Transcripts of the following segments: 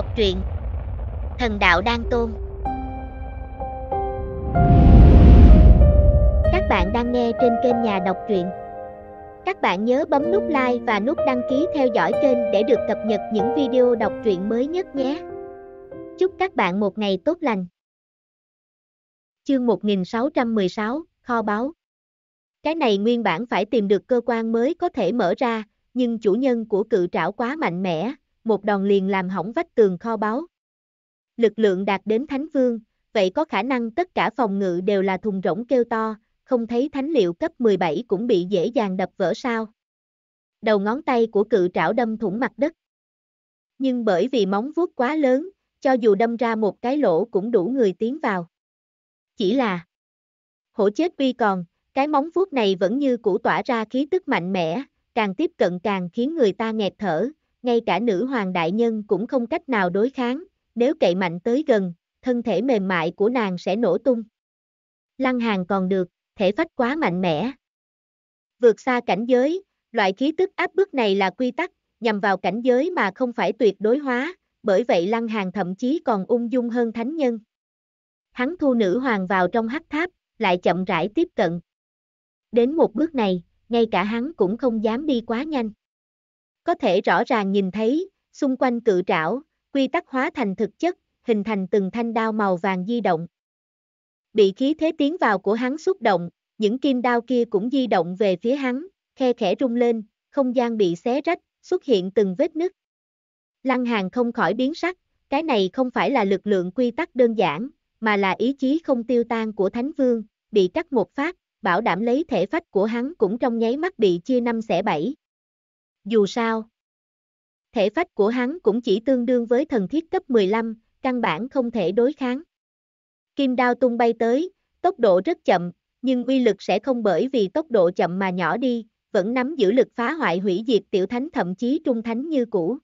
Đọc truyện Thần đạo đang tôn Các bạn đang nghe trên kênh nhà đọc truyện Các bạn nhớ bấm nút like và nút đăng ký theo dõi kênh để được cập nhật những video đọc truyện mới nhất nhé Chúc các bạn một ngày tốt lành Chương 1616, Kho báu Cái này nguyên bản phải tìm được cơ quan mới có thể mở ra, nhưng chủ nhân của cự trảo quá mạnh mẽ, một đòn liền làm hỏng vách tường kho báu. Lực lượng đạt đến thánh vương, vậy có khả năng tất cả phòng ngự đều là thùng rỗng kêu to, không thấy thánh liệu cấp 17 cũng bị dễ dàng đập vỡ sao. Đầu ngón tay của cự trảo đâm thủng mặt đất. Nhưng bởi vì móng vuốt quá lớn, cho dù đâm ra một cái lỗ cũng đủ người tiến vào. Chỉ là hổ chết uy còn, cái móng vuốt này vẫn như cũ tỏa ra khí tức mạnh mẽ, càng tiếp cận càng khiến người ta nghẹt thở, ngay cả nữ hoàng đại nhân cũng không cách nào đối kháng, nếu cậy mạnh tới gần, thân thể mềm mại của nàng sẽ nổ tung. Lăng hàng còn được, thể phách quá mạnh mẽ. Vượt xa cảnh giới, loại khí tức áp bức này là quy tắc, nhằm vào cảnh giới mà không phải tuyệt đối hóa, bởi vậy lăng hàng thậm chí còn ung dung hơn thánh nhân. Hắn thu nữ hoàng vào trong hắc tháp, lại chậm rãi tiếp cận. Đến một bước này, ngay cả hắn cũng không dám đi quá nhanh. Có thể rõ ràng nhìn thấy, xung quanh cự trảo, quy tắc hóa thành thực chất, hình thành từng thanh đao màu vàng di động. Bị khí thế tiến vào của hắn xúc động, những kim đao kia cũng di động về phía hắn, khe khẽ rung lên, không gian bị xé rách, xuất hiện từng vết nứt. Lăng Hàng không khỏi biến sắc, cái này không phải là lực lượng quy tắc đơn giản, mà là ý chí không tiêu tan của Thánh Vương, bị cắt một phát, bảo đảm lấy thể phách của hắn cũng trong nháy mắt bị chia năm xẻ bảy dù sao. Thể phách của hắn cũng chỉ tương đương với thần thiết cấp 15, căn bản không thể đối kháng. Kim đao tung bay tới, tốc độ rất chậm, nhưng uy lực sẽ không bởi vì tốc độ chậm mà nhỏ đi, vẫn nắm giữ lực phá hoại hủy diệt tiểu thánh thậm chí trung thánh như cũ.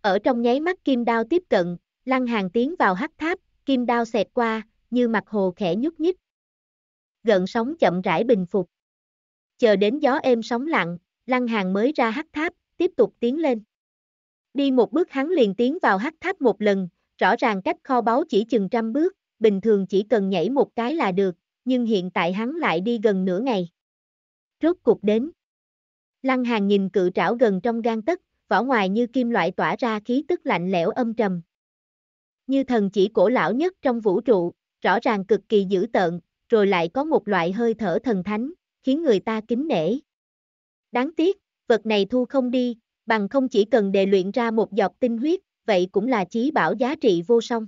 Ở trong nháy mắt kim đao tiếp cận, lăng hàng tiến vào hắc tháp, kim đao xẹt qua, như mặt hồ khẽ nhúc nhích. Gần sóng chậm rãi bình phục. Chờ đến gió êm sóng lặng, Lăng Hàng mới ra hắc tháp, tiếp tục tiến lên. Đi một bước hắn liền tiến vào hắc tháp một lần, rõ ràng cách kho báu chỉ chừng trăm bước, bình thường chỉ cần nhảy một cái là được, nhưng hiện tại hắn lại đi gần nửa ngày. Rốt cục đến. Lăng Hàng nhìn cự trảo gần trong gan tấc, vỏ ngoài như kim loại tỏa ra khí tức lạnh lẽo âm trầm. Như thần chỉ cổ lão nhất trong vũ trụ, rõ ràng cực kỳ dữ tợn, rồi lại có một loại hơi thở thần thánh, khiến người ta kính nể. Đáng tiếc, vật này thu không đi, bằng không chỉ cần đề luyện ra một giọt tinh huyết, vậy cũng là chí bảo giá trị vô song.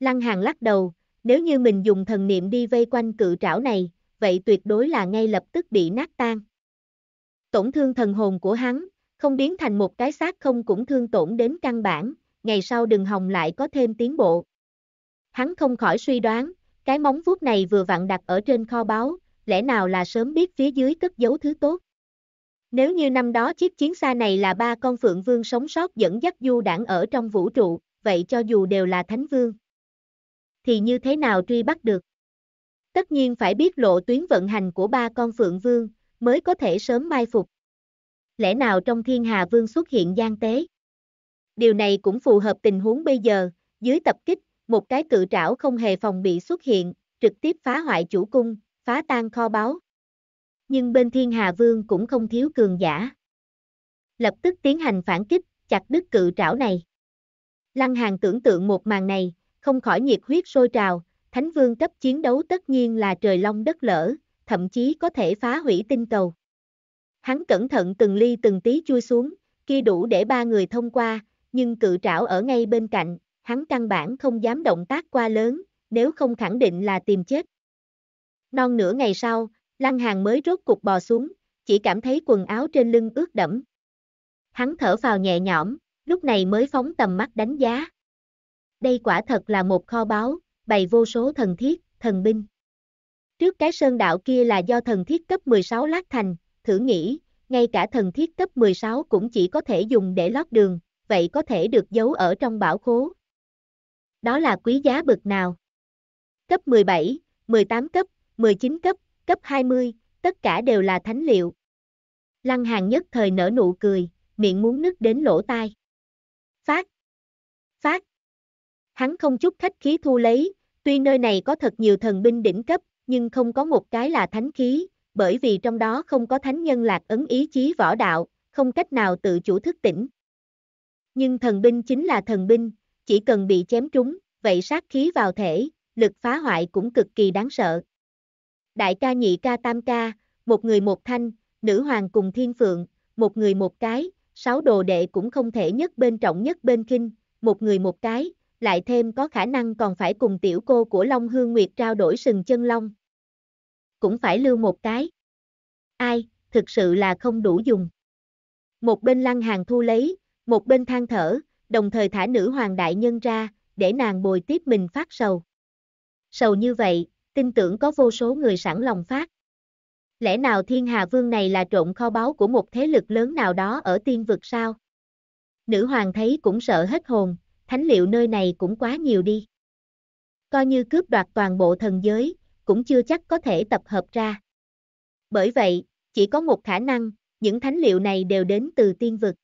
Lăng Hàng lắc đầu, nếu như mình dùng thần niệm đi vây quanh cự trảo này, vậy tuyệt đối là ngay lập tức bị nát tan. Tổn thương thần hồn của hắn, không biến thành một cái xác không cũng thương tổn đến căn bản, ngày sau đừng Hồng lại có thêm tiến bộ. Hắn không khỏi suy đoán, cái móng vuốt này vừa vặn đặt ở trên kho báu, lẽ nào là sớm biết phía dưới cất giấu thứ tốt. Nếu như năm đó chiếc chiến xa này là ba con Phượng Vương sống sót dẫn dắt du đảng ở trong vũ trụ, vậy cho dù đều là Thánh Vương, thì như thế nào truy bắt được? Tất nhiên phải biết lộ tuyến vận hành của ba con Phượng Vương, mới có thể sớm mai phục. Lẽ nào trong thiên hà vương xuất hiện gian tế? Điều này cũng phù hợp tình huống bây giờ, dưới tập kích, một cái cự trảo không hề phòng bị xuất hiện, trực tiếp phá hoại chủ cung, phá tan kho báu, nhưng bên thiên hà vương cũng không thiếu cường giả. Lập tức tiến hành phản kích, chặt đứt cự trảo này. Lăng Hàng tưởng tượng một màn này, không khỏi nhiệt huyết sôi trào, Thánh Vương cấp chiến đấu tất nhiên là trời long đất lở, thậm chí có thể phá hủy tinh cầu. Hắn cẩn thận từng ly từng tí chui xuống, kia đủ để ba người thông qua, nhưng cự trảo ở ngay bên cạnh, hắn căn bản không dám động tác quá lớn, nếu không khẳng định là tìm chết. Non nửa ngày sau, Lăng Hàng mới rốt cục bò xuống, chỉ cảm thấy quần áo trên lưng ướt đẫm. Hắn thở vào nhẹ nhõm, lúc này mới phóng tầm mắt đánh giá. Đây quả thật là một kho báu, bày vô số thần thiết, thần binh. Trước cái sơn đạo kia là do thần thiết cấp 16 lát thành, thử nghĩ, ngay cả thần thiết cấp 16 cũng chỉ có thể dùng để lót đường, vậy có thể được giấu ở trong bảo khố. Đó là quý giá bực nào? Cấp 17, 18 cấp, 19 cấp, cấp 20, tất cả đều là thánh liệu. Lăng Hàng nhất thời nở nụ cười, miệng muốn nứt đến lỗ tai. Phát! Phát! Hắn không chút khách khí thu lấy, tuy nơi này có thật nhiều thần binh đỉnh cấp, nhưng không có một cái là thánh khí, bởi vì trong đó không có thánh nhân lạc ấn ý chí võ đạo, không cách nào tự chủ thức tỉnh. Nhưng thần binh chính là thần binh, chỉ cần bị chém trúng, vậy sát khí vào thể, lực phá hoại cũng cực kỳ đáng sợ đại ca nhị ca tam ca, một người một thanh, nữ hoàng cùng thiên phượng, một người một cái, sáu đồ đệ cũng không thể nhất bên trọng nhất bên kinh, một người một cái, lại thêm có khả năng còn phải cùng tiểu cô của Long Hương Nguyệt trao đổi sừng chân long. Cũng phải lưu một cái. Ai, thực sự là không đủ dùng. Một bên lăng hàng thu lấy, một bên than thở, đồng thời thả nữ hoàng đại nhân ra, để nàng bồi tiếp mình phát sầu. Sầu như vậy, tin tưởng có vô số người sẵn lòng phát. Lẽ nào thiên hà vương này là trộn kho báu của một thế lực lớn nào đó ở tiên vực sao? Nữ hoàng thấy cũng sợ hết hồn, thánh liệu nơi này cũng quá nhiều đi. Coi như cướp đoạt toàn bộ thần giới, cũng chưa chắc có thể tập hợp ra. Bởi vậy, chỉ có một khả năng, những thánh liệu này đều đến từ tiên vực.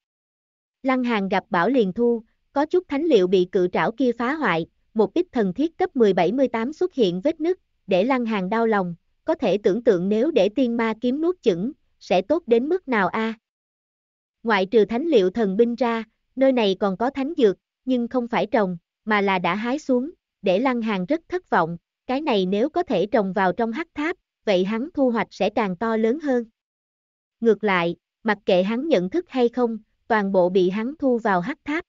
Lăng Hàng gặp Bảo liền thu, có chút thánh liệu bị cự trảo kia phá hoại, một ít thần thiết cấp 10-78 xuất hiện vết nứt, để lăng hàng đau lòng, có thể tưởng tượng nếu để tiên ma kiếm nuốt chửng, sẽ tốt đến mức nào a? À? Ngoại trừ thánh liệu thần binh ra, nơi này còn có thánh dược, nhưng không phải trồng, mà là đã hái xuống, để lăng hàng rất thất vọng, cái này nếu có thể trồng vào trong hắc tháp, vậy hắn thu hoạch sẽ càng to lớn hơn. Ngược lại, mặc kệ hắn nhận thức hay không, toàn bộ bị hắn thu vào hắc tháp.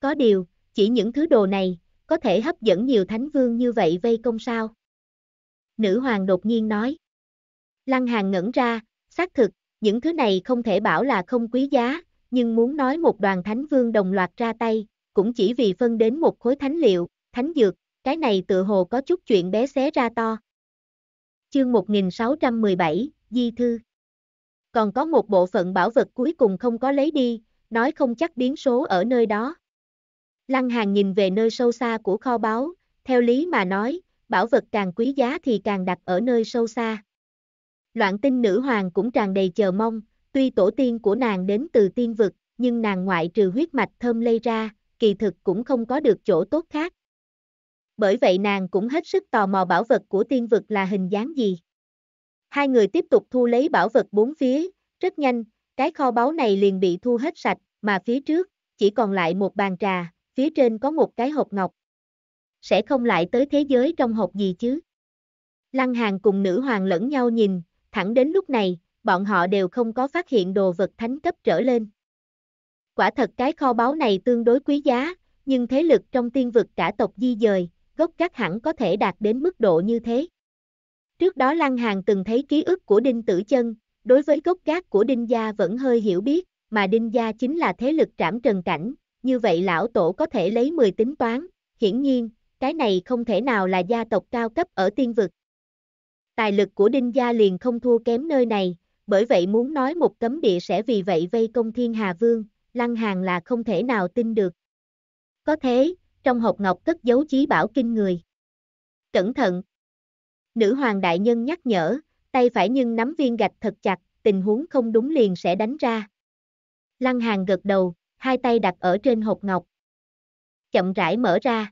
Có điều, chỉ những thứ đồ này, có thể hấp dẫn nhiều thánh vương như vậy vây công sao? nữ hoàng đột nhiên nói. Lăng Hàng ngẩn ra, xác thực, những thứ này không thể bảo là không quý giá, nhưng muốn nói một đoàn thánh vương đồng loạt ra tay, cũng chỉ vì phân đến một khối thánh liệu, thánh dược, cái này tự hồ có chút chuyện bé xé ra to. Chương 1617, Di Thư Còn có một bộ phận bảo vật cuối cùng không có lấy đi, nói không chắc biến số ở nơi đó. Lăng Hàng nhìn về nơi sâu xa của kho báu, theo lý mà nói, bảo vật càng quý giá thì càng đặt ở nơi sâu xa. Loạn tinh nữ hoàng cũng tràn đầy chờ mong, tuy tổ tiên của nàng đến từ tiên vực, nhưng nàng ngoại trừ huyết mạch thơm lây ra, kỳ thực cũng không có được chỗ tốt khác. Bởi vậy nàng cũng hết sức tò mò bảo vật của tiên vực là hình dáng gì. Hai người tiếp tục thu lấy bảo vật bốn phía, rất nhanh, cái kho báu này liền bị thu hết sạch, mà phía trước, chỉ còn lại một bàn trà, phía trên có một cái hộp ngọc, sẽ không lại tới thế giới trong hộp gì chứ. Lăng Hàng cùng nữ hoàng lẫn nhau nhìn, thẳng đến lúc này, bọn họ đều không có phát hiện đồ vật thánh cấp trở lên. Quả thật cái kho báu này tương đối quý giá, nhưng thế lực trong tiên vực cả tộc di dời, gốc chắc hẳn có thể đạt đến mức độ như thế. Trước đó Lăng Hàng từng thấy ký ức của Đinh Tử Chân, đối với gốc gác của Đinh Gia vẫn hơi hiểu biết, mà Đinh Gia chính là thế lực trảm trần cảnh, như vậy lão tổ có thể lấy 10 tính toán, hiển nhiên, cái này không thể nào là gia tộc cao cấp ở tiên vực. Tài lực của Đinh Gia liền không thua kém nơi này, bởi vậy muốn nói một cấm địa sẽ vì vậy vây công Thiên Hà Vương, Lăng Hàng là không thể nào tin được. Có thế, trong hộp ngọc cất giấu chí bảo kinh người. Cẩn thận! Nữ hoàng đại nhân nhắc nhở, tay phải nhưng nắm viên gạch thật chặt, tình huống không đúng liền sẽ đánh ra. Lăng Hàng gật đầu, hai tay đặt ở trên hộp ngọc. Chậm rãi mở ra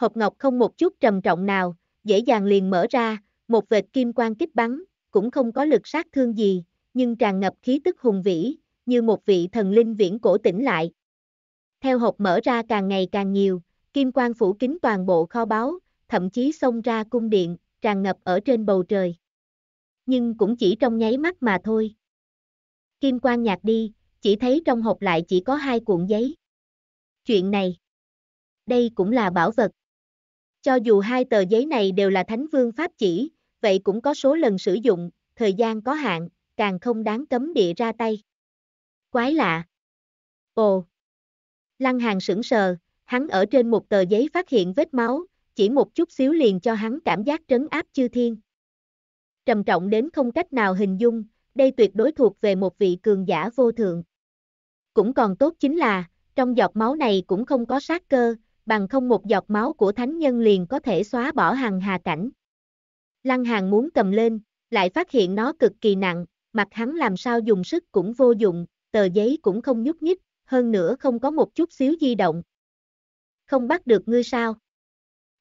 hộp ngọc không một chút trầm trọng nào, dễ dàng liền mở ra, một vệt kim quang kích bắn, cũng không có lực sát thương gì, nhưng tràn ngập khí tức hùng vĩ, như một vị thần linh viễn cổ tỉnh lại. Theo hộp mở ra càng ngày càng nhiều, kim quang phủ kín toàn bộ kho báu, thậm chí xông ra cung điện, tràn ngập ở trên bầu trời. Nhưng cũng chỉ trong nháy mắt mà thôi. Kim quang nhạt đi, chỉ thấy trong hộp lại chỉ có hai cuộn giấy. Chuyện này, đây cũng là bảo vật. Cho dù hai tờ giấy này đều là thánh vương pháp chỉ, vậy cũng có số lần sử dụng, thời gian có hạn, càng không đáng cấm địa ra tay. Quái lạ. Ồ. Lăng hàng sững sờ, hắn ở trên một tờ giấy phát hiện vết máu, chỉ một chút xíu liền cho hắn cảm giác trấn áp chư thiên. Trầm trọng đến không cách nào hình dung, đây tuyệt đối thuộc về một vị cường giả vô thượng. Cũng còn tốt chính là, trong giọt máu này cũng không có sát cơ, bằng không một giọt máu của thánh nhân liền có thể xóa bỏ hàng hà cảnh. Lăng hàng muốn cầm lên, lại phát hiện nó cực kỳ nặng, mặt hắn làm sao dùng sức cũng vô dụng, tờ giấy cũng không nhúc nhích, hơn nữa không có một chút xíu di động. Không bắt được ngươi sao?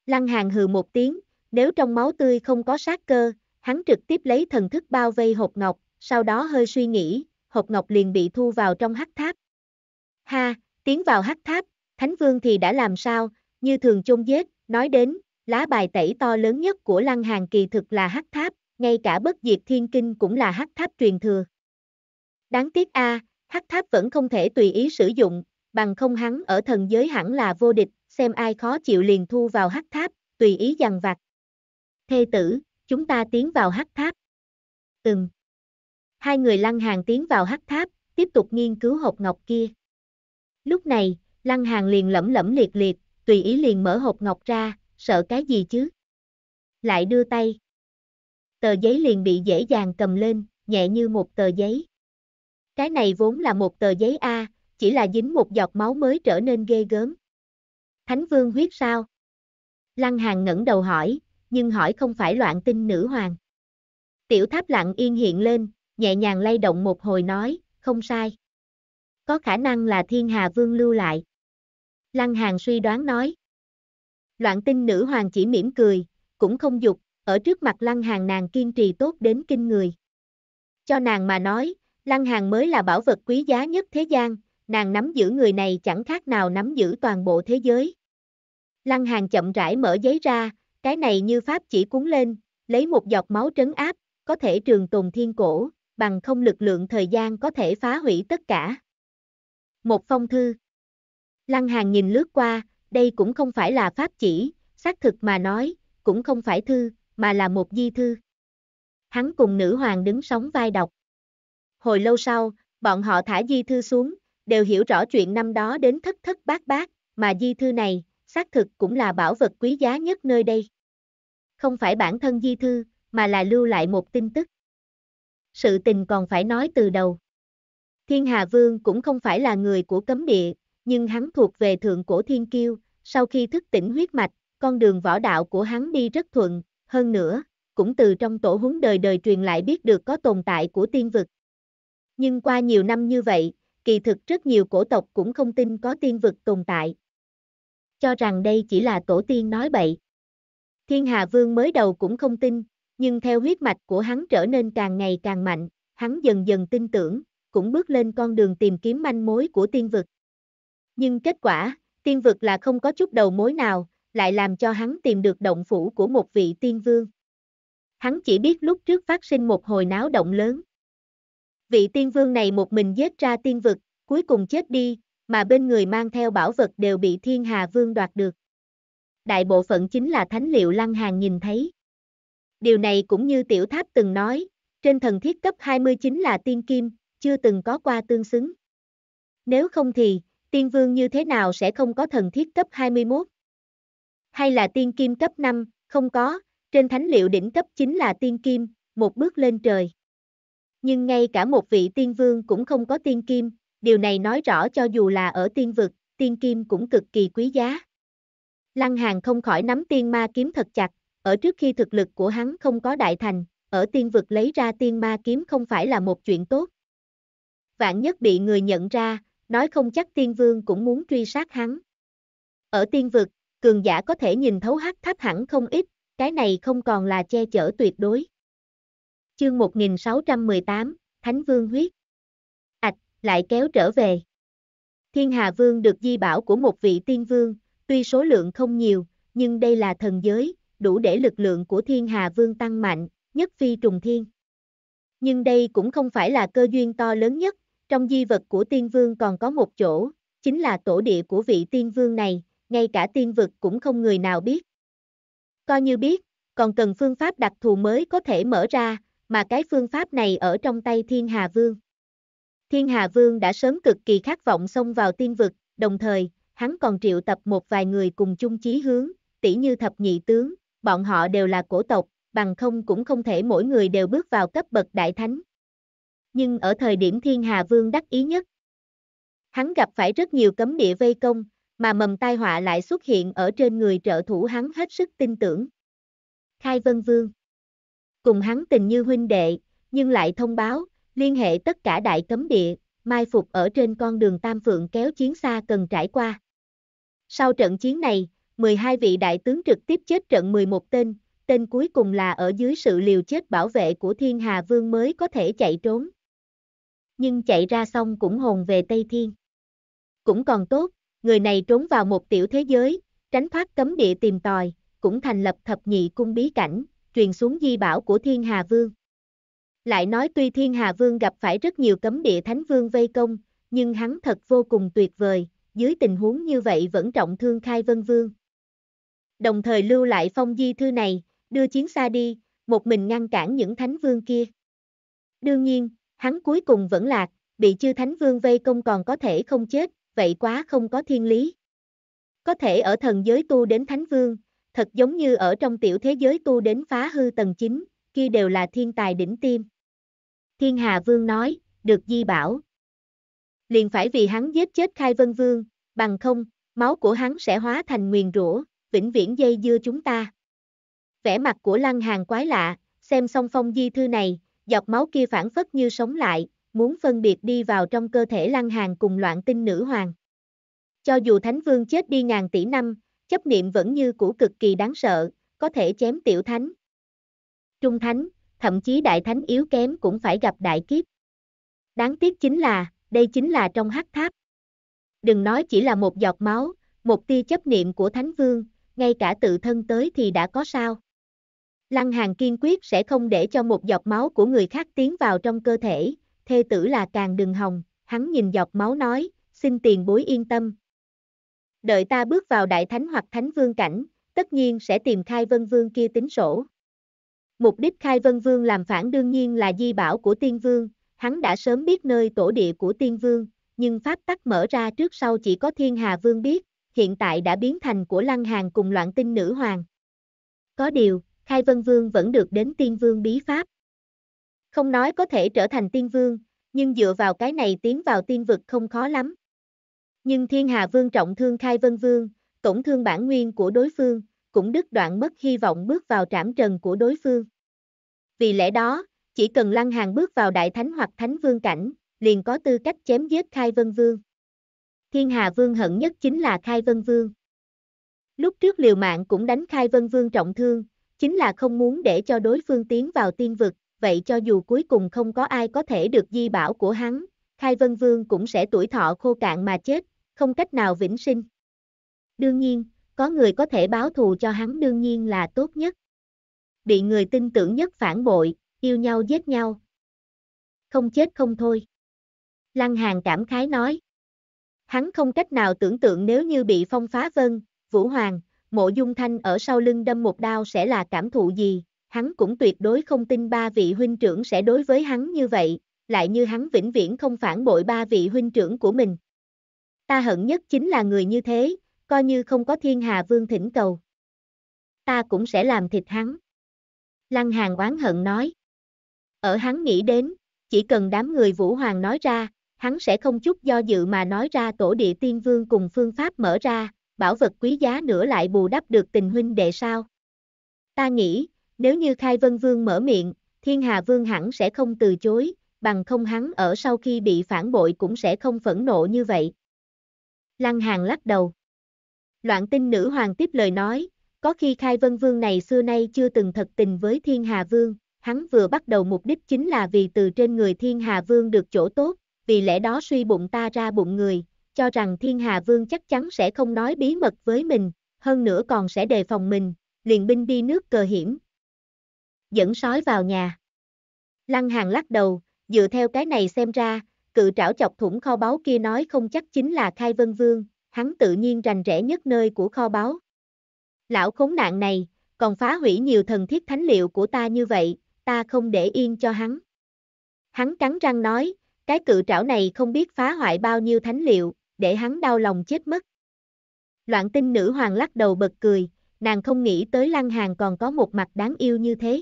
Lăng hàng hừ một tiếng, nếu trong máu tươi không có sát cơ, hắn trực tiếp lấy thần thức bao vây hộp ngọc, sau đó hơi suy nghĩ, hộp ngọc liền bị thu vào trong hắc tháp. Ha, tiến vào hắc tháp, Thánh Vương thì đã làm sao, như thường chung giết, nói đến, lá bài tẩy to lớn nhất của Lăng Hàng kỳ thực là hắc tháp, ngay cả bất diệt thiên kinh cũng là hắc tháp truyền thừa. Đáng tiếc a, hắc tháp vẫn không thể tùy ý sử dụng, bằng không hắn ở thần giới hẳn là vô địch, xem ai khó chịu liền thu vào hắc tháp, tùy ý dằn vặt. Thê tử, chúng ta tiến vào hắc tháp. Ừm. Hai người lăng hàng tiến vào hắc tháp, tiếp tục nghiên cứu hộp ngọc kia. Lúc này, Lăng Hàng liền lẩm lẩm liệt liệt, tùy ý liền mở hộp ngọc ra, sợ cái gì chứ? Lại đưa tay. Tờ giấy liền bị dễ dàng cầm lên, nhẹ như một tờ giấy. Cái này vốn là một tờ giấy A, chỉ là dính một giọt máu mới trở nên ghê gớm. Thánh vương huyết sao? Lăng Hàng ngẩng đầu hỏi, nhưng hỏi không phải loạn tinh nữ hoàng. Tiểu tháp lặng yên hiện lên, nhẹ nhàng lay động một hồi nói, không sai. Có khả năng là thiên hà vương lưu lại. Lăng Hàng suy đoán nói. Loạn tinh nữ hoàng chỉ mỉm cười, cũng không dục, ở trước mặt Lăng Hàng nàng kiên trì tốt đến kinh người. Cho nàng mà nói, Lăng Hàng mới là bảo vật quý giá nhất thế gian, nàng nắm giữ người này chẳng khác nào nắm giữ toàn bộ thế giới. Lăng Hàng chậm rãi mở giấy ra, cái này như pháp chỉ cuốn lên, lấy một giọt máu trấn áp, có thể trường tồn thiên cổ, bằng không lực lượng thời gian có thể phá hủy tất cả. Một phong thư Lăng Hàng nhìn lướt qua, đây cũng không phải là pháp chỉ, xác thực mà nói, cũng không phải thư, mà là một di thư. Hắn cùng nữ hoàng đứng sóng vai đọc. Hồi lâu sau, bọn họ thả di thư xuống, đều hiểu rõ chuyện năm đó đến thất thất bát bát, mà di thư này, xác thực cũng là bảo vật quý giá nhất nơi đây. Không phải bản thân di thư, mà là lưu lại một tin tức. Sự tình còn phải nói từ đầu. Thiên Hà Vương cũng không phải là người của cấm địa, nhưng hắn thuộc về thượng cổ thiên kiêu, sau khi thức tỉnh huyết mạch, con đường võ đạo của hắn đi rất thuận, hơn nữa, cũng từ trong tổ huấn đời đời truyền lại biết được có tồn tại của tiên vực. Nhưng qua nhiều năm như vậy, kỳ thực rất nhiều cổ tộc cũng không tin có tiên vực tồn tại. Cho rằng đây chỉ là tổ tiên nói bậy. Thiên Hà Vương mới đầu cũng không tin, nhưng theo huyết mạch của hắn trở nên càng ngày càng mạnh, hắn dần dần tin tưởng, cũng bước lên con đường tìm kiếm manh mối của tiên vực. Nhưng kết quả, tiên vực là không có chút đầu mối nào, lại làm cho hắn tìm được động phủ của một vị tiên vương. Hắn chỉ biết lúc trước phát sinh một hồi náo động lớn. Vị tiên vương này một mình giết ra tiên vực, cuối cùng chết đi, mà bên người mang theo bảo vật đều bị thiên hà vương đoạt được. Đại bộ phận chính là thánh liệu lăng hàng nhìn thấy. Điều này cũng như tiểu tháp từng nói, trên thần thiết cấp 29 là tiên kim, chưa từng có qua tương xứng. Nếu không thì, tiên vương như thế nào sẽ không có thần thiết cấp 21? Hay là tiên kim cấp 5, không có, trên thánh liệu đỉnh cấp chính là tiên kim, một bước lên trời. Nhưng ngay cả một vị tiên vương cũng không có tiên kim, điều này nói rõ cho dù là ở tiên vực, tiên kim cũng cực kỳ quý giá. Lăng Hàng không khỏi nắm tiên ma kiếm thật chặt, ở trước khi thực lực của hắn không có đại thành, ở tiên vực lấy ra tiên ma kiếm không phải là một chuyện tốt. Vạn nhất bị người nhận ra, nói không chắc tiên vương cũng muốn truy sát hắn. Ở tiên vực, cường giả có thể nhìn thấu hắc thấp hẳn không ít, cái này không còn là che chở tuyệt đối. Chương 1618, Thánh Vương huyết. Ảch, lại kéo trở về. Thiên Hà Vương được di bảo của một vị tiên vương, tuy số lượng không nhiều, nhưng đây là thần giới, đủ để lực lượng của Thiên Hà Vương tăng mạnh, nhất phi trùng thiên. Nhưng đây cũng không phải là cơ duyên to lớn nhất, trong di vật của tiên vương còn có một chỗ, chính là tổ địa của vị tiên vương này, ngay cả tiên vực cũng không người nào biết. Coi như biết, còn cần phương pháp đặc thù mới có thể mở ra, mà cái phương pháp này ở trong tay Thiên Hà Vương. Thiên Hà Vương đã sớm cực kỳ khát vọng xông vào tiên vực, đồng thời, hắn còn triệu tập một vài người cùng chung chí hướng, tỷ như thập nhị tướng, bọn họ đều là cổ tộc, bằng không cũng không thể mỗi người đều bước vào cấp bậc đại thánh nhưng ở thời điểm thiên hà vương đắc ý nhất. Hắn gặp phải rất nhiều cấm địa vây công, mà mầm tai họa lại xuất hiện ở trên người trợ thủ hắn hết sức tin tưởng. Khai Vân Vương Cùng hắn tình như huynh đệ, nhưng lại thông báo, liên hệ tất cả đại cấm địa, mai phục ở trên con đường Tam Phượng kéo chiến xa cần trải qua. Sau trận chiến này, 12 vị đại tướng trực tiếp chết trận 11 tên, tên cuối cùng là ở dưới sự liều chết bảo vệ của Thiên Hà Vương mới có thể chạy trốn nhưng chạy ra xong cũng hồn về Tây Thiên. Cũng còn tốt, người này trốn vào một tiểu thế giới, tránh thoát cấm địa tìm tòi, cũng thành lập thập nhị cung bí cảnh, truyền xuống di bảo của Thiên Hà Vương. Lại nói tuy Thiên Hà Vương gặp phải rất nhiều cấm địa Thánh Vương vây công, nhưng hắn thật vô cùng tuyệt vời, dưới tình huống như vậy vẫn trọng thương Khai Vân Vương. Đồng thời lưu lại phong di thư này, đưa chiến xa đi, một mình ngăn cản những Thánh Vương kia. Đương nhiên, Hắn cuối cùng vẫn lạc, bị chư thánh vương vây công còn có thể không chết, vậy quá không có thiên lý. Có thể ở thần giới tu đến thánh vương, thật giống như ở trong tiểu thế giới tu đến phá hư tầng chính kia đều là thiên tài đỉnh tim. Thiên Hà Vương nói, được di bảo. Liền phải vì hắn giết chết Khai Vân Vương, bằng không, máu của hắn sẽ hóa thành nguyền rủa, vĩnh viễn dây dưa chúng ta. Vẻ mặt của Lăng Hàng quái lạ, xem xong phong di thư này, Giọt máu kia phản phất như sống lại, muốn phân biệt đi vào trong cơ thể lăng hàng cùng loạn tinh nữ hoàng. Cho dù thánh vương chết đi ngàn tỷ năm, chấp niệm vẫn như cũ cực kỳ đáng sợ, có thể chém tiểu thánh. Trung thánh, thậm chí đại thánh yếu kém cũng phải gặp đại kiếp. Đáng tiếc chính là, đây chính là trong hắc tháp. Đừng nói chỉ là một giọt máu, một tia chấp niệm của thánh vương, ngay cả tự thân tới thì đã có sao. Lăng Hàng kiên quyết sẽ không để cho một giọt máu của người khác tiến vào trong cơ thể, thê tử là càng đừng hồng, hắn nhìn giọt máu nói, xin tiền bối yên tâm. Đợi ta bước vào đại thánh hoặc thánh vương cảnh, tất nhiên sẽ tìm khai vân vương kia tính sổ. Mục đích khai vân vương làm phản đương nhiên là di bảo của tiên vương, hắn đã sớm biết nơi tổ địa của tiên vương, nhưng pháp tắc mở ra trước sau chỉ có thiên hà vương biết, hiện tại đã biến thành của lăng hàng cùng loạn tinh nữ hoàng. Có điều, Khai Vân Vương vẫn được đến Tiên Vương bí pháp. Không nói có thể trở thành Tiên Vương, nhưng dựa vào cái này tiến vào tiên vực không khó lắm. Nhưng Thiên Hà Vương trọng thương Khai Vân Vương, tổn thương bản nguyên của đối phương, cũng đứt đoạn mất hy vọng bước vào trảm trần của đối phương. Vì lẽ đó, chỉ cần Lăng Hàng bước vào Đại Thánh hoặc Thánh Vương cảnh, liền có tư cách chém giết Khai Vân Vương. Thiên Hà Vương hận nhất chính là Khai Vân Vương. Lúc trước liều mạng cũng đánh Khai Vân Vương trọng thương, chính là không muốn để cho đối phương tiến vào tiên vực, vậy cho dù cuối cùng không có ai có thể được di bảo của hắn, Khai Vân Vương cũng sẽ tuổi thọ khô cạn mà chết, không cách nào vĩnh sinh. Đương nhiên, có người có thể báo thù cho hắn đương nhiên là tốt nhất. Bị người tin tưởng nhất phản bội, yêu nhau giết nhau. Không chết không thôi. Lăng Hàng cảm khái nói. Hắn không cách nào tưởng tượng nếu như bị phong phá vân, Vũ Hoàng, mộ dung thanh ở sau lưng đâm một đao sẽ là cảm thụ gì, hắn cũng tuyệt đối không tin ba vị huynh trưởng sẽ đối với hắn như vậy, lại như hắn vĩnh viễn không phản bội ba vị huynh trưởng của mình. Ta hận nhất chính là người như thế, coi như không có thiên hà vương thỉnh cầu. Ta cũng sẽ làm thịt hắn. Lăng hàng oán hận nói. Ở hắn nghĩ đến, chỉ cần đám người Vũ Hoàng nói ra, hắn sẽ không chút do dự mà nói ra tổ địa tiên vương cùng phương pháp mở ra, bảo vật quý giá nữa lại bù đắp được tình huynh đệ sao? Ta nghĩ, nếu như Khai Vân Vương mở miệng, Thiên Hà Vương hẳn sẽ không từ chối, bằng không hắn ở sau khi bị phản bội cũng sẽ không phẫn nộ như vậy. Lăng Hàng lắc đầu. Loạn tinh nữ hoàng tiếp lời nói, có khi Khai Vân Vương này xưa nay chưa từng thật tình với Thiên Hà Vương, hắn vừa bắt đầu mục đích chính là vì từ trên người Thiên Hà Vương được chỗ tốt, vì lẽ đó suy bụng ta ra bụng người, cho rằng thiên hà vương chắc chắn sẽ không nói bí mật với mình, hơn nữa còn sẽ đề phòng mình, liền binh đi nước cờ hiểm. Dẫn sói vào nhà. Lăng hàng lắc đầu, dựa theo cái này xem ra, cự trảo chọc thủng kho báu kia nói không chắc chính là Khai Vân Vương, hắn tự nhiên rành rẽ nhất nơi của kho báu. Lão khốn nạn này, còn phá hủy nhiều thần thiết thánh liệu của ta như vậy, ta không để yên cho hắn. Hắn cắn răng nói, cái cự trảo này không biết phá hoại bao nhiêu thánh liệu, để hắn đau lòng chết mất. Loạn tinh nữ hoàng lắc đầu bật cười, nàng không nghĩ tới lăng hàng còn có một mặt đáng yêu như thế.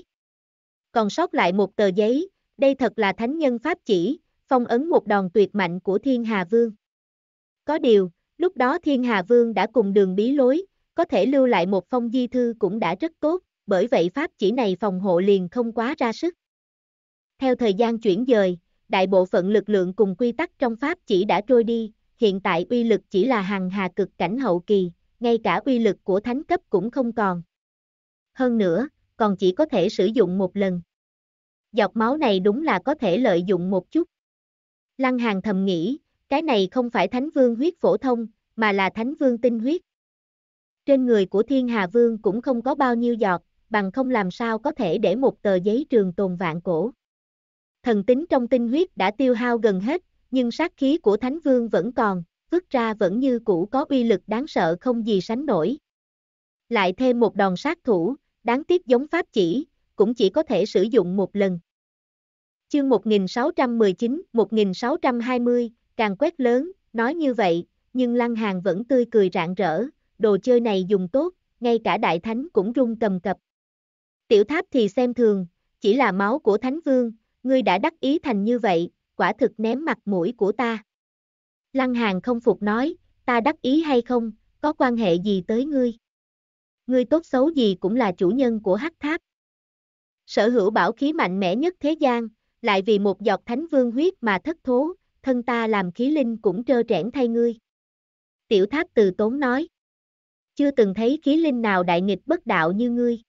Còn sót lại một tờ giấy, đây thật là thánh nhân pháp chỉ, phong ấn một đòn tuyệt mạnh của Thiên Hà Vương. Có điều, lúc đó Thiên Hà Vương đã cùng đường bí lối, có thể lưu lại một phong di thư cũng đã rất tốt, bởi vậy pháp chỉ này phòng hộ liền không quá ra sức. Theo thời gian chuyển dời, đại bộ phận lực lượng cùng quy tắc trong pháp chỉ đã trôi đi, hiện tại uy lực chỉ là hàng hà cực cảnh hậu kỳ, ngay cả uy lực của thánh cấp cũng không còn. Hơn nữa, còn chỉ có thể sử dụng một lần. Giọt máu này đúng là có thể lợi dụng một chút. Lăng Hàng thầm nghĩ, cái này không phải thánh vương huyết phổ thông, mà là thánh vương tinh huyết. Trên người của thiên hà vương cũng không có bao nhiêu giọt, bằng không làm sao có thể để một tờ giấy trường tồn vạn cổ. Thần tính trong tinh huyết đã tiêu hao gần hết, nhưng sát khí của Thánh Vương vẫn còn, vứt ra vẫn như cũ có uy lực đáng sợ không gì sánh nổi. Lại thêm một đòn sát thủ, đáng tiếc giống pháp chỉ, cũng chỉ có thể sử dụng một lần. Chương 1619-1620, càng quét lớn, nói như vậy, nhưng Lăng Hàng vẫn tươi cười rạng rỡ, đồ chơi này dùng tốt, ngay cả đại thánh cũng rung cầm cập. Tiểu tháp thì xem thường, chỉ là máu của thánh vương, ngươi đã đắc ý thành như vậy, quả thực ném mặt mũi của ta. Lăng Hàng không phục nói, ta đắc ý hay không, có quan hệ gì tới ngươi? Ngươi tốt xấu gì cũng là chủ nhân của hắc tháp. Sở hữu bảo khí mạnh mẽ nhất thế gian, lại vì một giọt thánh vương huyết mà thất thố, thân ta làm khí linh cũng trơ trẽn thay ngươi. Tiểu tháp từ tốn nói, chưa từng thấy khí linh nào đại nghịch bất đạo như ngươi.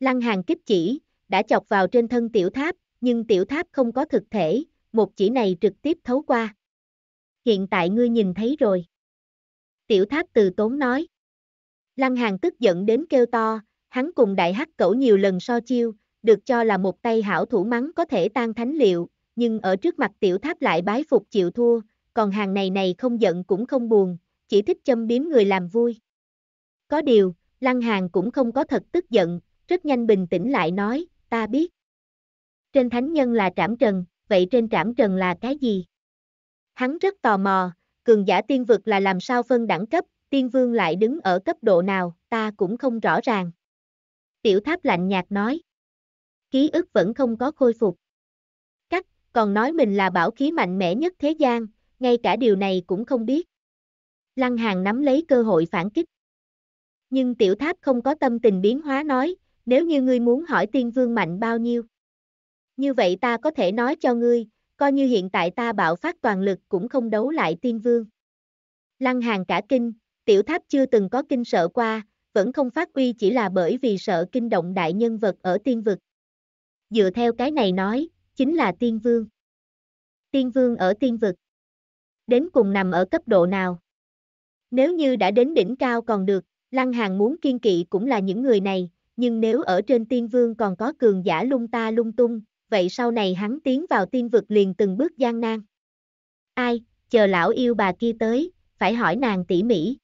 Lăng hàng kích chỉ, đã chọc vào trên thân tiểu tháp, nhưng tiểu tháp không có thực thể, một chỉ này trực tiếp thấu qua. Hiện tại ngươi nhìn thấy rồi. Tiểu tháp từ tốn nói. Lăng hàng tức giận đến kêu to, hắn cùng đại hắc cẩu nhiều lần so chiêu, được cho là một tay hảo thủ mắng có thể tan thánh liệu, nhưng ở trước mặt tiểu tháp lại bái phục chịu thua, còn hàng này này không giận cũng không buồn, chỉ thích châm biếm người làm vui. Có điều, lăng hàng cũng không có thật tức giận, rất nhanh bình tĩnh lại nói, ta biết. Trên thánh nhân là trảm trần, vậy trên trảm trần là cái gì? Hắn rất tò mò, cường giả tiên vực là làm sao phân đẳng cấp, tiên vương lại đứng ở cấp độ nào, ta cũng không rõ ràng. Tiểu tháp lạnh nhạt nói. Ký ức vẫn không có khôi phục. Cắt, còn nói mình là bảo khí mạnh mẽ nhất thế gian, ngay cả điều này cũng không biết. Lăng hàng nắm lấy cơ hội phản kích. Nhưng tiểu tháp không có tâm tình biến hóa nói, nếu như ngươi muốn hỏi tiên vương mạnh bao nhiêu. Như vậy ta có thể nói cho ngươi, coi như hiện tại ta bạo phát toàn lực cũng không đấu lại tiên vương. Lăng hàng cả kinh, tiểu tháp chưa từng có kinh sợ qua, vẫn không phát uy chỉ là bởi vì sợ kinh động đại nhân vật ở tiên vực. Dựa theo cái này nói, chính là tiên vương. Tiên vương ở tiên vực. Đến cùng nằm ở cấp độ nào? Nếu như đã đến đỉnh cao còn được, Lăng Hàng muốn kiên kỵ cũng là những người này, nhưng nếu ở trên tiên vương còn có cường giả lung ta lung tung, vậy sau này hắn tiến vào tiên vực liền từng bước gian nan. Ai, chờ lão yêu bà kia tới, phải hỏi nàng tỉ mỉ.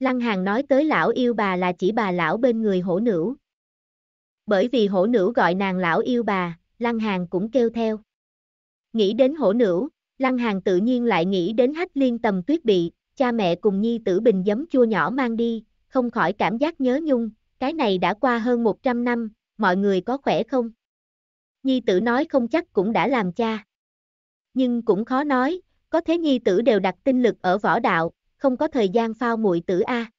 Lăng hàn nói tới lão yêu bà là chỉ bà lão bên người hổ nữ. Bởi vì hổ nữ gọi nàng lão yêu bà, Lăng hàn cũng kêu theo. Nghĩ đến hổ nữ, Lăng hàn tự nhiên lại nghĩ đến hách liên tầm tuyết bị, cha mẹ cùng nhi tử bình giấm chua nhỏ mang đi, không khỏi cảm giác nhớ nhung, cái này đã qua hơn 100 năm, mọi người có khỏe không? Nhi tử nói không chắc cũng đã làm cha. Nhưng cũng khó nói, có thế nhi tử đều đặt tinh lực ở võ đạo, không có thời gian phao muội tử A.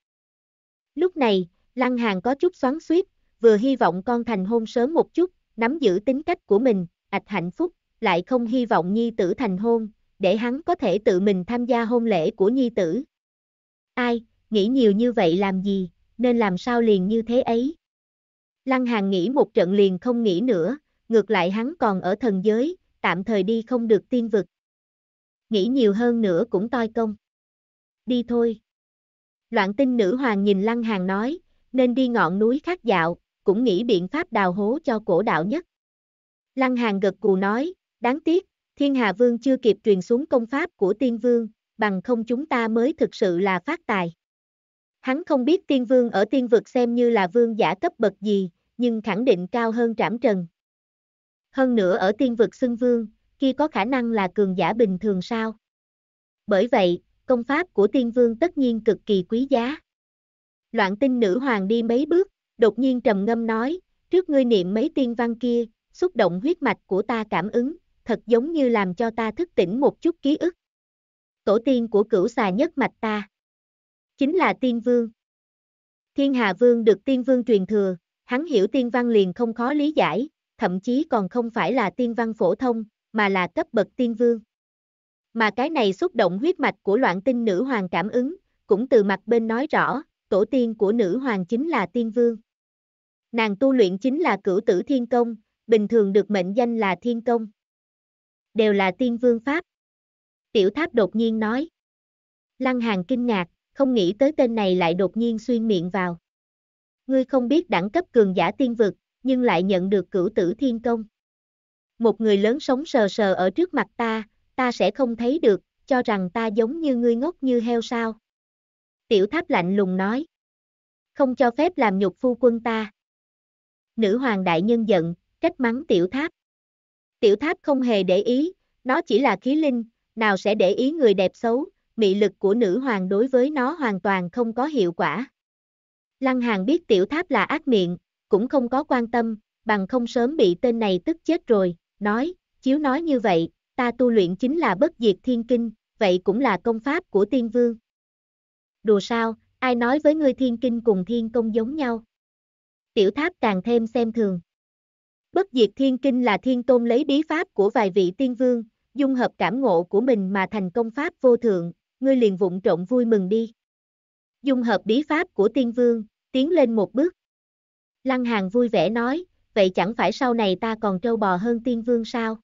Lúc này, Lăng Hàng có chút xoắn suýt, vừa hy vọng con thành hôn sớm một chút, nắm giữ tính cách của mình, ạch hạnh phúc, lại không hy vọng nhi tử thành hôn, để hắn có thể tự mình tham gia hôn lễ của nhi tử. Ai, nghĩ nhiều như vậy làm gì, nên làm sao liền như thế ấy. Lăng Hàng nghĩ một trận liền không nghĩ nữa, ngược lại hắn còn ở thần giới, tạm thời đi không được tiên vực. Nghĩ nhiều hơn nữa cũng toi công. Đi thôi. Loạn tinh nữ hoàng nhìn lăng hàng nói, nên đi ngọn núi khác dạo, cũng nghĩ biện pháp đào hố cho cổ đạo nhất. Lăng hàng gật cù nói, đáng tiếc, thiên hà vương chưa kịp truyền xuống công pháp của tiên vương, bằng không chúng ta mới thực sự là phát tài. Hắn không biết tiên vương ở tiên vực xem như là vương giả cấp bậc gì, nhưng khẳng định cao hơn trảm trần, hơn nữa ở tiên vực xưng vương, kia có khả năng là cường giả bình thường sao? Bởi vậy, công pháp của tiên vương tất nhiên cực kỳ quý giá. Loạn tinh nữ hoàng đi mấy bước, đột nhiên trầm ngâm nói, trước ngươi niệm mấy tiên văn kia, xúc động huyết mạch của ta cảm ứng, thật giống như làm cho ta thức tỉnh một chút ký ức. Tổ tiên của cửu xà nhất mạch ta, chính là tiên vương. Thiên Hà Vương được tiên vương truyền thừa, hắn hiểu tiên văn liền không khó lý giải, thậm chí còn không phải là tiên văn phổ thông, mà là cấp bậc tiên vương. Mà cái này xúc động huyết mạch của loạn tinh nữ hoàng cảm ứng, cũng từ mặt bên nói rõ, tổ tiên của nữ hoàng chính là tiên vương. Nàng tu luyện chính là cửu tử thiên công, bình thường được mệnh danh là thiên công. Đều là tiên vương pháp. Tiểu tháp đột nhiên nói. Lăng hàng kinh ngạc, không nghĩ tới tên này lại đột nhiên xuyên miệng vào. Ngươi không biết đẳng cấp cường giả tiên vực, nhưng lại nhận được cửu tử thiên công. Một người lớn sống sờ sờ ở trước mặt ta, ta sẽ không thấy được, cho rằng ta giống như ngươi ngốc như heo sao. Tiểu tháp lạnh lùng nói. Không cho phép làm nhục phu quân ta. Nữ hoàng đại nhân giận, trách mắng tiểu tháp. Tiểu tháp không hề để ý, nó chỉ là khí linh, nào sẽ để ý người đẹp xấu, mị lực của nữ hoàng đối với nó hoàn toàn không có hiệu quả. Lăng Hàng biết tiểu tháp là ác miệng, cũng không có quan tâm, bằng không sớm bị tên này tức chết rồi, nói, chiếu nói như vậy, ta tu luyện chính là bất diệt thiên kinh, vậy cũng là công pháp của tiên vương. Đùa sao, ai nói với ngươi thiên kinh cùng thiên công giống nhau? Tiểu tháp càng thêm xem thường. Bất diệt thiên kinh là thiên tôn lấy bí pháp của vài vị tiên vương, dung hợp cảm ngộ của mình mà thành công pháp vô thượng, ngươi liền vụng trộn vui mừng đi. Dung hợp bí pháp của tiên vương, tiến lên một bước. Lăng Hàng vui vẻ nói, vậy chẳng phải sau này ta còn trâu bò hơn tiên vương sao?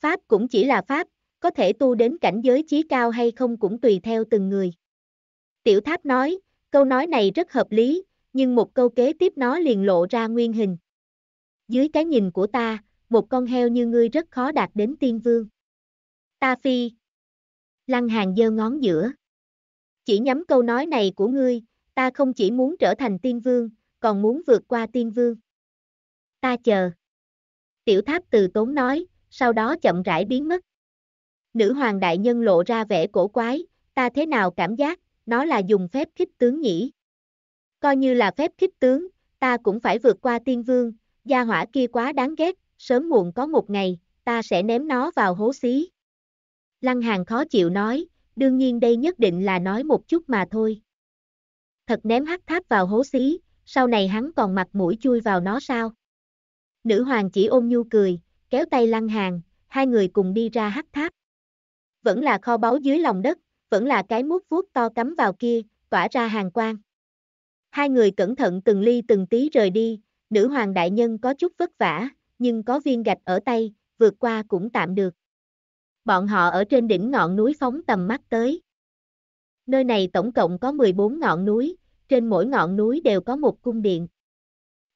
Pháp cũng chỉ là Pháp, có thể tu đến cảnh giới trí cao hay không cũng tùy theo từng người. Tiểu Tháp nói, câu nói này rất hợp lý, nhưng một câu kế tiếp nó liền lộ ra nguyên hình. Dưới cái nhìn của ta, một con heo như ngươi rất khó đạt đến tiên vương. Ta phi. Lăng hàng giơ ngón giữa. Chỉ nhắm câu nói này của ngươi, ta không chỉ muốn trở thành tiên vương, còn muốn vượt qua tiên vương. Ta chờ. Tiểu tháp từ tốn nói, sau đó chậm rãi biến mất. Nữ hoàng đại nhân lộ ra vẻ cổ quái, ta thế nào cảm giác, nó là dùng phép khích tướng nhỉ. Coi như là phép khích tướng, ta cũng phải vượt qua tiên vương, gia hỏa kia quá đáng ghét, sớm muộn có một ngày, ta sẽ ném nó vào hố xí. Lăng hàng khó chịu nói, đương nhiên đây nhất định là nói một chút mà thôi. Thật ném hắc tháp vào hố xí, sau này hắn còn mặt mũi chui vào nó sao? Nữ hoàng chỉ ôm nhu cười, kéo tay lăng hàng, hai người cùng đi ra hắc tháp. Vẫn là kho báu dưới lòng đất, vẫn là cái mút vuốt to cắm vào kia, tỏa ra hàng quang. Hai người cẩn thận từng ly từng tí rời đi, nữ hoàng đại nhân có chút vất vả, nhưng có viên gạch ở tay, vượt qua cũng tạm được. Bọn họ ở trên đỉnh ngọn núi phóng tầm mắt tới. Nơi này tổng cộng có 14 ngọn núi, trên mỗi ngọn núi đều có một cung điện.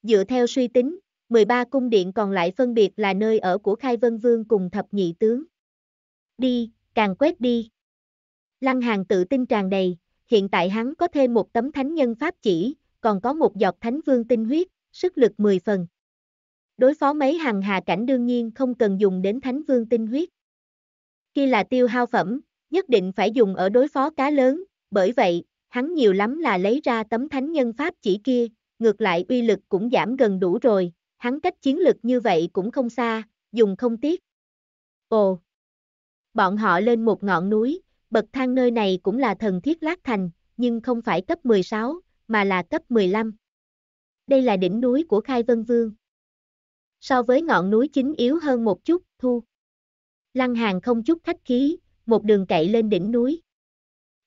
Dựa theo suy tính, 13 cung điện còn lại phân biệt là nơi ở của Khai Vân Vương cùng thập nhị tướng. Đi, càng quét đi. Lăng Hàng tự tin tràn đầy, hiện tại hắn có thêm một tấm thánh nhân pháp chỉ, còn có một giọt thánh vương tinh huyết, sức lực 10 phần. Đối phó mấy hàng hà cảnh đương nhiên không cần dùng đến thánh vương tinh huyết. Khi là tiêu hao phẩm, nhất định phải dùng ở đối phó cá lớn, bởi vậy, hắn nhiều lắm là lấy ra tấm thánh nhân pháp chỉ kia, ngược lại uy lực cũng giảm gần đủ rồi, hắn cách chiến lực như vậy cũng không xa, dùng không tiếc. Ồ! Bọn họ lên một ngọn núi, bậc thang nơi này cũng là thần thiết lát thành, nhưng không phải cấp 16, mà là cấp 15. Đây là đỉnh núi của Khai Vân Vương. So với ngọn núi chính yếu hơn một chút, thu. Lăng hàng không chút khách khí, một đường cậy lên đỉnh núi.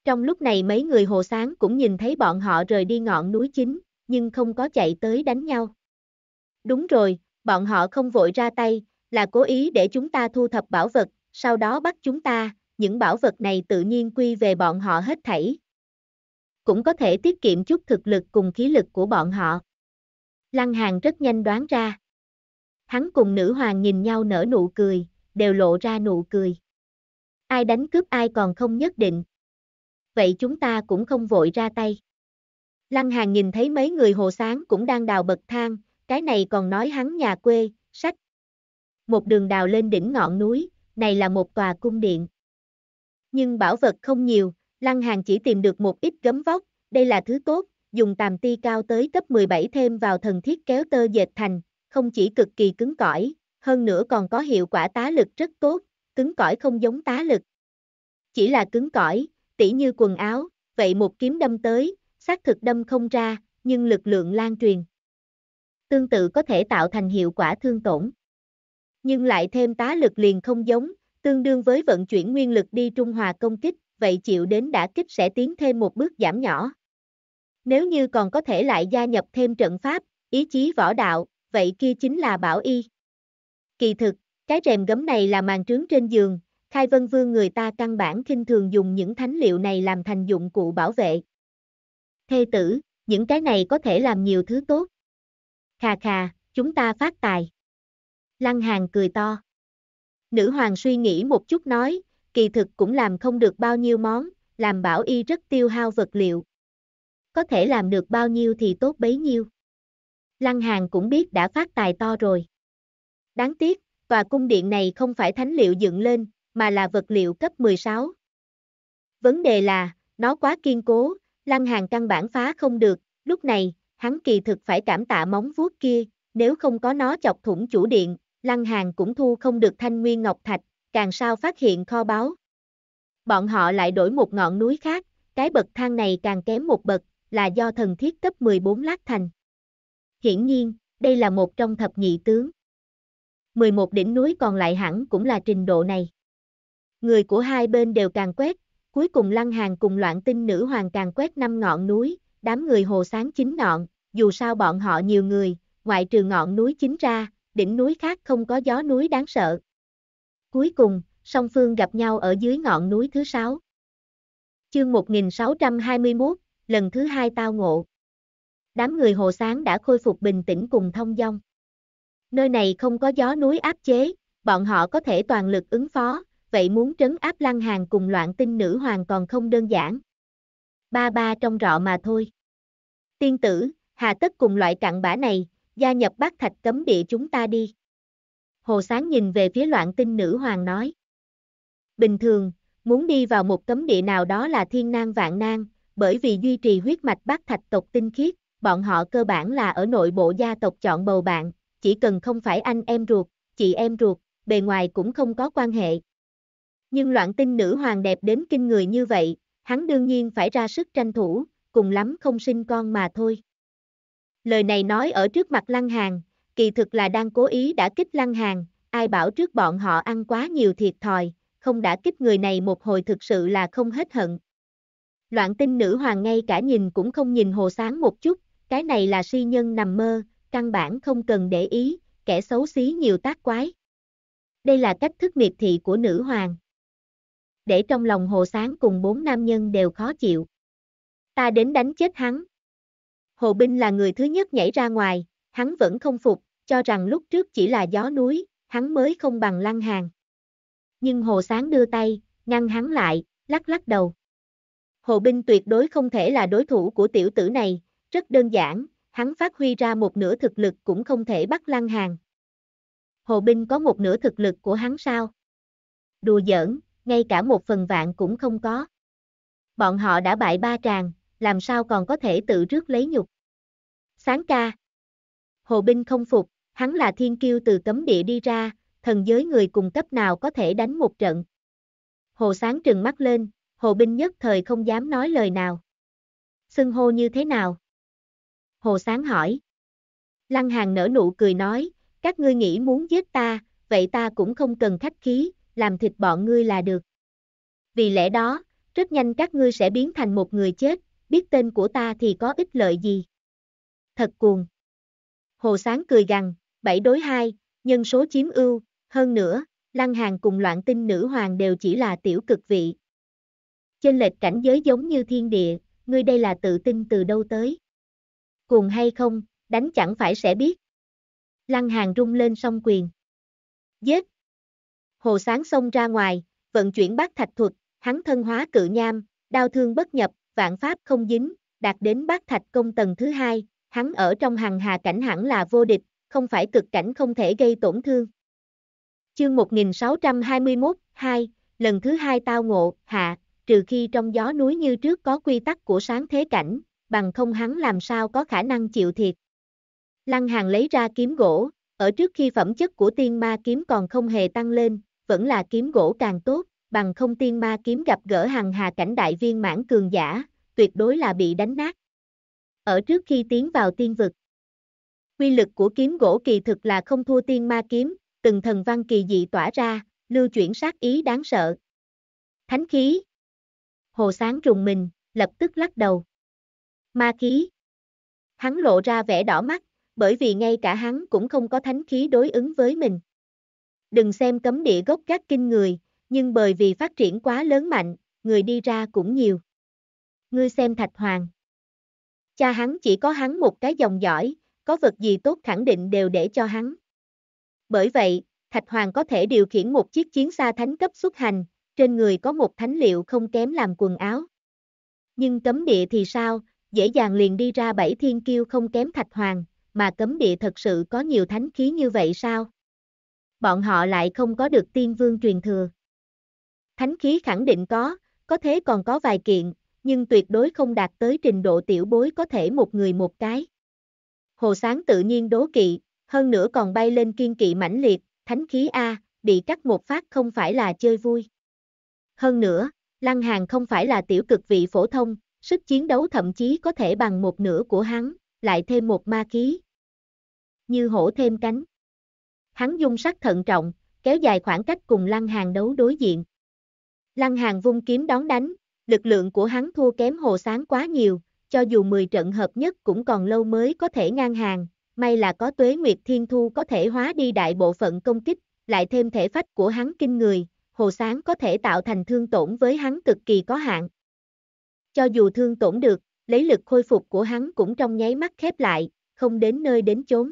Trong lúc này mấy người hồ sáng cũng nhìn thấy bọn họ rời đi ngọn núi chính, nhưng không có chạy tới đánh nhau. Đúng rồi, bọn họ không vội ra tay, là cố ý để chúng ta thu thập bảo vật, sau đó bắt chúng ta, những bảo vật này tự nhiên quy về bọn họ hết thảy. Cũng có thể tiết kiệm chút thực lực cùng khí lực của bọn họ. Lăng Hàng rất nhanh đoán ra. Hắn cùng nữ hoàng nhìn nhau nở nụ cười, đều lộ ra nụ cười. Ai đánh cướp ai còn không nhất định vậy chúng ta cũng không vội ra tay. Lăng Hàng nhìn thấy mấy người hồ sáng cũng đang đào bậc thang, cái này còn nói hắn nhà quê, sách. Một đường đào lên đỉnh ngọn núi, này là một tòa cung điện. Nhưng bảo vật không nhiều, Lăng Hàng chỉ tìm được một ít gấm vóc, đây là thứ tốt, dùng tàm ti cao tới cấp 17 thêm vào thần thiết kéo tơ dệt thành, không chỉ cực kỳ cứng cỏi, hơn nữa còn có hiệu quả tá lực rất tốt, cứng cỏi không giống tá lực. Chỉ là cứng cỏi, tỉ như quần áo, vậy một kiếm đâm tới, xác thực đâm không ra, nhưng lực lượng lan truyền. Tương tự có thể tạo thành hiệu quả thương tổn. Nhưng lại thêm tá lực liền không giống, tương đương với vận chuyển nguyên lực đi trung hòa công kích, vậy chịu đến đã kích sẽ tiến thêm một bước giảm nhỏ. Nếu như còn có thể lại gia nhập thêm trận pháp, ý chí võ đạo, vậy kia chính là bảo y. Kỳ thực, cái rèm gấm này là màn trướng trên giường, Khai Vân Vương người ta căn bản kinh thường dùng những thánh liệu này làm thành dụng cụ bảo vệ. Thê tử, những cái này có thể làm nhiều thứ tốt. Khà khà, chúng ta phát tài. Lăng hàn cười to. Nữ hoàng suy nghĩ một chút nói, kỳ thực cũng làm không được bao nhiêu món, làm bảo y rất tiêu hao vật liệu. Có thể làm được bao nhiêu thì tốt bấy nhiêu. Lăng hàn cũng biết đã phát tài to rồi. Đáng tiếc, tòa cung điện này không phải thánh liệu dựng lên, mà là vật liệu cấp 16. Vấn đề là, nó quá kiên cố, lăng Hàng căn bản phá không được, lúc này, hắn kỳ thực phải cảm tạ móng vuốt kia, nếu không có nó chọc thủng chủ điện, Lăng Hàng cũng thu không được thanh nguyên ngọc thạch, càng sao phát hiện kho báu. Bọn họ lại đổi một ngọn núi khác, cái bậc thang này càng kém một bậc, là do thần thiết cấp 14 lát thành. Hiển nhiên, đây là một trong thập nhị tướng. 11 đỉnh núi còn lại hẳn cũng là trình độ này người của hai bên đều càng quét, cuối cùng lăng hàng cùng loạn tinh nữ hoàng càng quét năm ngọn núi, đám người hồ sáng chín ngọn, dù sao bọn họ nhiều người, ngoại trừ ngọn núi chính ra, đỉnh núi khác không có gió núi đáng sợ. Cuối cùng, song phương gặp nhau ở dưới ngọn núi thứ sáu. Chương 1621, lần thứ hai tao ngộ. Đám người hồ sáng đã khôi phục bình tĩnh cùng thông dong. Nơi này không có gió núi áp chế, bọn họ có thể toàn lực ứng phó, vậy muốn trấn áp lăng hàng cùng loạn tinh nữ hoàng còn không đơn giản. Ba ba trong rọ mà thôi. Tiên tử, hà tất cùng loại cặn bã này, gia nhập bác thạch cấm địa chúng ta đi. Hồ Sáng nhìn về phía loạn tinh nữ hoàng nói. Bình thường, muốn đi vào một cấm địa nào đó là thiên nan vạn nan, bởi vì duy trì huyết mạch bác thạch tộc tinh khiết, bọn họ cơ bản là ở nội bộ gia tộc chọn bầu bạn, chỉ cần không phải anh em ruột, chị em ruột, bề ngoài cũng không có quan hệ, nhưng loạn tinh nữ hoàng đẹp đến kinh người như vậy, hắn đương nhiên phải ra sức tranh thủ, cùng lắm không sinh con mà thôi. Lời này nói ở trước mặt Lăng Hàn, kỳ thực là đang cố ý đã kích Lăng Hàn, ai bảo trước bọn họ ăn quá nhiều thiệt thòi, không đã kích người này một hồi thực sự là không hết hận. Loạn tinh nữ hoàng ngay cả nhìn cũng không nhìn hồ sáng một chút, cái này là si nhân nằm mơ, căn bản không cần để ý, kẻ xấu xí nhiều tác quái. Đây là cách thức miệt thị của nữ hoàng để trong lòng Hồ Sáng cùng bốn nam nhân đều khó chịu. Ta đến đánh chết hắn. Hồ Binh là người thứ nhất nhảy ra ngoài, hắn vẫn không phục, cho rằng lúc trước chỉ là gió núi, hắn mới không bằng lăng hàng. Nhưng Hồ Sáng đưa tay, ngăn hắn lại, lắc lắc đầu. Hồ Binh tuyệt đối không thể là đối thủ của tiểu tử này, rất đơn giản, hắn phát huy ra một nửa thực lực cũng không thể bắt lăng hàng. Hồ Binh có một nửa thực lực của hắn sao? Đùa giỡn, ngay cả một phần vạn cũng không có. Bọn họ đã bại ba tràng, làm sao còn có thể tự rước lấy nhục. Sáng ca. Hồ Binh không phục, hắn là thiên kiêu từ cấm địa đi ra, thần giới người cùng cấp nào có thể đánh một trận. Hồ Sáng trừng mắt lên, Hồ Binh nhất thời không dám nói lời nào. Xưng hô như thế nào? Hồ Sáng hỏi. Lăng Hàng nở nụ cười nói, các ngươi nghĩ muốn giết ta, vậy ta cũng không cần khách khí, làm thịt bọn ngươi là được. Vì lẽ đó, rất nhanh các ngươi sẽ biến thành một người chết, biết tên của ta thì có ích lợi gì. Thật cuồng. Hồ Sáng cười gằn, bảy đối hai, nhân số chiếm ưu, hơn nữa, Lăng Hàng cùng loạn tinh nữ hoàng đều chỉ là tiểu cực vị. Trên lệch cảnh giới giống như thiên địa, ngươi đây là tự tin từ đâu tới. Cuồng hay không, đánh chẳng phải sẽ biết. Lăng Hàng rung lên song quyền. Giết, Hồ Sáng xông ra ngoài, vận chuyển bát thạch thuật, hắn thân hóa cự nham, đau thương bất nhập, vạn pháp không dính, đạt đến bát thạch công tầng thứ hai, hắn ở trong hàng hà cảnh hẳn là vô địch, không phải cực cảnh không thể gây tổn thương. Chương 1621, 2, lần thứ hai tao ngộ, hạ, trừ khi trong gió núi như trước có quy tắc của sáng thế cảnh, bằng không hắn làm sao có khả năng chịu thiệt. Lăng Hàng lấy ra kiếm gỗ, ở trước khi phẩm chất của tiên ma kiếm còn không hề tăng lên, vẫn là kiếm gỗ càng tốt, bằng không tiên ma kiếm gặp gỡ hàng hà cảnh đại viên mãn cường giả, tuyệt đối là bị đánh nát. Ở trước khi tiến vào tiên vực, quy lực của kiếm gỗ kỳ thực là không thua tiên ma kiếm, từng thần văn kỳ dị tỏa ra, lưu chuyển sát ý đáng sợ. Thánh khí Hồ sáng trùng mình, lập tức lắc đầu. Ma khí Hắn lộ ra vẻ đỏ mắt, bởi vì ngay cả hắn cũng không có thánh khí đối ứng với mình. Đừng xem cấm địa gốc các kinh người, nhưng bởi vì phát triển quá lớn mạnh, người đi ra cũng nhiều. Ngươi xem Thạch Hoàng. Cha hắn chỉ có hắn một cái dòng dõi, có vật gì tốt khẳng định đều để cho hắn. Bởi vậy, Thạch Hoàng có thể điều khiển một chiếc chiến xa thánh cấp xuất hành, trên người có một thánh liệu không kém làm quần áo. Nhưng cấm địa thì sao, dễ dàng liền đi ra bảy thiên kiêu không kém Thạch Hoàng, mà cấm địa thật sự có nhiều thánh khí như vậy sao? bọn họ lại không có được tiên vương truyền thừa. Thánh khí khẳng định có, có thế còn có vài kiện, nhưng tuyệt đối không đạt tới trình độ tiểu bối có thể một người một cái. Hồ Sáng tự nhiên đố kỵ, hơn nữa còn bay lên kiên kỵ mãnh liệt, thánh khí A, bị cắt một phát không phải là chơi vui. Hơn nữa, Lăng Hàng không phải là tiểu cực vị phổ thông, sức chiến đấu thậm chí có thể bằng một nửa của hắn, lại thêm một ma khí. Như hổ thêm cánh hắn dung sắc thận trọng, kéo dài khoảng cách cùng Lăng Hàng đấu đối diện. Lăng Hàng vung kiếm đón đánh, lực lượng của hắn thua kém hồ sáng quá nhiều, cho dù 10 trận hợp nhất cũng còn lâu mới có thể ngang hàng, may là có tuế Nguyệt Thiên Thu có thể hóa đi đại bộ phận công kích, lại thêm thể phách của hắn kinh người, hồ sáng có thể tạo thành thương tổn với hắn cực kỳ có hạn. Cho dù thương tổn được, lấy lực khôi phục của hắn cũng trong nháy mắt khép lại, không đến nơi đến chốn.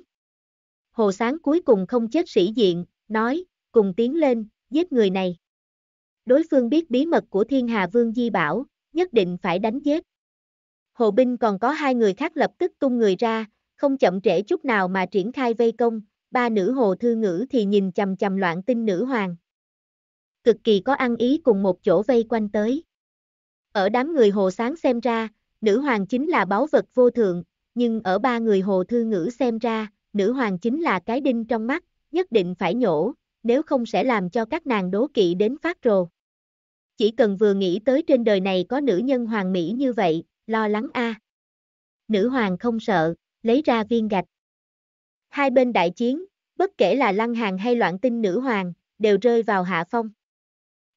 Hồ Sáng cuối cùng không chết sĩ diện, nói, cùng tiến lên, giết người này. Đối phương biết bí mật của Thiên Hà Vương Di Bảo, nhất định phải đánh giết. Hồ binh còn có hai người khác lập tức tung người ra, không chậm trễ chút nào mà triển khai vây công, ba nữ hồ thư ngữ thì nhìn chầm chầm loạn tinh nữ hoàng. Cực kỳ có ăn ý cùng một chỗ vây quanh tới. Ở đám người hồ sáng xem ra, nữ hoàng chính là báu vật vô thượng, nhưng ở ba người hồ thư ngữ xem ra, nữ hoàng chính là cái đinh trong mắt, nhất định phải nhổ, nếu không sẽ làm cho các nàng đố kỵ đến phát rồ. Chỉ cần vừa nghĩ tới trên đời này có nữ nhân hoàng mỹ như vậy, lo lắng a. À. Nữ hoàng không sợ, lấy ra viên gạch. Hai bên đại chiến, bất kể là lăng hàng hay loạn tinh nữ hoàng, đều rơi vào hạ phong.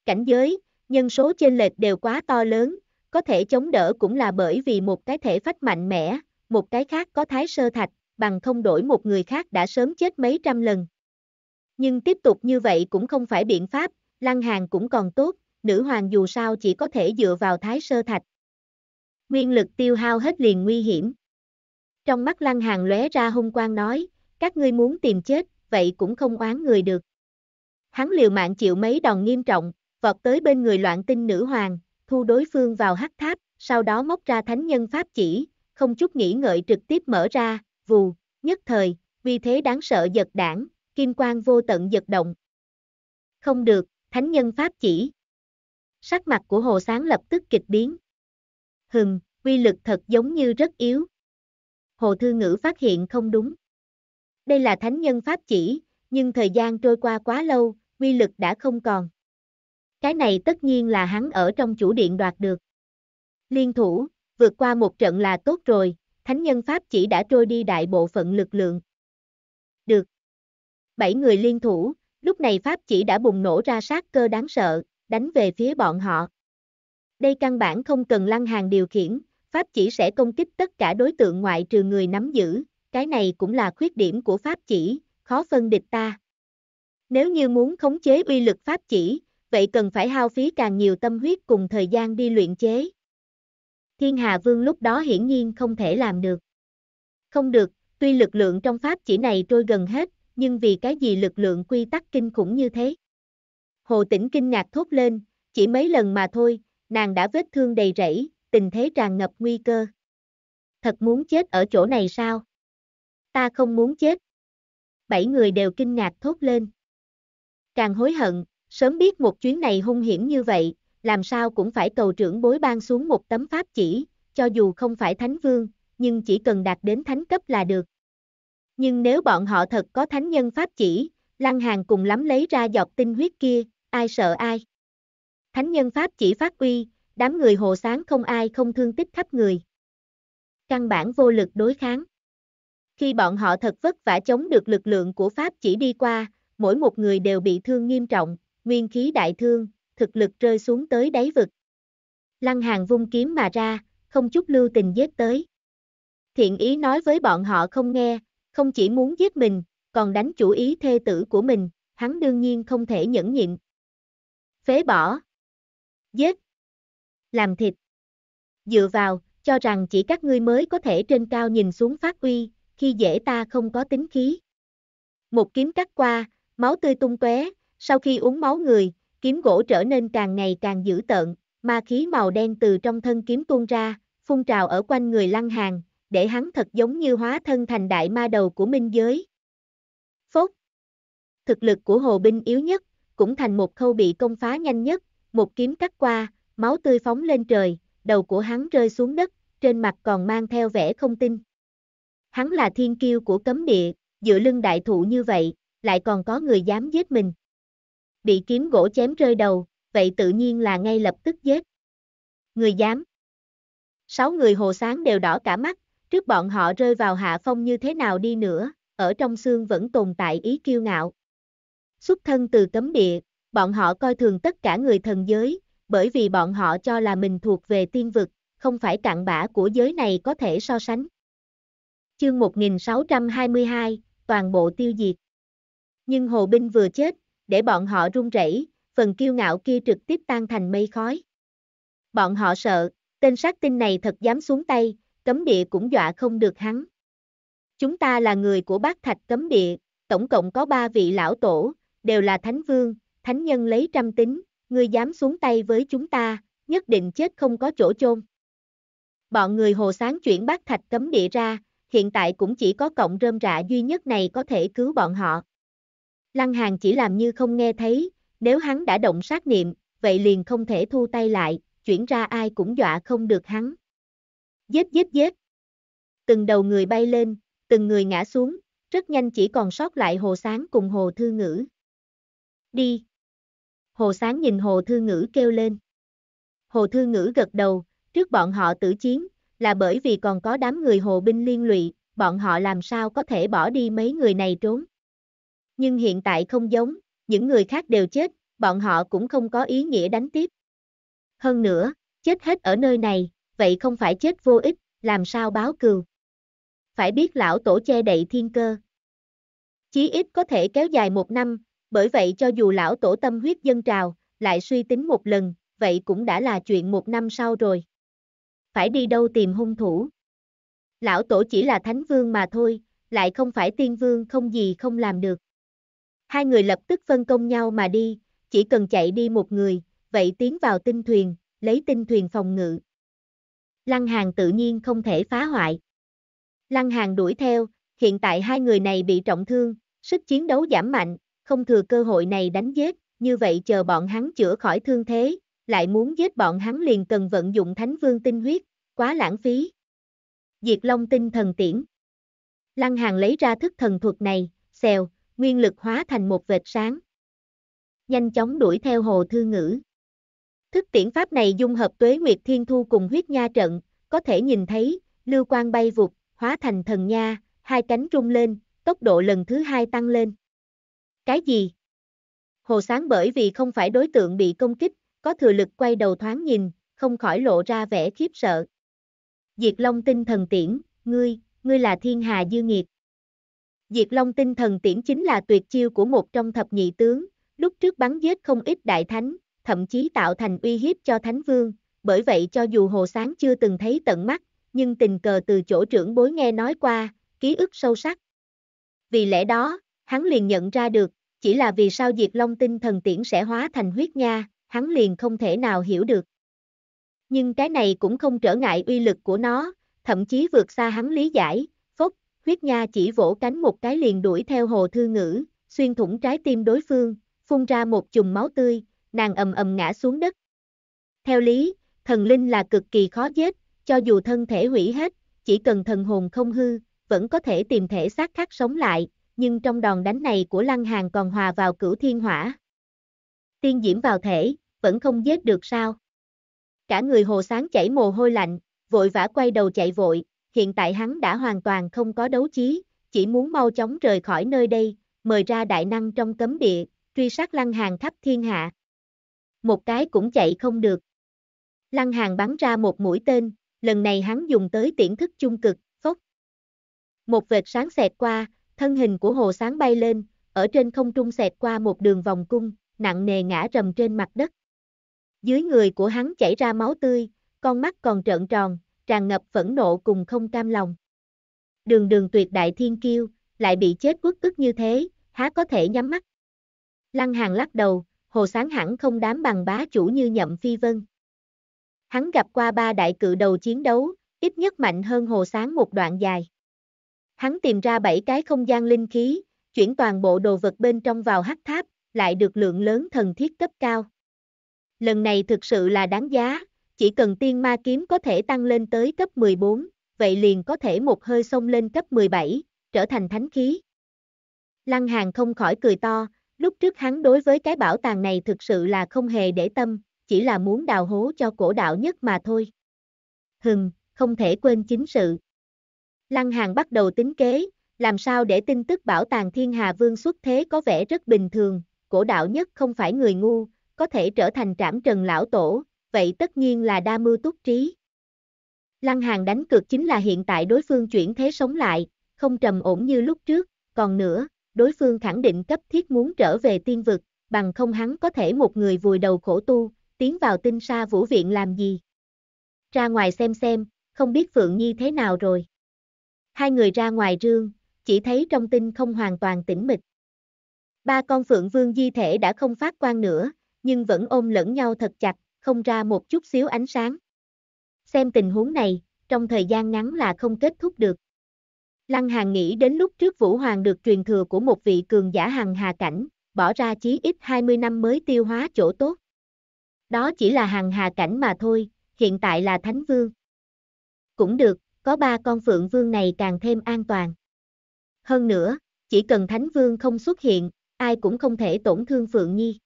Cảnh giới, nhân số trên lệch đều quá to lớn, có thể chống đỡ cũng là bởi vì một cái thể phách mạnh mẽ, một cái khác có thái sơ thạch, bằng không đổi một người khác đã sớm chết mấy trăm lần. Nhưng tiếp tục như vậy cũng không phải biện pháp, Lăng hàn cũng còn tốt, nữ hoàng dù sao chỉ có thể dựa vào thái sơ thạch. Nguyên lực tiêu hao hết liền nguy hiểm. Trong mắt Lăng hàn lóe ra hung quang nói, các ngươi muốn tìm chết, vậy cũng không oán người được. Hắn liều mạng chịu mấy đòn nghiêm trọng, vọt tới bên người loạn tinh nữ hoàng, thu đối phương vào hắc tháp, sau đó móc ra thánh nhân pháp chỉ, không chút nghĩ ngợi trực tiếp mở ra, vù, nhất thời, vì thế đáng sợ giật đảng, kim quang vô tận giật động. Không được, thánh nhân pháp chỉ. Sắc mặt của hồ sáng lập tức kịch biến. Hừng, quy lực thật giống như rất yếu. Hồ thư ngữ phát hiện không đúng. Đây là thánh nhân pháp chỉ, nhưng thời gian trôi qua quá lâu, quy lực đã không còn. Cái này tất nhiên là hắn ở trong chủ điện đoạt được. Liên thủ, vượt qua một trận là tốt rồi, thánh nhân Pháp chỉ đã trôi đi đại bộ phận lực lượng. Được. Bảy người liên thủ, lúc này Pháp chỉ đã bùng nổ ra sát cơ đáng sợ, đánh về phía bọn họ. Đây căn bản không cần lăng hàng điều khiển, Pháp chỉ sẽ công kích tất cả đối tượng ngoại trừ người nắm giữ, cái này cũng là khuyết điểm của Pháp chỉ, khó phân địch ta. Nếu như muốn khống chế uy lực Pháp chỉ, vậy cần phải hao phí càng nhiều tâm huyết cùng thời gian đi luyện chế, Thiên Hà Vương lúc đó hiển nhiên không thể làm được. Không được, tuy lực lượng trong pháp chỉ này trôi gần hết, nhưng vì cái gì lực lượng quy tắc kinh khủng như thế? Hồ Tĩnh kinh ngạc thốt lên, chỉ mấy lần mà thôi, nàng đã vết thương đầy rẫy, tình thế tràn ngập nguy cơ. Thật muốn chết ở chỗ này sao? Ta không muốn chết. Bảy người đều kinh ngạc thốt lên. Càng hối hận, sớm biết một chuyến này hung hiểm như vậy, làm sao cũng phải cầu trưởng bối ban xuống một tấm pháp chỉ, cho dù không phải thánh vương, nhưng chỉ cần đạt đến thánh cấp là được. Nhưng nếu bọn họ thật có thánh nhân pháp chỉ, lăng hàng cùng lắm lấy ra giọt tinh huyết kia, ai sợ ai. Thánh nhân pháp chỉ phát uy, đám người hồ sáng không ai không thương tích khắp người. Căn bản vô lực đối kháng. Khi bọn họ thật vất vả chống được lực lượng của pháp chỉ đi qua, mỗi một người đều bị thương nghiêm trọng, nguyên khí đại thương, thực lực rơi xuống tới đáy vực. Lăng hàn vung kiếm mà ra, không chút lưu tình giết tới. Thiện ý nói với bọn họ không nghe, không chỉ muốn giết mình, còn đánh chủ ý thê tử của mình, hắn đương nhiên không thể nhẫn nhịn. Phế bỏ. Giết. Làm thịt. Dựa vào, cho rằng chỉ các ngươi mới có thể trên cao nhìn xuống phát uy, khi dễ ta không có tính khí. Một kiếm cắt qua, máu tươi tung tóe, sau khi uống máu người, kiếm gỗ trở nên càng ngày càng dữ tợn, ma khí màu đen từ trong thân kiếm tuôn ra, phun trào ở quanh người lăng hàng, để hắn thật giống như hóa thân thành đại ma đầu của minh giới. Phốt Thực lực của hồ binh yếu nhất, cũng thành một khâu bị công phá nhanh nhất, một kiếm cắt qua, máu tươi phóng lên trời, đầu của hắn rơi xuống đất, trên mặt còn mang theo vẻ không tin. Hắn là thiên kiêu của cấm địa, dựa lưng đại thụ như vậy, lại còn có người dám giết mình bị kiếm gỗ chém rơi đầu, vậy tự nhiên là ngay lập tức giết. Người dám. Sáu người hồ sáng đều đỏ cả mắt, trước bọn họ rơi vào hạ phong như thế nào đi nữa, ở trong xương vẫn tồn tại ý kiêu ngạo. Xuất thân từ cấm địa, bọn họ coi thường tất cả người thần giới, bởi vì bọn họ cho là mình thuộc về tiên vực, không phải cặn bã của giới này có thể so sánh. Chương 1622, toàn bộ tiêu diệt. Nhưng Hồ Binh vừa chết, để bọn họ run rẩy, phần kiêu ngạo kia trực tiếp tan thành mây khói. Bọn họ sợ, tên sát tinh này thật dám xuống tay, cấm địa cũng dọa không được hắn. Chúng ta là người của bác thạch cấm địa, tổng cộng có ba vị lão tổ, đều là thánh vương, thánh nhân lấy trăm tính, người dám xuống tay với chúng ta, nhất định chết không có chỗ chôn. Bọn người hồ sáng chuyển bác thạch cấm địa ra, hiện tại cũng chỉ có cộng rơm rạ duy nhất này có thể cứu bọn họ. Lăng Hàng chỉ làm như không nghe thấy, nếu hắn đã động sát niệm, vậy liền không thể thu tay lại, chuyển ra ai cũng dọa không được hắn. Giết, giết, giết. Từng đầu người bay lên, từng người ngã xuống, rất nhanh chỉ còn sót lại Hồ Sáng cùng Hồ Thư Ngữ. Đi. Hồ Sáng nhìn Hồ Thư Ngữ kêu lên. Hồ Thư Ngữ gật đầu, trước bọn họ tử chiến, là bởi vì còn có đám người Hồ binh liên lụy, bọn họ làm sao có thể bỏ đi mấy người này trốn nhưng hiện tại không giống, những người khác đều chết, bọn họ cũng không có ý nghĩa đánh tiếp. Hơn nữa, chết hết ở nơi này, vậy không phải chết vô ích, làm sao báo cừu. Phải biết lão tổ che đậy thiên cơ. Chí ít có thể kéo dài một năm, bởi vậy cho dù lão tổ tâm huyết dân trào, lại suy tính một lần, vậy cũng đã là chuyện một năm sau rồi. Phải đi đâu tìm hung thủ? Lão tổ chỉ là thánh vương mà thôi, lại không phải tiên vương không gì không làm được. Hai người lập tức phân công nhau mà đi, chỉ cần chạy đi một người, vậy tiến vào tinh thuyền, lấy tinh thuyền phòng ngự. Lăng Hàng tự nhiên không thể phá hoại. Lăng Hàng đuổi theo, hiện tại hai người này bị trọng thương, sức chiến đấu giảm mạnh, không thừa cơ hội này đánh giết, như vậy chờ bọn hắn chữa khỏi thương thế, lại muốn giết bọn hắn liền cần vận dụng thánh vương tinh huyết, quá lãng phí. Diệt Long tinh thần tiễn. Lăng Hàng lấy ra thức thần thuật này, xèo, nguyên lực hóa thành một vệt sáng. Nhanh chóng đuổi theo hồ thư ngữ. Thức tiễn pháp này dung hợp tuế nguyệt thiên thu cùng huyết nha trận, có thể nhìn thấy, lưu quang bay vụt, hóa thành thần nha, hai cánh rung lên, tốc độ lần thứ hai tăng lên. Cái gì? Hồ sáng bởi vì không phải đối tượng bị công kích, có thừa lực quay đầu thoáng nhìn, không khỏi lộ ra vẻ khiếp sợ. Diệt Long tinh thần tiễn, ngươi, ngươi là thiên hà dư nghiệt. Diệt Long tinh thần tiễn chính là tuyệt chiêu của một trong thập nhị tướng, lúc trước bắn giết không ít đại thánh, thậm chí tạo thành uy hiếp cho thánh vương, bởi vậy cho dù Hồ Sáng chưa từng thấy tận mắt, nhưng tình cờ từ chỗ trưởng bối nghe nói qua, ký ức sâu sắc. Vì lẽ đó, hắn liền nhận ra được, chỉ là vì sao Diệt Long tinh thần tiễn sẽ hóa thành huyết nha, hắn liền không thể nào hiểu được. Nhưng cái này cũng không trở ngại uy lực của nó, thậm chí vượt xa hắn lý giải, huyết nha chỉ vỗ cánh một cái liền đuổi theo hồ thư ngữ, xuyên thủng trái tim đối phương, phun ra một chùm máu tươi, nàng ầm ầm ngã xuống đất. Theo lý, thần linh là cực kỳ khó giết, cho dù thân thể hủy hết, chỉ cần thần hồn không hư, vẫn có thể tìm thể xác khác sống lại, nhưng trong đòn đánh này của Lăng Hàng còn hòa vào cửu thiên hỏa. Tiên diễm vào thể, vẫn không giết được sao? Cả người hồ sáng chảy mồ hôi lạnh, vội vã quay đầu chạy vội, hiện tại hắn đã hoàn toàn không có đấu chí, chỉ muốn mau chóng rời khỏi nơi đây, mời ra đại năng trong cấm địa, truy sát lăng hàng khắp thiên hạ. Một cái cũng chạy không được. Lăng hàng bắn ra một mũi tên, lần này hắn dùng tới tiễn thức chung cực, phốc. Một vệt sáng xẹt qua, thân hình của hồ sáng bay lên, ở trên không trung xẹt qua một đường vòng cung, nặng nề ngã rầm trên mặt đất. Dưới người của hắn chảy ra máu tươi, con mắt còn trợn tròn, tràn ngập phẫn nộ cùng không cam lòng. Đường đường tuyệt đại thiên kiêu, lại bị chết quốc ức như thế, há có thể nhắm mắt. Lăng hàng lắc đầu, hồ sáng hẳn không đám bằng bá chủ như nhậm phi vân. Hắn gặp qua ba đại cự đầu chiến đấu, ít nhất mạnh hơn hồ sáng một đoạn dài. Hắn tìm ra bảy cái không gian linh khí, chuyển toàn bộ đồ vật bên trong vào hắc tháp, lại được lượng lớn thần thiết cấp cao. Lần này thực sự là đáng giá, chỉ cần tiên ma kiếm có thể tăng lên tới cấp 14, vậy liền có thể một hơi xông lên cấp 17, trở thành thánh khí. Lăng Hàng không khỏi cười to, lúc trước hắn đối với cái bảo tàng này thực sự là không hề để tâm, chỉ là muốn đào hố cho cổ đạo nhất mà thôi. Hừng, không thể quên chính sự. Lăng Hàng bắt đầu tính kế, làm sao để tin tức bảo tàng thiên hà vương xuất thế có vẻ rất bình thường, cổ đạo nhất không phải người ngu, có thể trở thành trảm trần lão tổ, vậy tất nhiên là đa mưu túc trí. Lăng Hàng đánh cược chính là hiện tại đối phương chuyển thế sống lại, không trầm ổn như lúc trước, còn nữa, đối phương khẳng định cấp thiết muốn trở về tiên vực, bằng không hắn có thể một người vùi đầu khổ tu, tiến vào tinh sa vũ viện làm gì. Ra ngoài xem xem, không biết Phượng Nhi thế nào rồi. Hai người ra ngoài rương, chỉ thấy trong tinh không hoàn toàn tĩnh mịch. Ba con Phượng Vương di thể đã không phát quan nữa, nhưng vẫn ôm lẫn nhau thật chặt, không ra một chút xíu ánh sáng. Xem tình huống này, trong thời gian ngắn là không kết thúc được. Lăng Hàng nghĩ đến lúc trước Vũ Hoàng được truyền thừa của một vị cường giả hằng hà cảnh, bỏ ra chí ít 20 năm mới tiêu hóa chỗ tốt. Đó chỉ là hằng hà cảnh mà thôi, hiện tại là Thánh Vương. Cũng được, có ba con Phượng Vương này càng thêm an toàn. Hơn nữa, chỉ cần Thánh Vương không xuất hiện, ai cũng không thể tổn thương Phượng Nhi.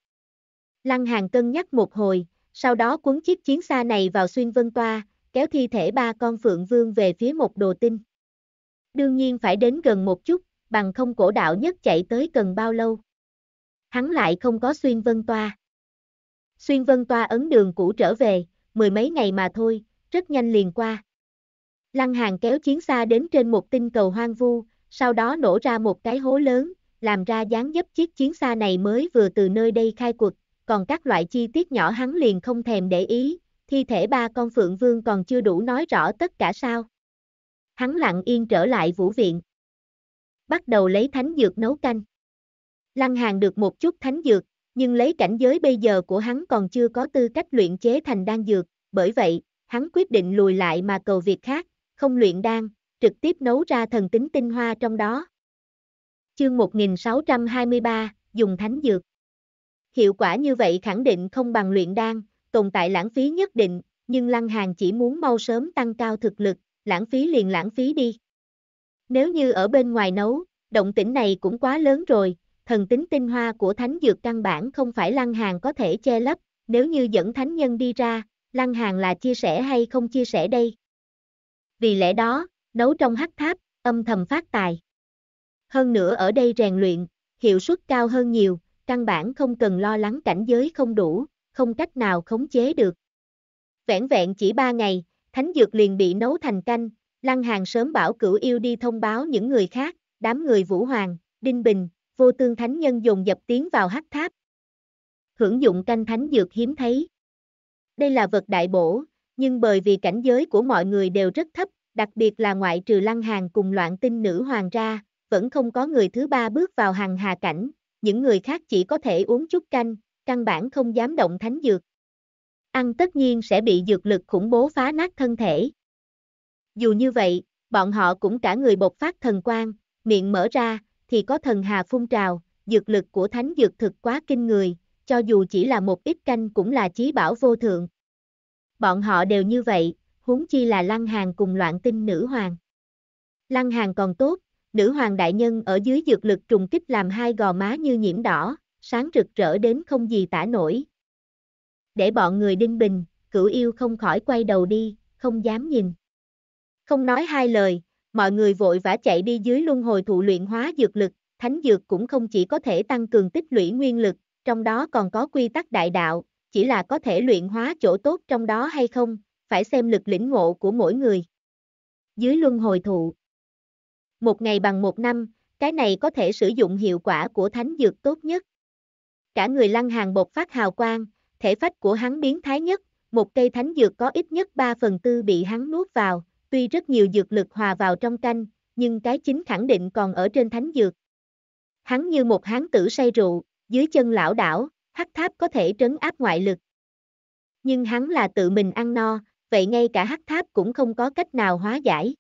Lăng Hàng cân nhắc một hồi, sau đó cuốn chiếc chiến xa này vào xuyên vân toa, kéo thi thể ba con Phượng Vương về phía một đồ tinh. Đương nhiên phải đến gần một chút, bằng không cổ đạo nhất chạy tới cần bao lâu. Hắn lại không có xuyên vân toa. Xuyên vân toa ấn đường cũ trở về, mười mấy ngày mà thôi, rất nhanh liền qua. Lăng hàng kéo chiến xa đến trên một tinh cầu hoang vu, sau đó nổ ra một cái hố lớn, làm ra dáng dấp chiếc chiến xa này mới vừa từ nơi đây khai cuộc, còn các loại chi tiết nhỏ hắn liền không thèm để ý, thi thể ba con Phượng Vương còn chưa đủ nói rõ tất cả sao. Hắn lặng yên trở lại vũ viện. Bắt đầu lấy thánh dược nấu canh. Lăng hàng được một chút thánh dược, nhưng lấy cảnh giới bây giờ của hắn còn chưa có tư cách luyện chế thành đan dược, bởi vậy, hắn quyết định lùi lại mà cầu việc khác, không luyện đan, trực tiếp nấu ra thần tính tinh hoa trong đó. Chương 1623, dùng thánh dược. Hiệu quả như vậy khẳng định không bằng luyện đan, tồn tại lãng phí nhất định, nhưng Lăng Hàng chỉ muốn mau sớm tăng cao thực lực, lãng phí liền lãng phí đi. Nếu như ở bên ngoài nấu, động tĩnh này cũng quá lớn rồi, thần tính tinh hoa của thánh dược căn bản không phải Lăng Hàng có thể che lấp, nếu như dẫn thánh nhân đi ra, Lăng Hàng là chia sẻ hay không chia sẻ đây? Vì lẽ đó, nấu trong hắc tháp, âm thầm phát tài. Hơn nữa ở đây rèn luyện, hiệu suất cao hơn nhiều, căn bản không cần lo lắng cảnh giới không đủ, không cách nào khống chế được. Vẹn vẹn chỉ ba ngày, thánh dược liền bị nấu thành canh, Lăng Hàng sớm bảo cửu yêu đi thông báo những người khác, đám người Vũ Hoàng, Đinh Bình, vô tương thánh nhân dùng dập tiến vào hắc tháp. Hưởng dụng canh thánh dược hiếm thấy. Đây là vật đại bổ, nhưng bởi vì cảnh giới của mọi người đều rất thấp, đặc biệt là ngoại trừ Lăng Hàng cùng loạn tinh nữ hoàng ra, vẫn không có người thứ ba bước vào hàng hà cảnh, những người khác chỉ có thể uống chút canh, căn bản không dám động thánh dược. Ăn tất nhiên sẽ bị dược lực khủng bố phá nát thân thể. Dù như vậy, bọn họ cũng cả người bộc phát thần quang, miệng mở ra, thì có thần hà phun trào, dược lực của thánh dược thực quá kinh người, cho dù chỉ là một ít canh cũng là chí bảo vô thượng. Bọn họ đều như vậy, huống chi là Lăng Hàng cùng loạn tinh nữ hoàng. Lăng Hàng còn tốt, nữ hoàng đại nhân ở dưới dược lực trùng kích làm hai gò má như nhiễm đỏ, sáng rực rỡ đến không gì tả nổi. Để bọn người đinh bình, cửu yêu không khỏi quay đầu đi, không dám nhìn. Không nói hai lời, mọi người vội vã chạy đi dưới luân hồi thụ luyện hóa dược lực, thánh dược cũng không chỉ có thể tăng cường tích lũy nguyên lực, trong đó còn có quy tắc đại đạo, chỉ là có thể luyện hóa chỗ tốt trong đó hay không, phải xem lực lĩnh ngộ của mỗi người. Dưới luân hồi thụ, một ngày bằng một năm, cái này có thể sử dụng hiệu quả của thánh dược tốt nhất. Cả người lăng hàng bột phát hào quang, thể phách của hắn biến thái nhất, một cây thánh dược có ít nhất 3 phần tư bị hắn nuốt vào, tuy rất nhiều dược lực hòa vào trong canh, nhưng cái chính khẳng định còn ở trên thánh dược. Hắn như một hán tử say rượu, dưới chân lão đảo, hắc tháp có thể trấn áp ngoại lực. Nhưng hắn là tự mình ăn no, vậy ngay cả hắc tháp cũng không có cách nào hóa giải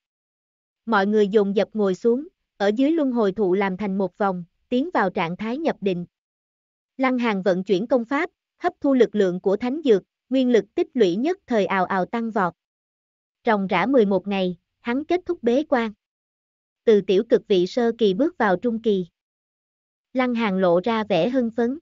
mọi người dồn dập ngồi xuống, ở dưới luân hồi thụ làm thành một vòng, tiến vào trạng thái nhập định. Lăng Hàng vận chuyển công pháp, hấp thu lực lượng của thánh dược, nguyên lực tích lũy nhất thời ào ào tăng vọt. Ròng rã 11 ngày, hắn kết thúc bế quan. Từ tiểu cực vị sơ kỳ bước vào trung kỳ. Lăng Hàng lộ ra vẻ hưng phấn.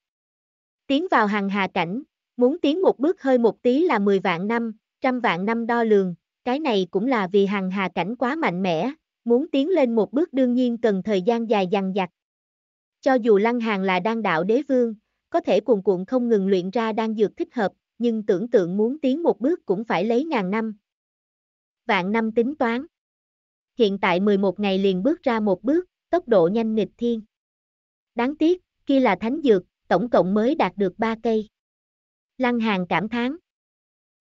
Tiến vào hàng hà cảnh, muốn tiến một bước hơi một tí là 10 vạn năm, trăm vạn năm đo lường, cái này cũng là vì hàng hà cảnh quá mạnh mẽ, muốn tiến lên một bước đương nhiên cần thời gian dài dằn dặt. Cho dù Lăng Hàng là đan đạo đế vương, có thể cuồn cuộn không ngừng luyện ra đan dược thích hợp, nhưng tưởng tượng muốn tiến một bước cũng phải lấy ngàn năm. Vạn năm tính toán. Hiện tại 11 ngày liền bước ra một bước, tốc độ nhanh nghịch thiên. Đáng tiếc, kia là thánh dược, tổng cộng mới đạt được 3 cây. Lăng Hàng cảm thán.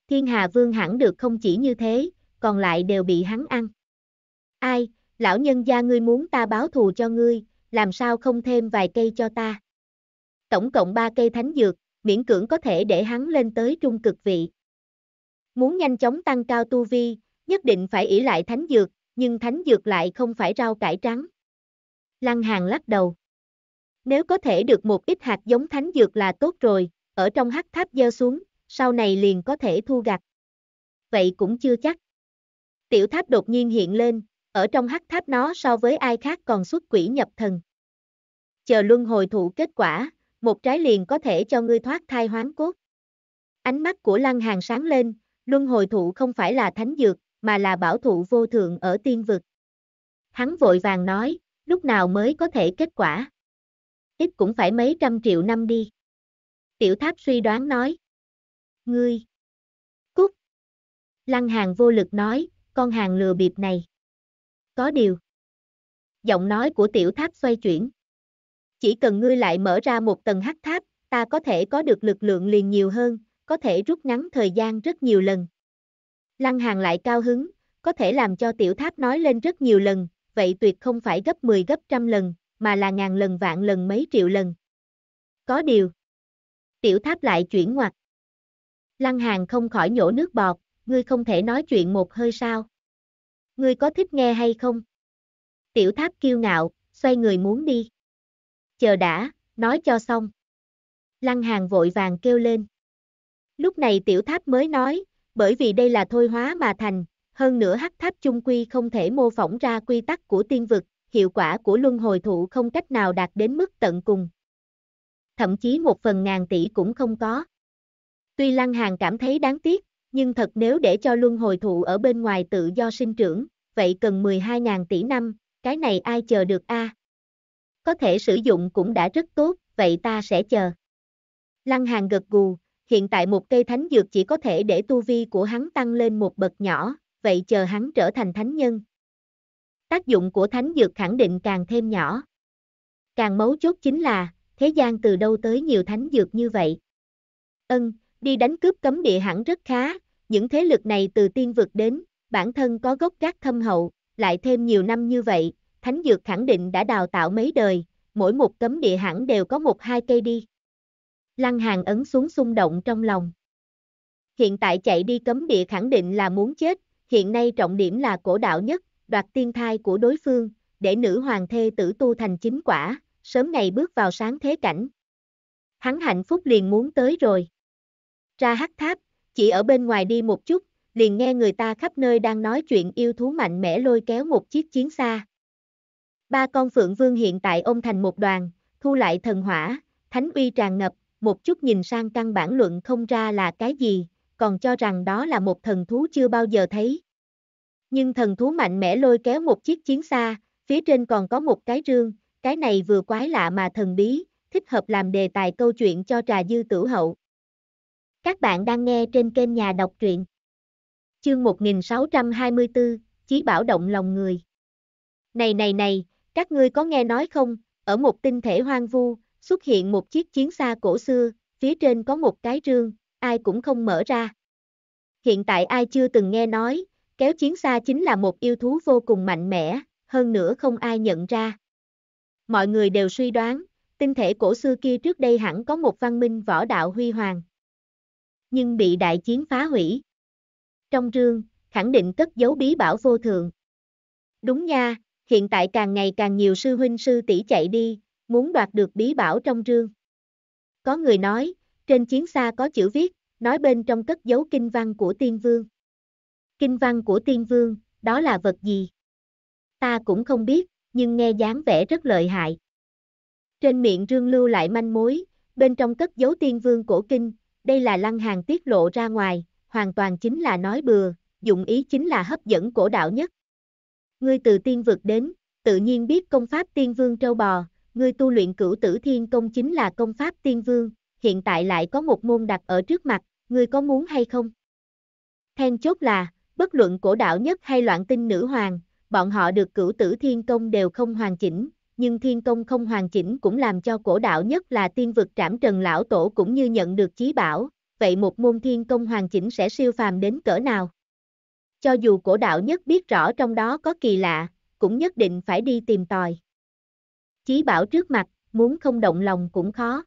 Thiên Hà Vương hẳn được không chỉ như thế, còn lại đều bị hắn ăn. Ai, lão nhân gia ngươi muốn ta báo thù cho ngươi, làm sao không thêm vài cây cho ta? Tổng cộng 3 cây thánh dược, miễn cưỡng có thể để hắn lên tới trung cực vị. Muốn nhanh chóng tăng cao tu vi, nhất định phải ỷ lại thánh dược, nhưng thánh dược lại không phải rau cải trắng. Lăng Hàng lắc đầu. Nếu có thể được một ít hạt giống thánh dược là tốt rồi, ở trong hắc tháp gieo xuống, sau này liền có thể thu gặt. Vậy cũng chưa chắc tiểu tháp đột nhiên hiện lên, ở trong hắc tháp nó so với ai khác còn xuất quỷ nhập thần. Chờ luân hồi thụ kết quả, một trái liền có thể cho ngươi thoát thai hoán cốt. Ánh mắt của lăng hàng sáng lên, luân hồi thụ không phải là thánh dược, mà là bảo thụ vô thượng ở tiên vực. Hắn vội vàng nói, lúc nào mới có thể kết quả? Ít cũng phải mấy trăm triệu năm đi. Tiểu tháp suy đoán nói. Ngươi. Cúc. Lăng hàng vô lực nói, con hàng lừa bịp này. Có điều. Giọng nói của tiểu tháp xoay chuyển. Chỉ cần ngươi lại mở ra một tầng hắc tháp, ta có thể có được lực lượng liền nhiều hơn, có thể rút ngắn thời gian rất nhiều lần. Lăng hàng lại cao hứng, có thể làm cho tiểu tháp nói lên rất nhiều lần, vậy tuyệt không phải gấp 10 gấp trăm lần, mà là ngàn lần vạn lần mấy triệu lần. Có điều. Tiểu tháp lại chuyển ngoặt. Lăng hàng không khỏi nhổ nước bọt, ngươi không thể nói chuyện một hơi sao? Ngươi có thích nghe hay không? Tiểu tháp kiêu ngạo, xoay người muốn đi. Chờ đã, nói cho xong. Lăng hàng vội vàng kêu lên. Lúc này tiểu tháp mới nói, bởi vì đây là thôi hóa mà thành, hơn nữa hắc tháp chung quy không thể mô phỏng ra quy tắc của tiên vực, hiệu quả của luân hồi thụ không cách nào đạt đến mức tận cùng. Thậm chí một phần ngàn tỷ cũng không có. Tuy Lăng Hàng cảm thấy đáng tiếc, nhưng thật nếu để cho luân hồi thụ ở bên ngoài tự do sinh trưởng, vậy cần 12.000 tỷ năm, cái này ai chờ được a? À? Có thể sử dụng cũng đã rất tốt, vậy ta sẽ chờ. Lăng hàn gật gù, hiện tại một cây thánh dược chỉ có thể để tu vi của hắn tăng lên một bậc nhỏ, vậy chờ hắn trở thành thánh nhân. Tác dụng của thánh dược khẳng định càng thêm nhỏ. Càng mấu chốt chính là, thế gian từ đâu tới nhiều thánh dược như vậy? Ân, đi đánh cướp cấm địa hẳn rất khá, những thế lực này từ tiên vực đến, bản thân có gốc gác thâm hậu, lại thêm nhiều năm như vậy, Thánh Dược khẳng định đã đào tạo mấy đời, mỗi một cấm địa hẳn đều có một hai cây đi. Lăng Hàng ấn xuống xung động trong lòng. Hiện tại chạy đi cấm địa khẳng định là muốn chết, hiện nay trọng điểm là cổ đạo nhất, đoạt tiên thai của đối phương, để nữ hoàng thê tử tu thành chính quả, sớm ngày bước vào sáng thế cảnh. Hắn hạnh phúc liền muốn tới rồi. Ra hắc tháp, chỉ ở bên ngoài đi một chút, liền nghe người ta khắp nơi đang nói chuyện yêu thú mạnh mẽ lôi kéo một chiếc chiến xa. Ba con Phượng Vương hiện tại ôm thành một đoàn, thu lại thần hỏa, thánh uy tràn ngập, một chút nhìn sang căn bản luận không ra là cái gì, còn cho rằng đó là một thần thú chưa bao giờ thấy. Nhưng thần thú mạnh mẽ lôi kéo một chiếc chiến xa, phía trên còn có một cái rương, cái này vừa quái lạ mà thần bí, thích hợp làm đề tài câu chuyện cho trà dư tử hậu. Các bạn đang nghe trên kênh Nhà đọc truyện. Chương 1624, Chí bảo động lòng người. Này này này, các ngươi có nghe nói không, ở một tinh thể hoang vu, xuất hiện một chiếc chiến xa cổ xưa, phía trên có một cái rương, ai cũng không mở ra. Hiện tại ai chưa từng nghe nói, kéo chiến xa chính là một yêu thú vô cùng mạnh mẽ, hơn nữa không ai nhận ra. Mọi người đều suy đoán, tinh thể cổ xưa kia trước đây hẳn có một văn minh võ đạo huy hoàng, nhưng bị đại chiến phá hủy. Trong rương, khẳng định cất giấu bí bảo vô thường. Đúng nha, hiện tại càng ngày càng nhiều sư huynh sư tỷ chạy đi, muốn đoạt được bí bảo trong rương. Có người nói, trên chiến xa có chữ viết, nói bên trong cất giấu kinh văn của tiên vương. Kinh văn của tiên vương, đó là vật gì? Ta cũng không biết, nhưng nghe dáng vẻ rất lợi hại. Trên miệng rương lưu lại manh mối, bên trong cất giấu tiên vương cổ kinh, đây là lăng hàng tiết lộ ra ngoài, hoàn toàn chính là nói bừa, dụng ý chính là hấp dẫn cổ đạo nhất. Ngươi từ tiên vực đến, tự nhiên biết công pháp tiên vương trâu bò, ngươi tu luyện cửu tử thiên công chính là công pháp tiên vương, hiện tại lại có một môn đặt ở trước mặt, ngươi có muốn hay không? Then chốt là, bất luận cổ đạo nhất hay loạn tinh nữ hoàng, bọn họ được cửu tử thiên công đều không hoàn chỉnh, nhưng thiên công không hoàn chỉnh cũng làm cho cổ đạo nhất là tiên vực trảm trần lão tổ cũng như nhận được chí bảo, vậy một môn thiên công hoàn chỉnh sẽ siêu phàm đến cỡ nào? Cho dù cổ đạo nhất biết rõ trong đó có kỳ lạ, cũng nhất định phải đi tìm tòi. Chí bảo trước mặt, muốn không động lòng cũng khó.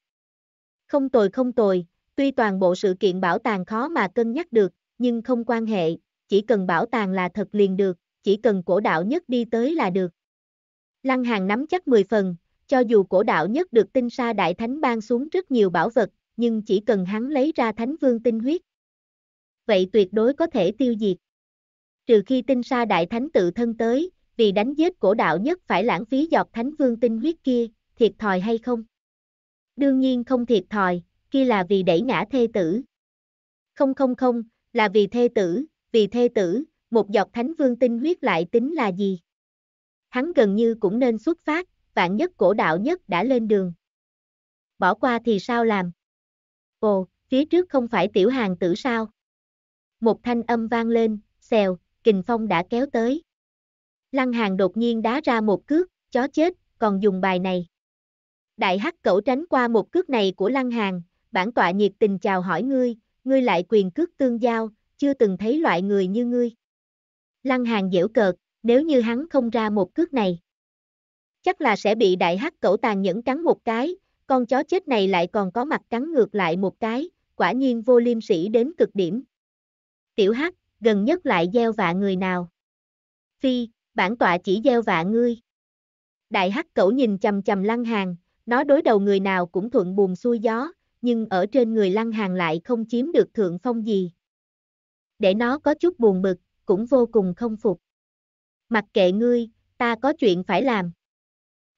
Không tồi không tồi, tuy toàn bộ sự kiện bảo tàng khó mà cân nhắc được, nhưng không quan hệ, chỉ cần bảo tàng là thật liền được, chỉ cần cổ đạo nhất đi tới là được. Lăng Hàng nắm chắc 10 phần, cho dù cổ đạo nhất được tinh sa đại thánh ban xuống rất nhiều bảo vật, nhưng chỉ cần hắn lấy ra thánh vương tinh huyết. Vậy tuyệt đối có thể tiêu diệt. Trừ khi tinh sa đại thánh tự thân tới, vì đánh giết cổ đạo nhất phải lãng phí giọt thánh vương tinh huyết kia, thiệt thòi hay không? Đương nhiên không thiệt thòi, kia là vì đẩy ngã thê tử. Không không không, là vì thê tử, vì thê tử, một giọt thánh vương tinh huyết lại tính là gì? hắn gần như cũng nên xuất phát, vạn nhất cổ đạo nhất đã lên đường. Bỏ qua thì sao làm? Ồ, phía trước không phải tiểu hàng tử sao? Một thanh âm vang lên, xèo, kình phong đã kéo tới. Lăng hàng đột nhiên đá ra một cước, chó chết, còn dùng bài này. Đại hắc cẩu tránh qua một cước này của lăng hàng, bản tọa nhiệt tình chào hỏi ngươi, ngươi lại quyền cước tương giao, chưa từng thấy loại người như ngươi. Lăng hàng dễu cợt, nếu như hắn không ra một cước này. Chắc là sẽ bị đại hắc cẩu tàn nhẫn cắn một cái, con chó chết này lại còn có mặt cắn ngược lại một cái, quả nhiên vô liêm sỉ đến cực điểm. Tiểu hắc, gần nhất lại gieo vạ người nào? Phi, bản tọa chỉ gieo vạ ngươi. Đại hắc cẩu nhìn chầm chầm lăng hàng, nó đối đầu người nào cũng thuận buồm xuôi gió, nhưng ở trên người lăng hàng lại không chiếm được thượng phong gì. Để nó có chút buồn bực, cũng vô cùng không phục. Mặc kệ ngươi, ta có chuyện phải làm.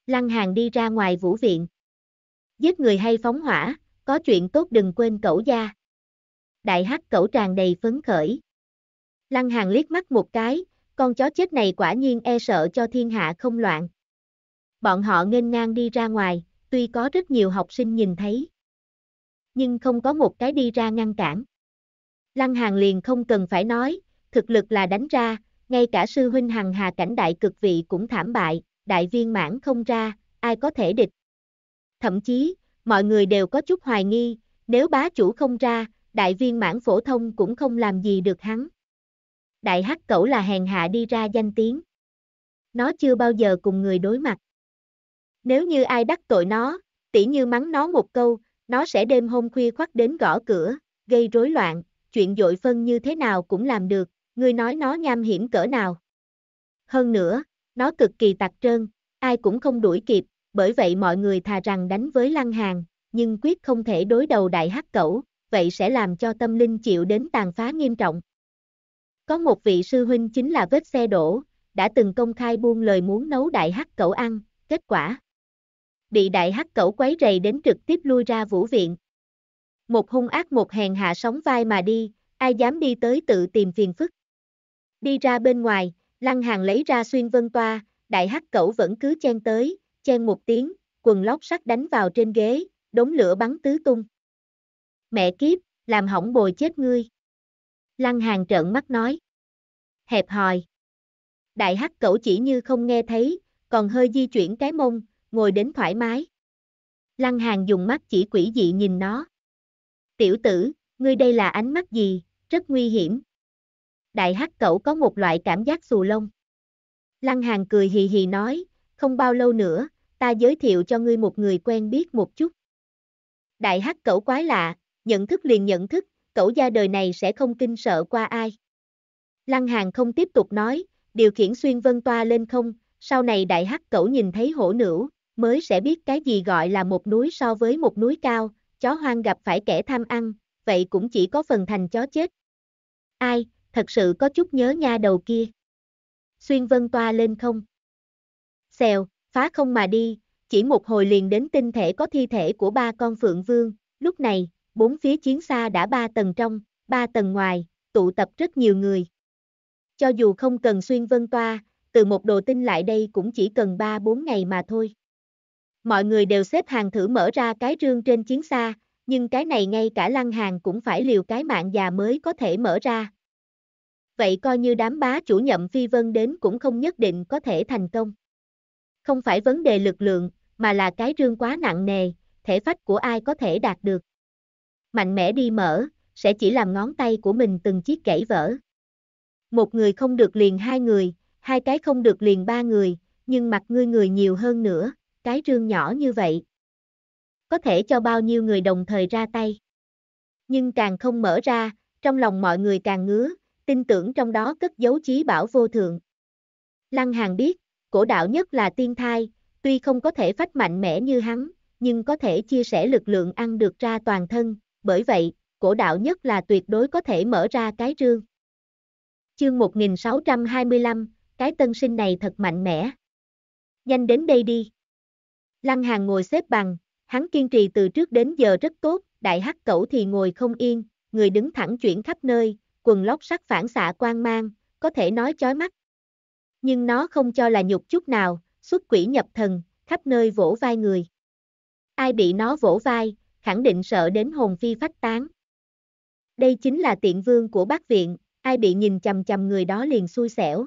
Lăng Hàng đi ra ngoài vũ viện. Giết người hay phóng hỏa, có chuyện tốt đừng quên cẩu gia. Đại hắc cẩu tràn đầy phấn khởi. Lăng Hàng liếc mắt một cái, con chó chết này quả nhiên e sợ cho thiên hạ không loạn. Bọn họ nghênh ngang đi ra ngoài, tuy có rất nhiều học sinh nhìn thấy. Nhưng không có một cái đi ra ngăn cản. Lăng Hàng liền không cần phải nói, thực lực là đánh ra, ngay cả sư huynh hằng hà cảnh đại cực vị cũng thảm bại, đại viên mãn không ra, ai có thể địch. Thậm chí, mọi người đều có chút hoài nghi, nếu bá chủ không ra, đại viên mãn phổ thông cũng không làm gì được hắn. Đại hắc cẩu là hèn hạ đi ra danh tiếng. Nó chưa bao giờ cùng người đối mặt. Nếu như ai đắc tội nó, tỉ như mắng nó một câu, nó sẽ đêm hôm khuya khoắt đến gõ cửa, gây rối loạn, chuyện dội phân như thế nào cũng làm được, ngươi nói nó nham hiểm cỡ nào. Hơn nữa, nó cực kỳ tạc trơn, ai cũng không đuổi kịp, bởi vậy mọi người thà rằng đánh với lăng hàng, nhưng quyết không thể đối đầu đại hắc cẩu, vậy sẽ làm cho tâm linh chịu đến tàn phá nghiêm trọng. Có một vị sư huynh chính là vết xe đổ, đã từng công khai buông lời muốn nấu đại hắc cẩu ăn, kết quả bị đại hắc cẩu quấy rầy đến trực tiếp lui ra vũ viện. Một hung ác một hèn hạ sóng vai mà đi, ai dám đi tới tự tìm phiền phức. Đi ra bên ngoài, Lăng Hàng lấy ra xuyên vân toa, đại hắc cẩu vẫn cứ chen tới, chen một tiếng, quần lót sắt đánh vào trên ghế, đống lửa bắn tứ tung. Mẹ kiếp, làm hỏng bồi chết ngươi. Lăng Hàng trợn mắt nói. Hẹp hòi. Đại hắc cẩu chỉ như không nghe thấy, còn hơi di chuyển cái mông, ngồi đến thoải mái. Lăng Hàng dùng mắt chỉ quỷ dị nhìn nó. Tiểu tử, ngươi đây là ánh mắt gì, rất nguy hiểm đại hắc cẩu có một loại cảm giác xù lông. Lăng Hàng cười hì hì nói, không bao lâu nữa, ta giới thiệu cho ngươi một người quen biết một chút. Đại hắc cẩu quái lạ, nhận thức liền nhận thức, cẩu gia đời này sẽ không kinh sợ qua ai. Lăng Hàng không tiếp tục nói, điều khiển xuyên vân toa lên không, sau này đại hắc cẩu nhìn thấy hổ nữ, mới sẽ biết cái gì gọi là một núi so với một núi cao, chó hoang gặp phải kẻ tham ăn, vậy cũng chỉ có phần thành chó chết. Ai, thật sự có chút nhớ nha đầu kia. Xuyên vân toa lên không. Xèo, phá không mà đi, chỉ một hồi liền đến tinh thể có thi thể của ba con phượng vương, lúc này, bốn phía chiến xa đã ba tầng trong, ba tầng ngoài, tụ tập rất nhiều người. Cho dù không cần xuyên vân toa, từ một đồ tinh lại đây cũng chỉ cần ba bốn ngày mà thôi. Mọi người đều xếp hàng thử mở ra cái rương trên chiến xa, nhưng cái này ngay cả lăng hàng cũng phải liều cái mạng già mới có thể mở ra, vậy coi như đám bá chủ nhậm phi vân đến cũng không nhất định có thể thành công. Không phải vấn đề lực lượng, mà là cái rương quá nặng nề, thể phách của ai có thể đạt được. Mạnh mẽ đi mở, sẽ chỉ làm ngón tay của mình từng chiếc gãy vỡ. Một người không được liền hai người, hai cái không được liền ba người, nhưng mặt ngươi người nhiều hơn nữa, cái rương nhỏ như vậy. Có thể cho bao nhiêu người đồng thời ra tay. Nhưng càng không mở ra, trong lòng mọi người càng ngứa, tin tưởng trong đó cất dấu chí bảo vô thượng. Lăng Hàng biết, cổ đạo nhất là tiên thai, tuy không có thể phách mạnh mẽ như hắn, nhưng có thể chia sẻ lực lượng ăn được ra toàn thân, bởi vậy, cổ đạo nhất là tuyệt đối có thể mở ra cái rương. Chương 1625, cái tân sinh này thật mạnh mẽ. Nhanh đến đây đi. Lăng Hàng ngồi xếp bằng, hắn kiên trì từ trước đến giờ rất tốt, đại hắc cẩu thì ngồi không yên, người đứng thẳng chuyển khắp nơi, quần lót sắc phản xạ quang mang, có thể nói chói mắt. Nhưng nó không cho là nhục chút nào, xuất quỷ nhập thần, khắp nơi vỗ vai người. Ai bị nó vỗ vai, khẳng định sợ đến hồn phi phách tán. Đây chính là tiện vương của bác viện, ai bị nhìn chầm chầm người đó liền xui xẻo.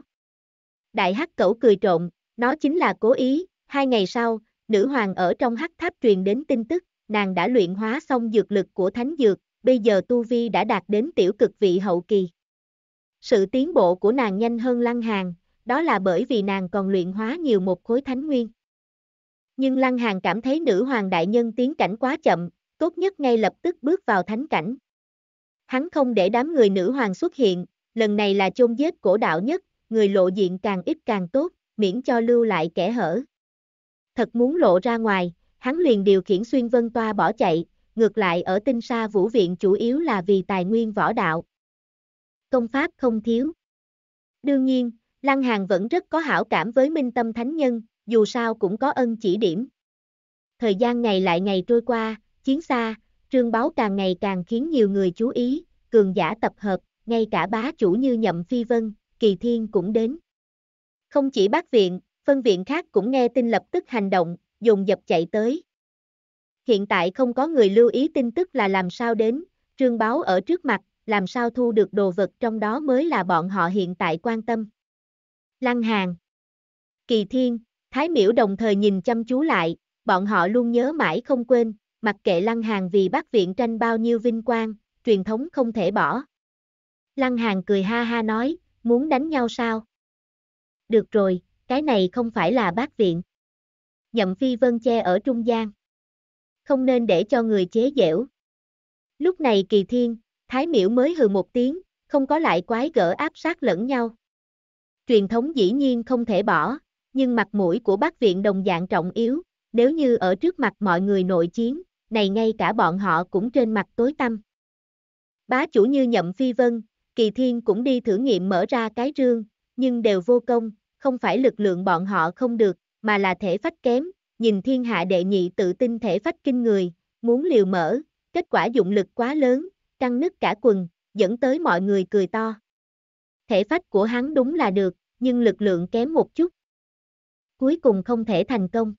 Đại hắc cẩu cười trộn, nó chính là cố ý, hai ngày sau, nữ hoàng ở trong hắc tháp truyền đến tin tức, nàng đã luyện hóa xong dược lực của thánh dược, bây giờ tu vi đã đạt đến tiểu cực vị hậu kỳ. Sự tiến bộ của nàng nhanh hơn Lăng Hàn, đó là bởi vì nàng còn luyện hóa nhiều một khối thánh nguyên. Nhưng Lăng Hàn cảm thấy nữ hoàng đại nhân tiến cảnh quá chậm, tốt nhất ngay lập tức bước vào thánh cảnh. Hắn không để đám người nữ hoàng xuất hiện, lần này là chôn giết cổ đạo nhất, người lộ diện càng ít càng tốt, miễn cho lưu lại kẻ hở. Thật muốn lộ ra ngoài, hắn liền điều khiển xuyên vân toa bỏ chạy, ngược lại ở tinh sa vũ viện chủ yếu là vì tài nguyên võ đạo. Công pháp không thiếu. Đương nhiên, Lăng Hàng vẫn rất có hảo cảm với minh tâm thánh nhân, dù sao cũng có ân chỉ điểm. Thời gian ngày lại ngày trôi qua, chiến xa, trương báo càng ngày càng khiến nhiều người chú ý, cường giả tập hợp, ngay cả bá chủ như Nhậm Phi Vân, Kỳ Thiên cũng đến. Không chỉ bác viện, phân viện khác cũng nghe tin lập tức hành động, dùng dập chạy tới, hiện tại không có người lưu ý tin tức là làm sao đến, trương báo ở trước mặt, làm sao thu được đồ vật trong đó mới là bọn họ hiện tại quan tâm. Lăng Hàng Kỳ Thiên, Thái Miễu đồng thời nhìn chăm chú lại, bọn họ luôn nhớ mãi không quên, mặc kệ Lăng Hàng vì bác viện tranh bao nhiêu vinh quang, truyền thống không thể bỏ. Lăng Hàng cười ha ha nói, muốn đánh nhau sao? Được rồi, cái này không phải là bác viện. Nhậm Phi Vân che ở trung gian không nên để cho người chế dẻo. Lúc này kỳ thiên, thái miễu mới hừ một tiếng, không có lại quái gỡ áp sát lẫn nhau. Truyền thống dĩ nhiên không thể bỏ, nhưng mặt mũi của bác viện đồng dạng trọng yếu, nếu như ở trước mặt mọi người nội chiến, này ngay cả bọn họ cũng trên mặt tối tăm. Bá chủ như nhậm phi vân, kỳ thiên cũng đi thử nghiệm mở ra cái rương, nhưng đều vô công, không phải lực lượng bọn họ không được, mà là thể phách kém, nhìn thiên hạ đệ nhị tự tin thể phách kinh người, muốn liều mở, kết quả dụng lực quá lớn, căng nứt cả quần, dẫn tới mọi người cười to. Thể phách của hắn đúng là được, nhưng lực lượng kém một chút. Cuối cùng không thể thành công.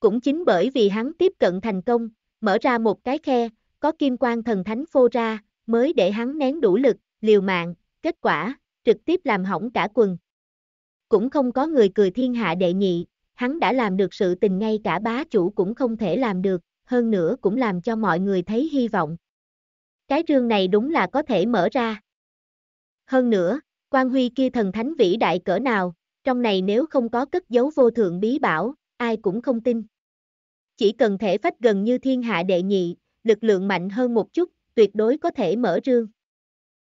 Cũng chính bởi vì hắn tiếp cận thành công, mở ra một cái khe, có kim quang thần thánh phô ra, mới để hắn nén đủ lực, liều mạng, kết quả, trực tiếp làm hỏng cả quần. Cũng không có người cười thiên hạ đệ nhị, hắn đã làm được sự tình ngay cả bá chủ cũng không thể làm được, hơn nữa cũng làm cho mọi người thấy hy vọng. Cái rương này đúng là có thể mở ra. Hơn nữa, quan huy kia thần thánh vĩ đại cỡ nào, trong này nếu không có cất dấu vô thượng bí bảo, ai cũng không tin. Chỉ cần thể phách gần như thiên hạ đệ nhị, lực lượng mạnh hơn một chút, tuyệt đối có thể mở rương.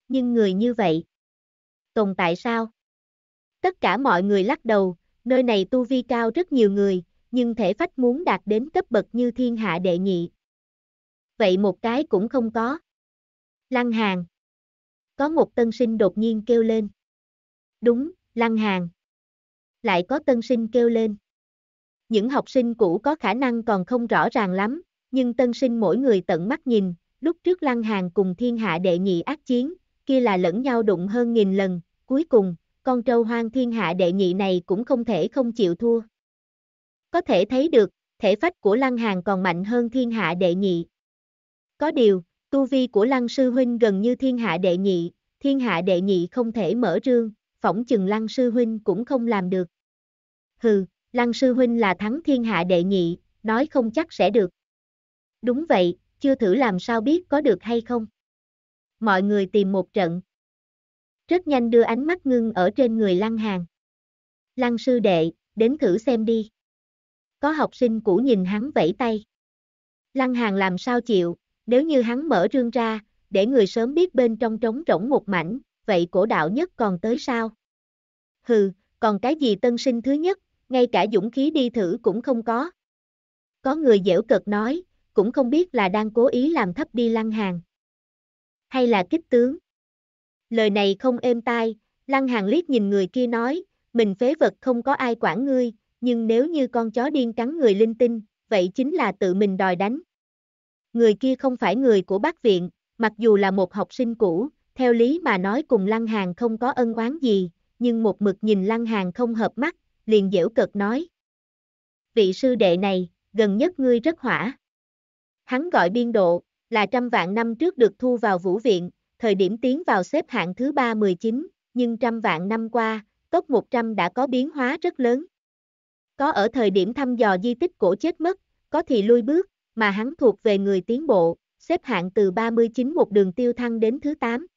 Nhưng người như vậy, tồn tại sao? Tất cả mọi người lắc đầu, nơi này tu vi cao rất nhiều người, nhưng thể phách muốn đạt đến cấp bậc như thiên hạ đệ nhị. Vậy một cái cũng không có. Lăng Hàng. Có một tân sinh đột nhiên kêu lên. Đúng, Lăng Hàng. Lại có tân sinh kêu lên. Những học sinh cũ có khả năng còn không rõ ràng lắm, nhưng tân sinh mỗi người tận mắt nhìn, lúc trước Lăng Hàng cùng thiên hạ đệ nhị ác chiến, kia là lẫn nhau đụng hơn nghìn lần, cuối cùng, con trâu hoang thiên hạ đệ nhị này cũng không thể không chịu thua. Có thể thấy được, thể phách của Lăng hàn còn mạnh hơn thiên hạ đệ nhị. Có điều, tu vi của Lăng Sư Huynh gần như thiên hạ đệ nhị, thiên hạ đệ nhị không thể mở rương, phỏng chừng Lăng Sư Huynh cũng không làm được. Hừ, Lăng Sư Huynh là thắng thiên hạ đệ nhị, nói không chắc sẽ được. Đúng vậy, chưa thử làm sao biết có được hay không. Mọi người tìm một trận, rất nhanh đưa ánh mắt ngưng ở trên người Lăng Hàng. Lăng sư đệ, đến thử xem đi. Có học sinh cũ nhìn hắn vẫy tay. Lăng Hàng làm sao chịu, nếu như hắn mở rương ra, để người sớm biết bên trong trống rỗng một mảnh, vậy cổ đạo nhất còn tới sao? Hừ, còn cái gì tân sinh thứ nhất, ngay cả dũng khí đi thử cũng không có. Có người dễu cợt nói, cũng không biết là đang cố ý làm thấp đi lăng hàng. Hay là kích tướng. Lời này không êm tai, Lăng Hàng liếc nhìn người kia nói, mình phế vật không có ai quản ngươi, nhưng nếu như con chó điên cắn người linh tinh, vậy chính là tự mình đòi đánh. Người kia không phải người của bác viện, mặc dù là một học sinh cũ, theo lý mà nói cùng Lăng Hàng không có ân oán gì, nhưng một mực nhìn Lăng Hàng không hợp mắt, liền dễu cợt nói. Vị sư đệ này, gần nhất ngươi rất hỏa. Hắn gọi biên độ, là trăm vạn năm trước được thu vào vũ viện, thời điểm tiến vào xếp hạng thứ 319, nhưng trăm vạn năm qua, top 100 đã có biến hóa rất lớn. Có ở thời điểm thăm dò di tích cổ chết mất, có thì lui bước, mà hắn thuộc về người tiến bộ, xếp hạng từ 39 một đường tiêu thăng đến thứ 8.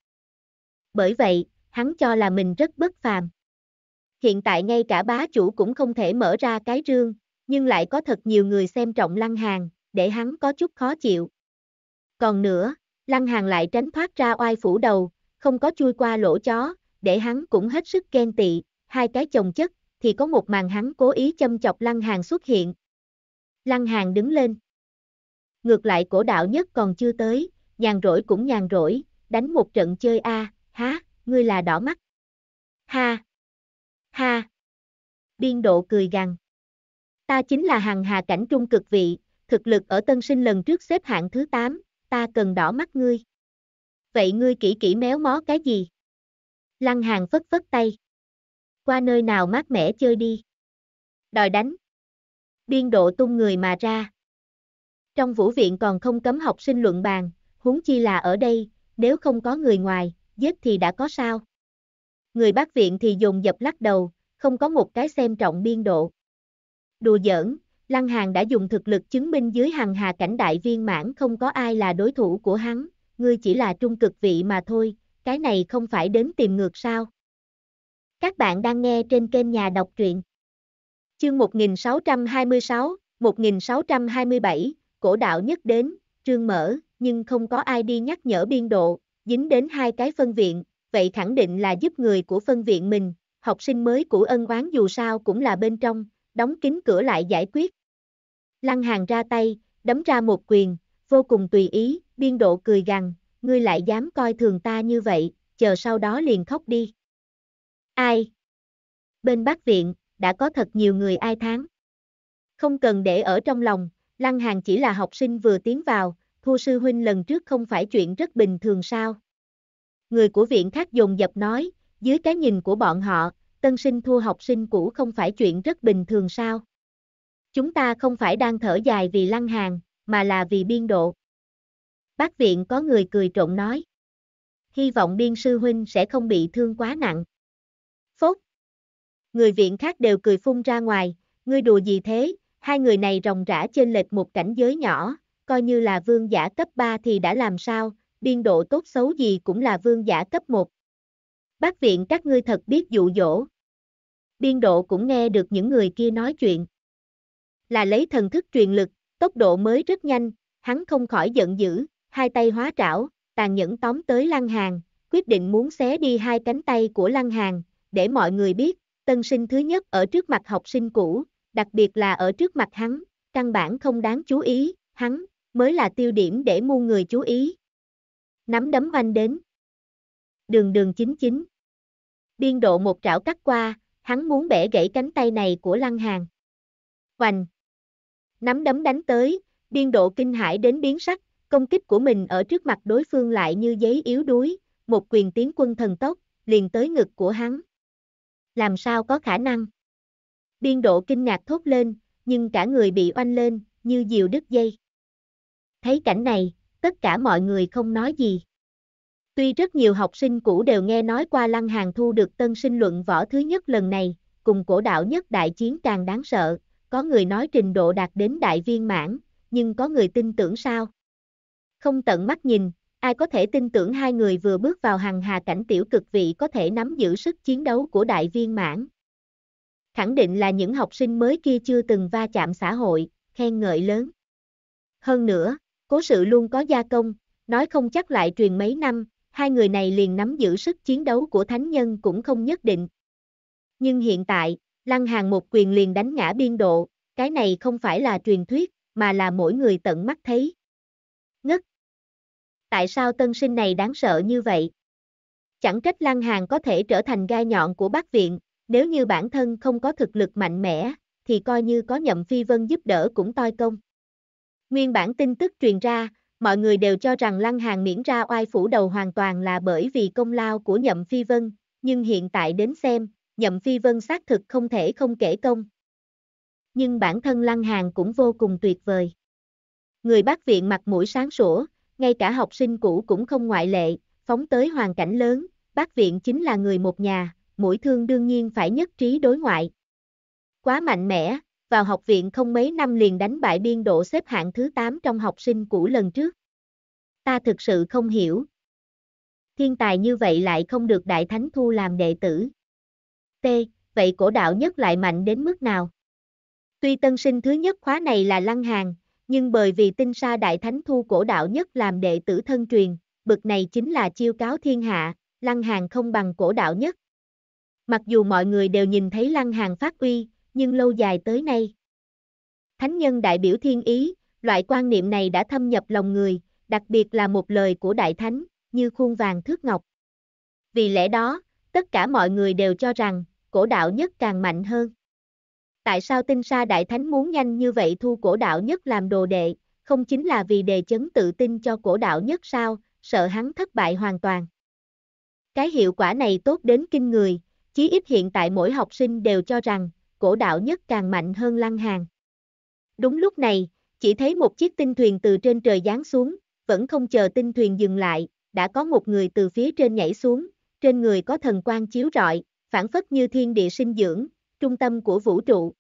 Bởi vậy, hắn cho là mình rất bất phàm. Hiện tại ngay cả bá chủ cũng không thể mở ra cái rương, nhưng lại có thật nhiều người xem trọng lăng hàng, để hắn có chút khó chịu. Còn nữa, Lăng Hàng lại tránh thoát ra oai phủ đầu, không có chui qua lỗ chó, để hắn cũng hết sức ghen tị, hai cái chồng chất, thì có một màn hắn cố ý châm chọc Lăng Hàng xuất hiện. Lăng Hàng đứng lên. Ngược lại cổ đạo nhất còn chưa tới, nhàn rỗi cũng nhàn rỗi, đánh một trận chơi a, há, ngươi là đỏ mắt. Ha. Ha. Biên độ cười gằn. Ta chính là hàng hà cảnh trung cực vị, thực lực ở tân sinh lần trước xếp hạng thứ 8, ta cần đỏ mắt ngươi. Vậy ngươi kỹ kỹ méo mó cái gì? Lăng hàng phất phất tay. Qua nơi nào mát mẻ chơi đi. Đòi đánh. biên độ tung người mà ra. Trong vũ viện còn không cấm học sinh luận bàn, huống chi là ở đây, nếu không có người ngoài, giết thì đã có sao. Người bác viện thì dùng dập lắc đầu, không có một cái xem trọng biên độ. Đùa giỡn, Lăng Hàng đã dùng thực lực chứng minh dưới hàng hà cảnh đại viên mãn không có ai là đối thủ của hắn, ngươi chỉ là trung cực vị mà thôi, cái này không phải đến tìm ngược sao. Các bạn đang nghe trên kênh nhà đọc truyện. Chương 1626, 1627, cổ đạo nhất đến, trương mở, nhưng không có ai đi nhắc nhở biên độ, dính đến hai cái phân viện, vậy khẳng định là giúp người của phân viện mình, học sinh mới của ân oán dù sao cũng là bên trong, đóng kín cửa lại giải quyết. Lăng Hàng ra tay, đấm ra một quyền, vô cùng tùy ý, biên độ cười gằn, ngươi lại dám coi thường ta như vậy, chờ sau đó liền khóc đi. Ai? Bên bác viện, đã có thật nhiều người ai tháng. Không cần để ở trong lòng, Lăng Hàng chỉ là học sinh vừa tiến vào, thu sư huynh lần trước không phải chuyện rất bình thường sao. Người của viện khác dồn dập nói, dưới cái nhìn của bọn họ, tân sinh thua học sinh cũ không phải chuyện rất bình thường sao? Chúng ta không phải đang thở dài vì lăng hàng, mà là vì biên độ. Bác viện có người cười trộn nói. Hy vọng biên sư huynh sẽ không bị thương quá nặng. Phốt. Người viện khác đều cười phun ra ngoài, ngươi đùa gì thế, hai người này rồng rã trên lệch một cảnh giới nhỏ, coi như là vương giả cấp 3 thì đã làm sao, biên độ tốt xấu gì cũng là vương giả cấp 1 bác viện các ngươi thật biết dụ dỗ. Biên độ cũng nghe được những người kia nói chuyện. Là lấy thần thức truyền lực, tốc độ mới rất nhanh, hắn không khỏi giận dữ, hai tay hóa trảo, tàn nhẫn tóm tới Lăng Hàng, quyết định muốn xé đi hai cánh tay của Lăng Hàng, để mọi người biết, tân sinh thứ nhất ở trước mặt học sinh cũ, đặc biệt là ở trước mặt hắn, căn bản không đáng chú ý, hắn, mới là tiêu điểm để muôn người chú ý. Nắm đấm oanh đến, đường đường chính chính. biên độ một trảo cắt qua, hắn muốn bẻ gãy cánh tay này của Lăng hàn, Hoành! Nắm đấm đánh tới, biên độ kinh hãi đến biến sắc, công kích của mình ở trước mặt đối phương lại như giấy yếu đuối, một quyền tiến quân thần tốc, liền tới ngực của hắn. Làm sao có khả năng? biên độ kinh ngạc thốt lên, nhưng cả người bị oanh lên, như diều đứt dây. Thấy cảnh này, tất cả mọi người không nói gì. Tuy rất nhiều học sinh cũ đều nghe nói qua Lăng Hàng thu được tân sinh luận võ thứ nhất lần này, cùng cổ đạo nhất đại chiến càng đáng sợ, có người nói trình độ đạt đến đại viên mãn, nhưng có người tin tưởng sao? Không tận mắt nhìn, ai có thể tin tưởng hai người vừa bước vào hàng hà cảnh tiểu cực vị có thể nắm giữ sức chiến đấu của đại viên mãn. Khẳng định là những học sinh mới kia chưa từng va chạm xã hội, khen ngợi lớn. Hơn nữa, cố sự luôn có gia công, nói không chắc lại truyền mấy năm, hai người này liền nắm giữ sức chiến đấu của thánh nhân cũng không nhất định. Nhưng hiện tại, Lăng Hàng một quyền liền đánh ngã biên độ, cái này không phải là truyền thuyết, mà là mỗi người tận mắt thấy. Ngất! Tại sao tân sinh này đáng sợ như vậy? Chẳng trách Lăng Hàng có thể trở thành gai nhọn của bác viện, nếu như bản thân không có thực lực mạnh mẽ, thì coi như có nhậm phi vân giúp đỡ cũng toi công. Nguyên bản tin tức truyền ra, mọi người đều cho rằng Lăng Hàng miễn ra oai phủ đầu hoàn toàn là bởi vì công lao của Nhậm Phi Vân, nhưng hiện tại đến xem, Nhậm Phi Vân xác thực không thể không kể công. Nhưng bản thân Lăng Hàng cũng vô cùng tuyệt vời. Người bác viện mặt mũi sáng sủa, ngay cả học sinh cũ cũng không ngoại lệ, phóng tới hoàn cảnh lớn, bác viện chính là người một nhà, mũi thương đương nhiên phải nhất trí đối ngoại. Quá mạnh mẽ, vào học viện không mấy năm liền đánh bại biên độ xếp hạng thứ 8 trong học sinh cũ lần trước. Ta thực sự không hiểu. Thiên tài như vậy lại không được đại thánh thu làm đệ tử. T. Vậy cổ đạo nhất lại mạnh đến mức nào? Tuy tân sinh thứ nhất khóa này là lăng hàng, nhưng bởi vì tinh sa đại thánh thu cổ đạo nhất làm đệ tử thân truyền, bực này chính là chiêu cáo thiên hạ, lăng hàng không bằng cổ đạo nhất. Mặc dù mọi người đều nhìn thấy lăng hàng phát uy, nhưng lâu dài tới nay. Thánh nhân đại biểu thiên ý, loại quan niệm này đã thâm nhập lòng người, đặc biệt là một lời của đại thánh, như khuôn vàng thước ngọc. Vì lẽ đó, tất cả mọi người đều cho rằng, cổ đạo nhất càng mạnh hơn. Tại sao tinh sa đại thánh muốn nhanh như vậy thu cổ đạo nhất làm đồ đệ, không chính là vì đề chấn tự tin cho cổ đạo nhất sao, sợ hắn thất bại hoàn toàn. Cái hiệu quả này tốt đến kinh người, chí ít hiện tại mỗi học sinh đều cho rằng, cổ đạo nhất càng mạnh hơn lăng hàng. Đúng lúc này, chỉ thấy một chiếc tinh thuyền từ trên trời giáng xuống, vẫn không chờ tinh thuyền dừng lại, đã có một người từ phía trên nhảy xuống, trên người có thần quang chiếu rọi, phản phất như thiên địa sinh dưỡng, trung tâm của vũ trụ.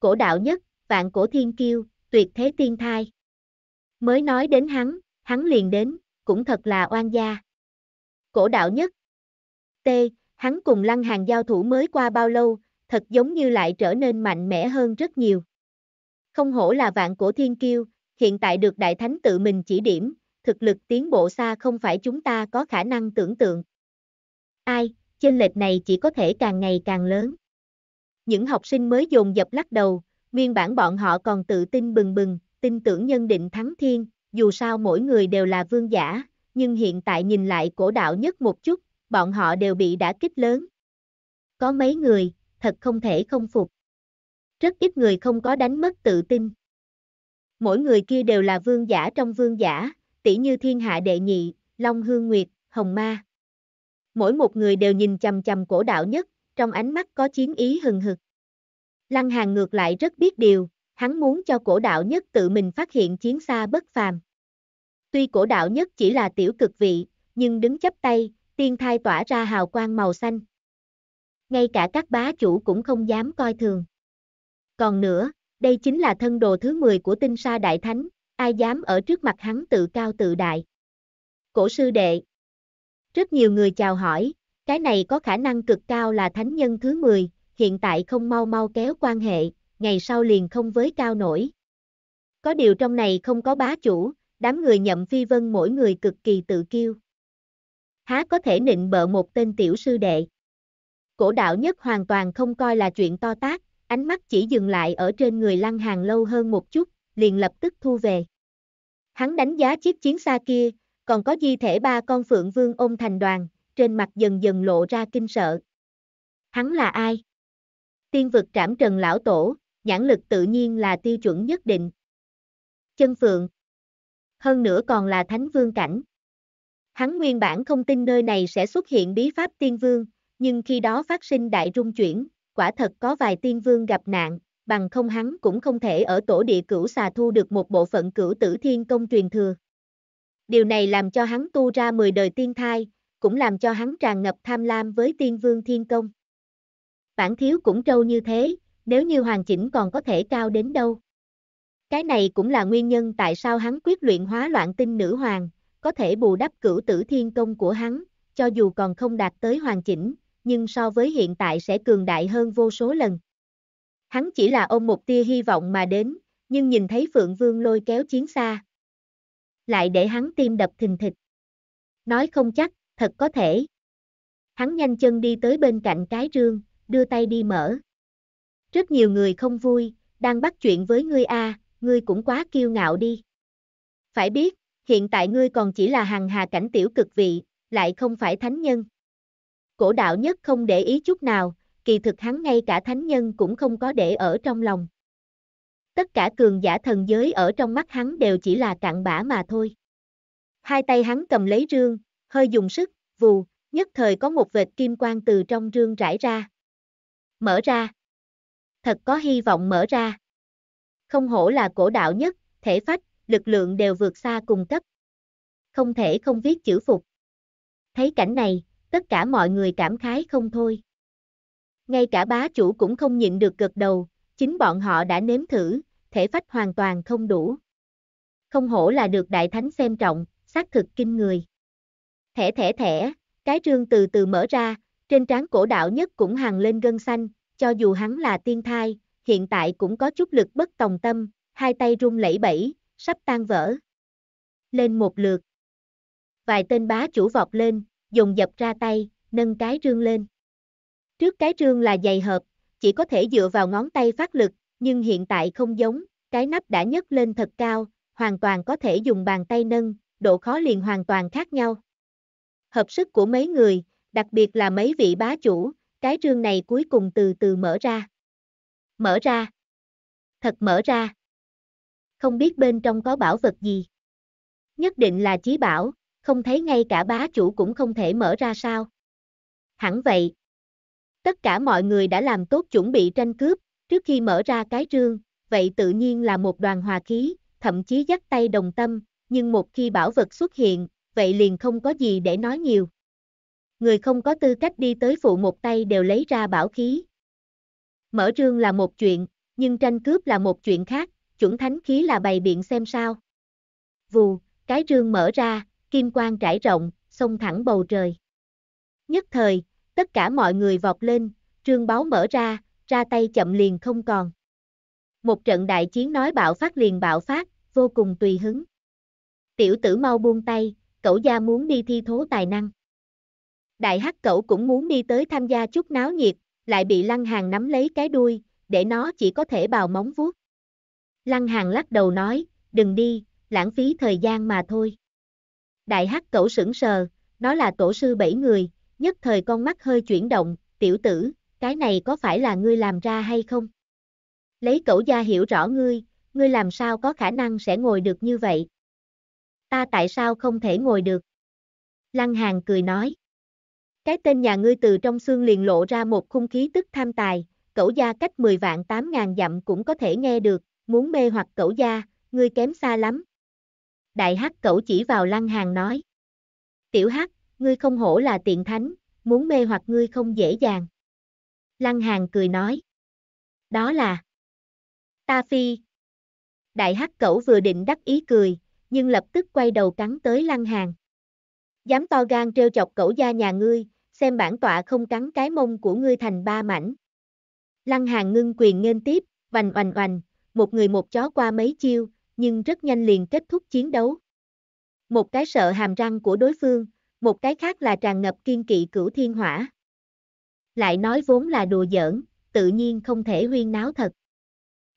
Cổ đạo nhất, vạn cổ thiên kiêu, tuyệt thế tiên thai. Mới nói đến hắn, hắn liền đến, cũng thật là oan gia. Cổ đạo nhất. T, hắn cùng lăng hàng giao thủ mới qua bao lâu, thật giống như lại trở nên mạnh mẽ hơn rất nhiều. Không hổ là vạn cổ thiên kiêu, hiện tại được đại thánh tự mình chỉ điểm, thực lực tiến bộ xa không phải chúng ta có khả năng tưởng tượng. Ai, trên lệch này chỉ có thể càng ngày càng lớn. Những học sinh mới dồn dập lắc đầu, nguyên bản bọn họ còn tự tin bừng bừng, tin tưởng nhân định thắng thiên, dù sao mỗi người đều là vương giả, nhưng hiện tại nhìn lại cổ đạo nhất một chút, bọn họ đều bị đã kích lớn. Có mấy người, thật không thể không phục. Rất ít người không có đánh mất tự tin. Mỗi người kia đều là vương giả trong vương giả, tỷ như thiên hạ đệ nhị, Long Hương Nguyệt, Hồng Ma. Mỗi một người đều nhìn chầm chầm cổ đạo nhất, trong ánh mắt có chiến ý hừng hực. Lăng Hàng ngược lại rất biết điều, hắn muốn cho cổ đạo nhất tự mình phát hiện chiến xa bất phàm. Tuy cổ đạo nhất chỉ là tiểu cực vị, nhưng đứng chấp tay, tiên thai tỏa ra hào quang màu xanh ngay cả các bá chủ cũng không dám coi thường. Còn nữa, đây chính là thân đồ thứ 10 của tinh sa đại thánh, ai dám ở trước mặt hắn tự cao tự đại. Cổ sư đệ Rất nhiều người chào hỏi, cái này có khả năng cực cao là thánh nhân thứ 10, hiện tại không mau mau kéo quan hệ, ngày sau liền không với cao nổi. Có điều trong này không có bá chủ, đám người nhậm phi vân mỗi người cực kỳ tự kiêu. Há có thể nịnh bợ một tên tiểu sư đệ cổ đạo nhất hoàn toàn không coi là chuyện to tác, ánh mắt chỉ dừng lại ở trên người lăng hàng lâu hơn một chút, liền lập tức thu về. Hắn đánh giá chiếc chiến xa kia, còn có di thể ba con phượng vương ôm thành đoàn, trên mặt dần dần lộ ra kinh sợ. Hắn là ai? Tiên vực trảm trần lão tổ, nhãn lực tự nhiên là tiêu chuẩn nhất định. Chân phượng. Hơn nữa còn là thánh vương cảnh. Hắn nguyên bản không tin nơi này sẽ xuất hiện bí pháp tiên vương, nhưng khi đó phát sinh đại rung chuyển, quả thật có vài tiên vương gặp nạn, bằng không hắn cũng không thể ở tổ địa cửu xà thu được một bộ phận cửu tử thiên công truyền thừa. Điều này làm cho hắn tu ra 10 đời tiên thai, cũng làm cho hắn tràn ngập tham lam với tiên vương thiên công. Phản thiếu cũng trâu như thế, nếu như hoàn chỉnh còn có thể cao đến đâu. Cái này cũng là nguyên nhân tại sao hắn quyết luyện hóa loạn tinh nữ hoàng, có thể bù đắp cửu tử thiên công của hắn, cho dù còn không đạt tới hoàn chỉnh, nhưng so với hiện tại sẽ cường đại hơn vô số lần. Hắn chỉ là ôm một tia hy vọng mà đến, nhưng nhìn thấy Phượng Vương lôi kéo chiến xa. Lại để hắn tim đập thình thịch. Nói không chắc, thật có thể. Hắn nhanh chân đi tới bên cạnh cái rương, đưa tay đi mở. Rất nhiều người không vui, đang bắt chuyện với ngươi a, ngươi cũng quá kiêu ngạo đi. Phải biết, hiện tại ngươi còn chỉ là hàng hà cảnh tiểu cực vị, lại không phải thánh nhân cổ đạo nhất không để ý chút nào, kỳ thực hắn ngay cả thánh nhân cũng không có để ở trong lòng. Tất cả cường giả thần giới ở trong mắt hắn đều chỉ là cặn bã mà thôi. Hai tay hắn cầm lấy rương, hơi dùng sức, vù, nhất thời có một vệt kim quang từ trong rương rải ra. Mở ra. Thật có hy vọng mở ra. Không hổ là cổ đạo nhất, thể phách, lực lượng đều vượt xa cùng cấp. Không thể không viết chữ phục. Thấy cảnh này, tất cả mọi người cảm khái không thôi. Ngay cả bá chủ cũng không nhịn được gật đầu, chính bọn họ đã nếm thử, thể phách hoàn toàn không đủ. Không hổ là được đại thánh xem trọng, xác thực kinh người. Thẻ thẻ thẻ, cái trương từ từ mở ra, trên trán cổ đạo nhất cũng hàng lên gân xanh, cho dù hắn là tiên thai, hiện tại cũng có chút lực bất tòng tâm, hai tay run lẩy bẩy, sắp tan vỡ. Lên một lượt. Vài tên bá chủ vọt lên, dùng dập ra tay, nâng cái rương lên. Trước cái rương là dày hợp, chỉ có thể dựa vào ngón tay phát lực, nhưng hiện tại không giống, cái nắp đã nhấc lên thật cao, hoàn toàn có thể dùng bàn tay nâng, độ khó liền hoàn toàn khác nhau. Hợp sức của mấy người, đặc biệt là mấy vị bá chủ, cái rương này cuối cùng từ từ mở ra. Mở ra. Thật mở ra. Không biết bên trong có bảo vật gì. Nhất định là chí bảo không thấy ngay cả bá chủ cũng không thể mở ra sao. Hẳn vậy. Tất cả mọi người đã làm tốt chuẩn bị tranh cướp, trước khi mở ra cái trương, vậy tự nhiên là một đoàn hòa khí, thậm chí dắt tay đồng tâm, nhưng một khi bảo vật xuất hiện, vậy liền không có gì để nói nhiều. Người không có tư cách đi tới phụ một tay đều lấy ra bảo khí. Mở trương là một chuyện, nhưng tranh cướp là một chuyện khác, chuẩn thánh khí là bày biện xem sao. Vù, cái trương mở ra, kim quang trải rộng, xông thẳng bầu trời. Nhất thời, tất cả mọi người vọt lên, trương báo mở ra, ra tay chậm liền không còn. Một trận đại chiến nói bạo phát liền bạo phát, vô cùng tùy hứng. Tiểu tử mau buông tay, cậu gia muốn đi thi thố tài năng. Đại hắc cậu cũng muốn đi tới tham gia chút náo nhiệt, lại bị lăng hàng nắm lấy cái đuôi, để nó chỉ có thể bào móng vuốt. Lăng hàng lắc đầu nói, đừng đi, lãng phí thời gian mà thôi. Đại hắc cẩu sững sờ, nó là tổ sư bảy người, nhất thời con mắt hơi chuyển động, tiểu tử, cái này có phải là ngươi làm ra hay không? Lấy cẩu gia hiểu rõ ngươi, ngươi làm sao có khả năng sẽ ngồi được như vậy? Ta tại sao không thể ngồi được? Lăng Hàn cười nói. Cái tên nhà ngươi từ trong xương liền lộ ra một khung khí tức tham tài, cẩu gia cách 10 vạn 8 ngàn dặm cũng có thể nghe được, muốn mê hoặc cẩu gia, ngươi kém xa lắm, đại hắc cẩu chỉ vào lăng hàng nói. Tiểu hắc, ngươi không hổ là tiện thánh, muốn mê hoặc ngươi không dễ dàng. Lăng hàng cười nói. Đó là ta phi. Đại hắc cẩu vừa định đắc ý cười, nhưng lập tức quay đầu cắn tới lăng hàng. Dám to gan trêu chọc cẩu gia nhà ngươi, xem bản tọa không cắn cái mông của ngươi thành ba mảnh. Lăng hàng ngưng quyền nghênh tiếp, vành oành oành, một người một chó qua mấy chiêu, nhưng rất nhanh liền kết thúc chiến đấu. Một cái sợ hàm răng của đối phương, một cái khác là tràn ngập kiên kỵ cửu thiên hỏa. Lại nói vốn là đùa giỡn, tự nhiên không thể huyên náo thật.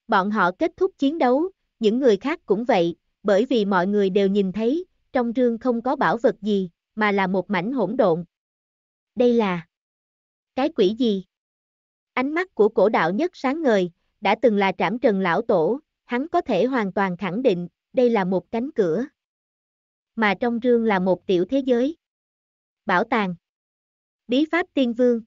Bọn họ kết thúc chiến đấu, những người khác cũng vậy, bởi vì mọi người đều nhìn thấy, trong rương không có bảo vật gì, mà là một mảnh hỗn độn. Đây là cái quỷ gì? Ánh mắt của cổ đạo nhất sáng ngời, đã từng là trảm trần lão tổ, hắn có thể hoàn toàn khẳng định, đây là một cánh cửa. Mà trong rương là một tiểu thế giới. Bảo tàng. Bí pháp tiên vương.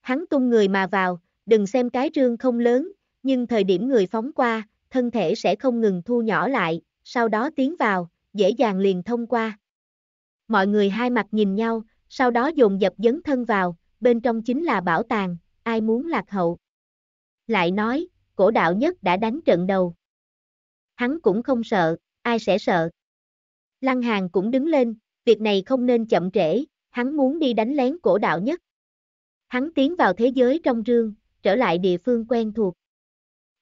Hắn tung người mà vào, đừng xem cái rương không lớn, nhưng thời điểm người phóng qua, thân thể sẽ không ngừng thu nhỏ lại, sau đó tiến vào, dễ dàng liền thông qua. Mọi người hai mặt nhìn nhau, sau đó dồn dập dấn thân vào, bên trong chính là bảo tàng, ai muốn lạc hậu. Lại nói, cổ đạo nhất đã đánh trận đầu. Hắn cũng không sợ, ai sẽ sợ. Lăng Hàng cũng đứng lên, việc này không nên chậm trễ, hắn muốn đi đánh lén cổ đạo nhất. Hắn tiến vào thế giới trong rương, trở lại địa phương quen thuộc.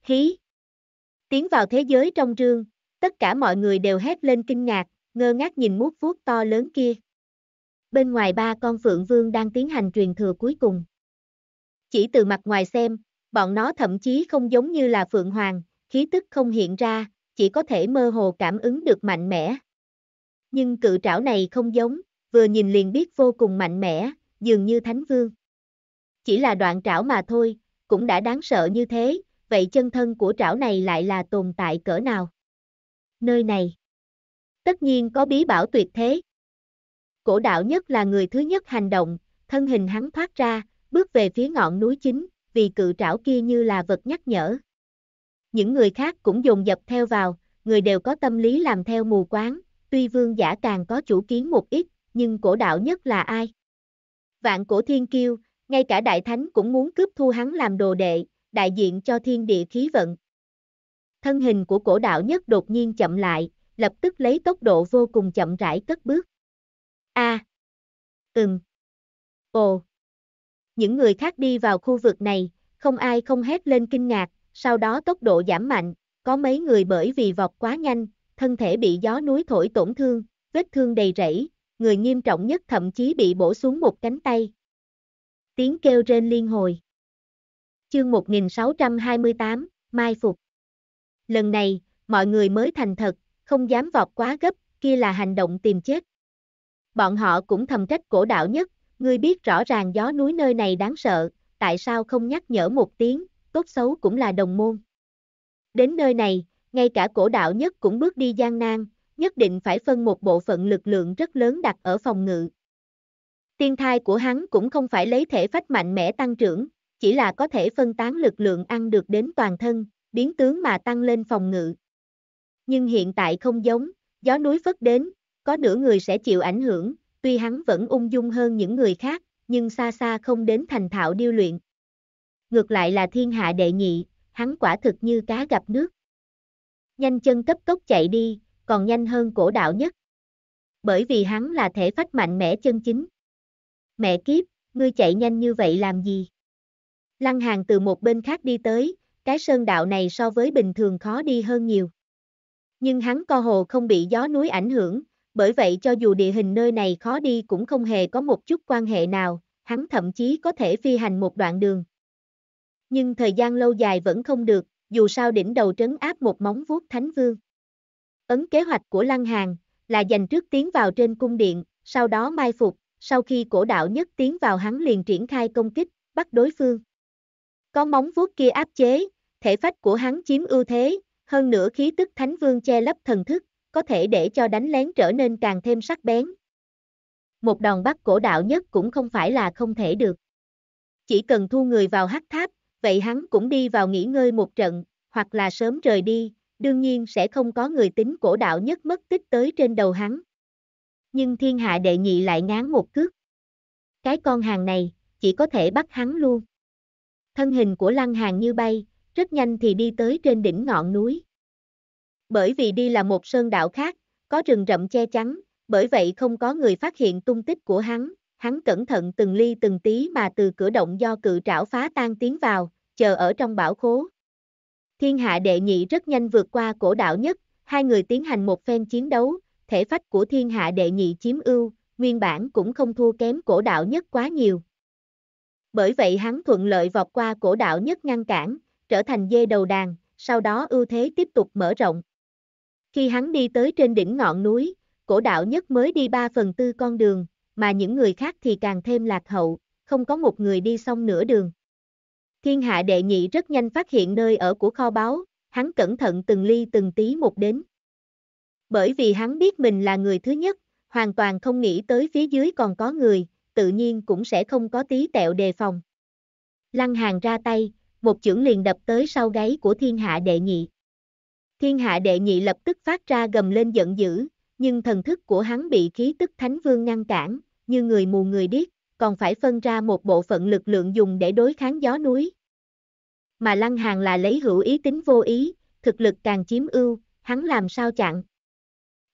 Khí! Tiến vào thế giới trong rương, tất cả mọi người đều hét lên kinh ngạc, ngơ ngác nhìn mút vuốt to lớn kia. Bên ngoài ba con Phượng Vương đang tiến hành truyền thừa cuối cùng. Chỉ từ mặt ngoài xem, bọn nó thậm chí không giống như là phượng hoàng, khí tức không hiện ra, chỉ có thể mơ hồ cảm ứng được mạnh mẽ. Nhưng cự trảo này không giống, vừa nhìn liền biết vô cùng mạnh mẽ, dường như thánh vương. Chỉ là đoạn trảo mà thôi, cũng đã đáng sợ như thế, vậy chân thân của trảo này lại là tồn tại cỡ nào? Nơi này, tất nhiên có bí bảo tuyệt thế. Cổ đạo nhất là người thứ nhất hành động, thân hình hắn thoát ra, bước về phía ngọn núi chính, vì cự trảo kia như là vật nhắc nhở. Những người khác cũng dồn dập theo vào, người đều có tâm lý làm theo mù quáng, tuy vương giả càng có chủ kiến một ít, nhưng cổ đạo nhất là ai? Vạn cổ thiên kiêu, ngay cả đại thánh cũng muốn cướp thu hắn làm đồ đệ, đại diện cho thiên địa khí vận. Thân hình của cổ đạo nhất đột nhiên chậm lại, lập tức lấy tốc độ vô cùng chậm rãi cất bước. A. À. Ừm. Ồ những người khác đi vào khu vực này, không ai không hét lên kinh ngạc, sau đó tốc độ giảm mạnh, có mấy người bởi vì vọt quá nhanh, thân thể bị gió núi thổi tổn thương, vết thương đầy rẫy, người nghiêm trọng nhất thậm chí bị bổ xuống một cánh tay. Tiếng kêu rên liên hồi. Chương 1628, Mai Phục Lần này, mọi người mới thành thật, không dám vọt quá gấp, kia là hành động tìm chết. Bọn họ cũng thầm trách cổ đạo nhất, Ngươi biết rõ ràng gió núi nơi này đáng sợ, tại sao không nhắc nhở một tiếng, tốt xấu cũng là đồng môn. Đến nơi này, ngay cả cổ đạo nhất cũng bước đi gian nan, nhất định phải phân một bộ phận lực lượng rất lớn đặt ở phòng ngự. Tiên thai của hắn cũng không phải lấy thể phách mạnh mẽ tăng trưởng, chỉ là có thể phân tán lực lượng ăn được đến toàn thân, biến tướng mà tăng lên phòng ngự. Nhưng hiện tại không giống, gió núi phất đến, có nửa người sẽ chịu ảnh hưởng, tuy hắn vẫn ung dung hơn những người khác, nhưng xa xa không đến thành thạo điêu luyện. Ngược lại là thiên hạ đệ nhị, hắn quả thực như cá gặp nước. Nhanh chân cấp tốc chạy đi, còn nhanh hơn cổ đạo nhất. Bởi vì hắn là thể phách mạnh mẽ chân chính. Mẹ kiếp, ngươi chạy nhanh như vậy làm gì? Lăng hàng từ một bên khác đi tới, cái sơn đạo này so với bình thường khó đi hơn nhiều. Nhưng hắn co hồ không bị gió núi ảnh hưởng, bởi vậy cho dù địa hình nơi này khó đi cũng không hề có một chút quan hệ nào, hắn thậm chí có thể phi hành một đoạn đường. Nhưng thời gian lâu dài vẫn không được, dù sao đỉnh đầu trấn áp một móng vuốt thánh vương. Ấn kế hoạch của Lăng hàn là dành trước tiến vào trên cung điện, sau đó mai phục, sau khi cổ đạo nhất tiến vào hắn liền triển khai công kích, bắt đối phương. Có móng vuốt kia áp chế, thể phách của hắn chiếm ưu thế, hơn nữa khí tức thánh vương che lấp thần thức, có thể để cho đánh lén trở nên càng thêm sắc bén. Một đòn bắt cổ đạo nhất cũng không phải là không thể được. Chỉ cần thu người vào hắc tháp, vậy hắn cũng đi vào nghỉ ngơi một trận, hoặc là sớm rời đi, đương nhiên sẽ không có người tính cổ đạo nhất mất tích tới trên đầu hắn. Nhưng thiên hạ đệ nhị lại ngán một cước. Cái con hàng này, chỉ có thể bắt hắn luôn. Thân hình của lăng hàng như bay, rất nhanh thì đi tới trên đỉnh ngọn núi bởi vì đi là một sơn đạo khác, có rừng rậm che chắn, bởi vậy không có người phát hiện tung tích của hắn, hắn cẩn thận từng ly từng tí mà từ cửa động do cự trảo phá tan tiến vào, chờ ở trong bảo khố. Thiên hạ đệ nhị rất nhanh vượt qua cổ đạo nhất, hai người tiến hành một phen chiến đấu, thể phách của thiên hạ đệ nhị chiếm ưu, nguyên bản cũng không thua kém cổ đạo nhất quá nhiều. Bởi vậy hắn thuận lợi vọt qua cổ đạo nhất ngăn cản, trở thành dê đầu đàn, sau đó ưu thế tiếp tục mở rộng. Khi hắn đi tới trên đỉnh ngọn núi, cổ đạo nhất mới đi 3 phần tư con đường, mà những người khác thì càng thêm lạc hậu, không có một người đi xong nửa đường. Thiên hạ đệ nhị rất nhanh phát hiện nơi ở của kho báu, hắn cẩn thận từng ly từng tí một đến. Bởi vì hắn biết mình là người thứ nhất, hoàn toàn không nghĩ tới phía dưới còn có người, tự nhiên cũng sẽ không có tí tẹo đề phòng. Lăng hàng ra tay, một chưởng liền đập tới sau gáy của thiên hạ đệ nhị. Thiên hạ đệ nhị lập tức phát ra gầm lên giận dữ, nhưng thần thức của hắn bị khí tức thánh vương ngăn cản, như người mù người điếc, còn phải phân ra một bộ phận lực lượng dùng để đối kháng gió núi. Mà Lăng Hàng là lấy hữu ý tính vô ý, thực lực càng chiếm ưu, hắn làm sao chặn.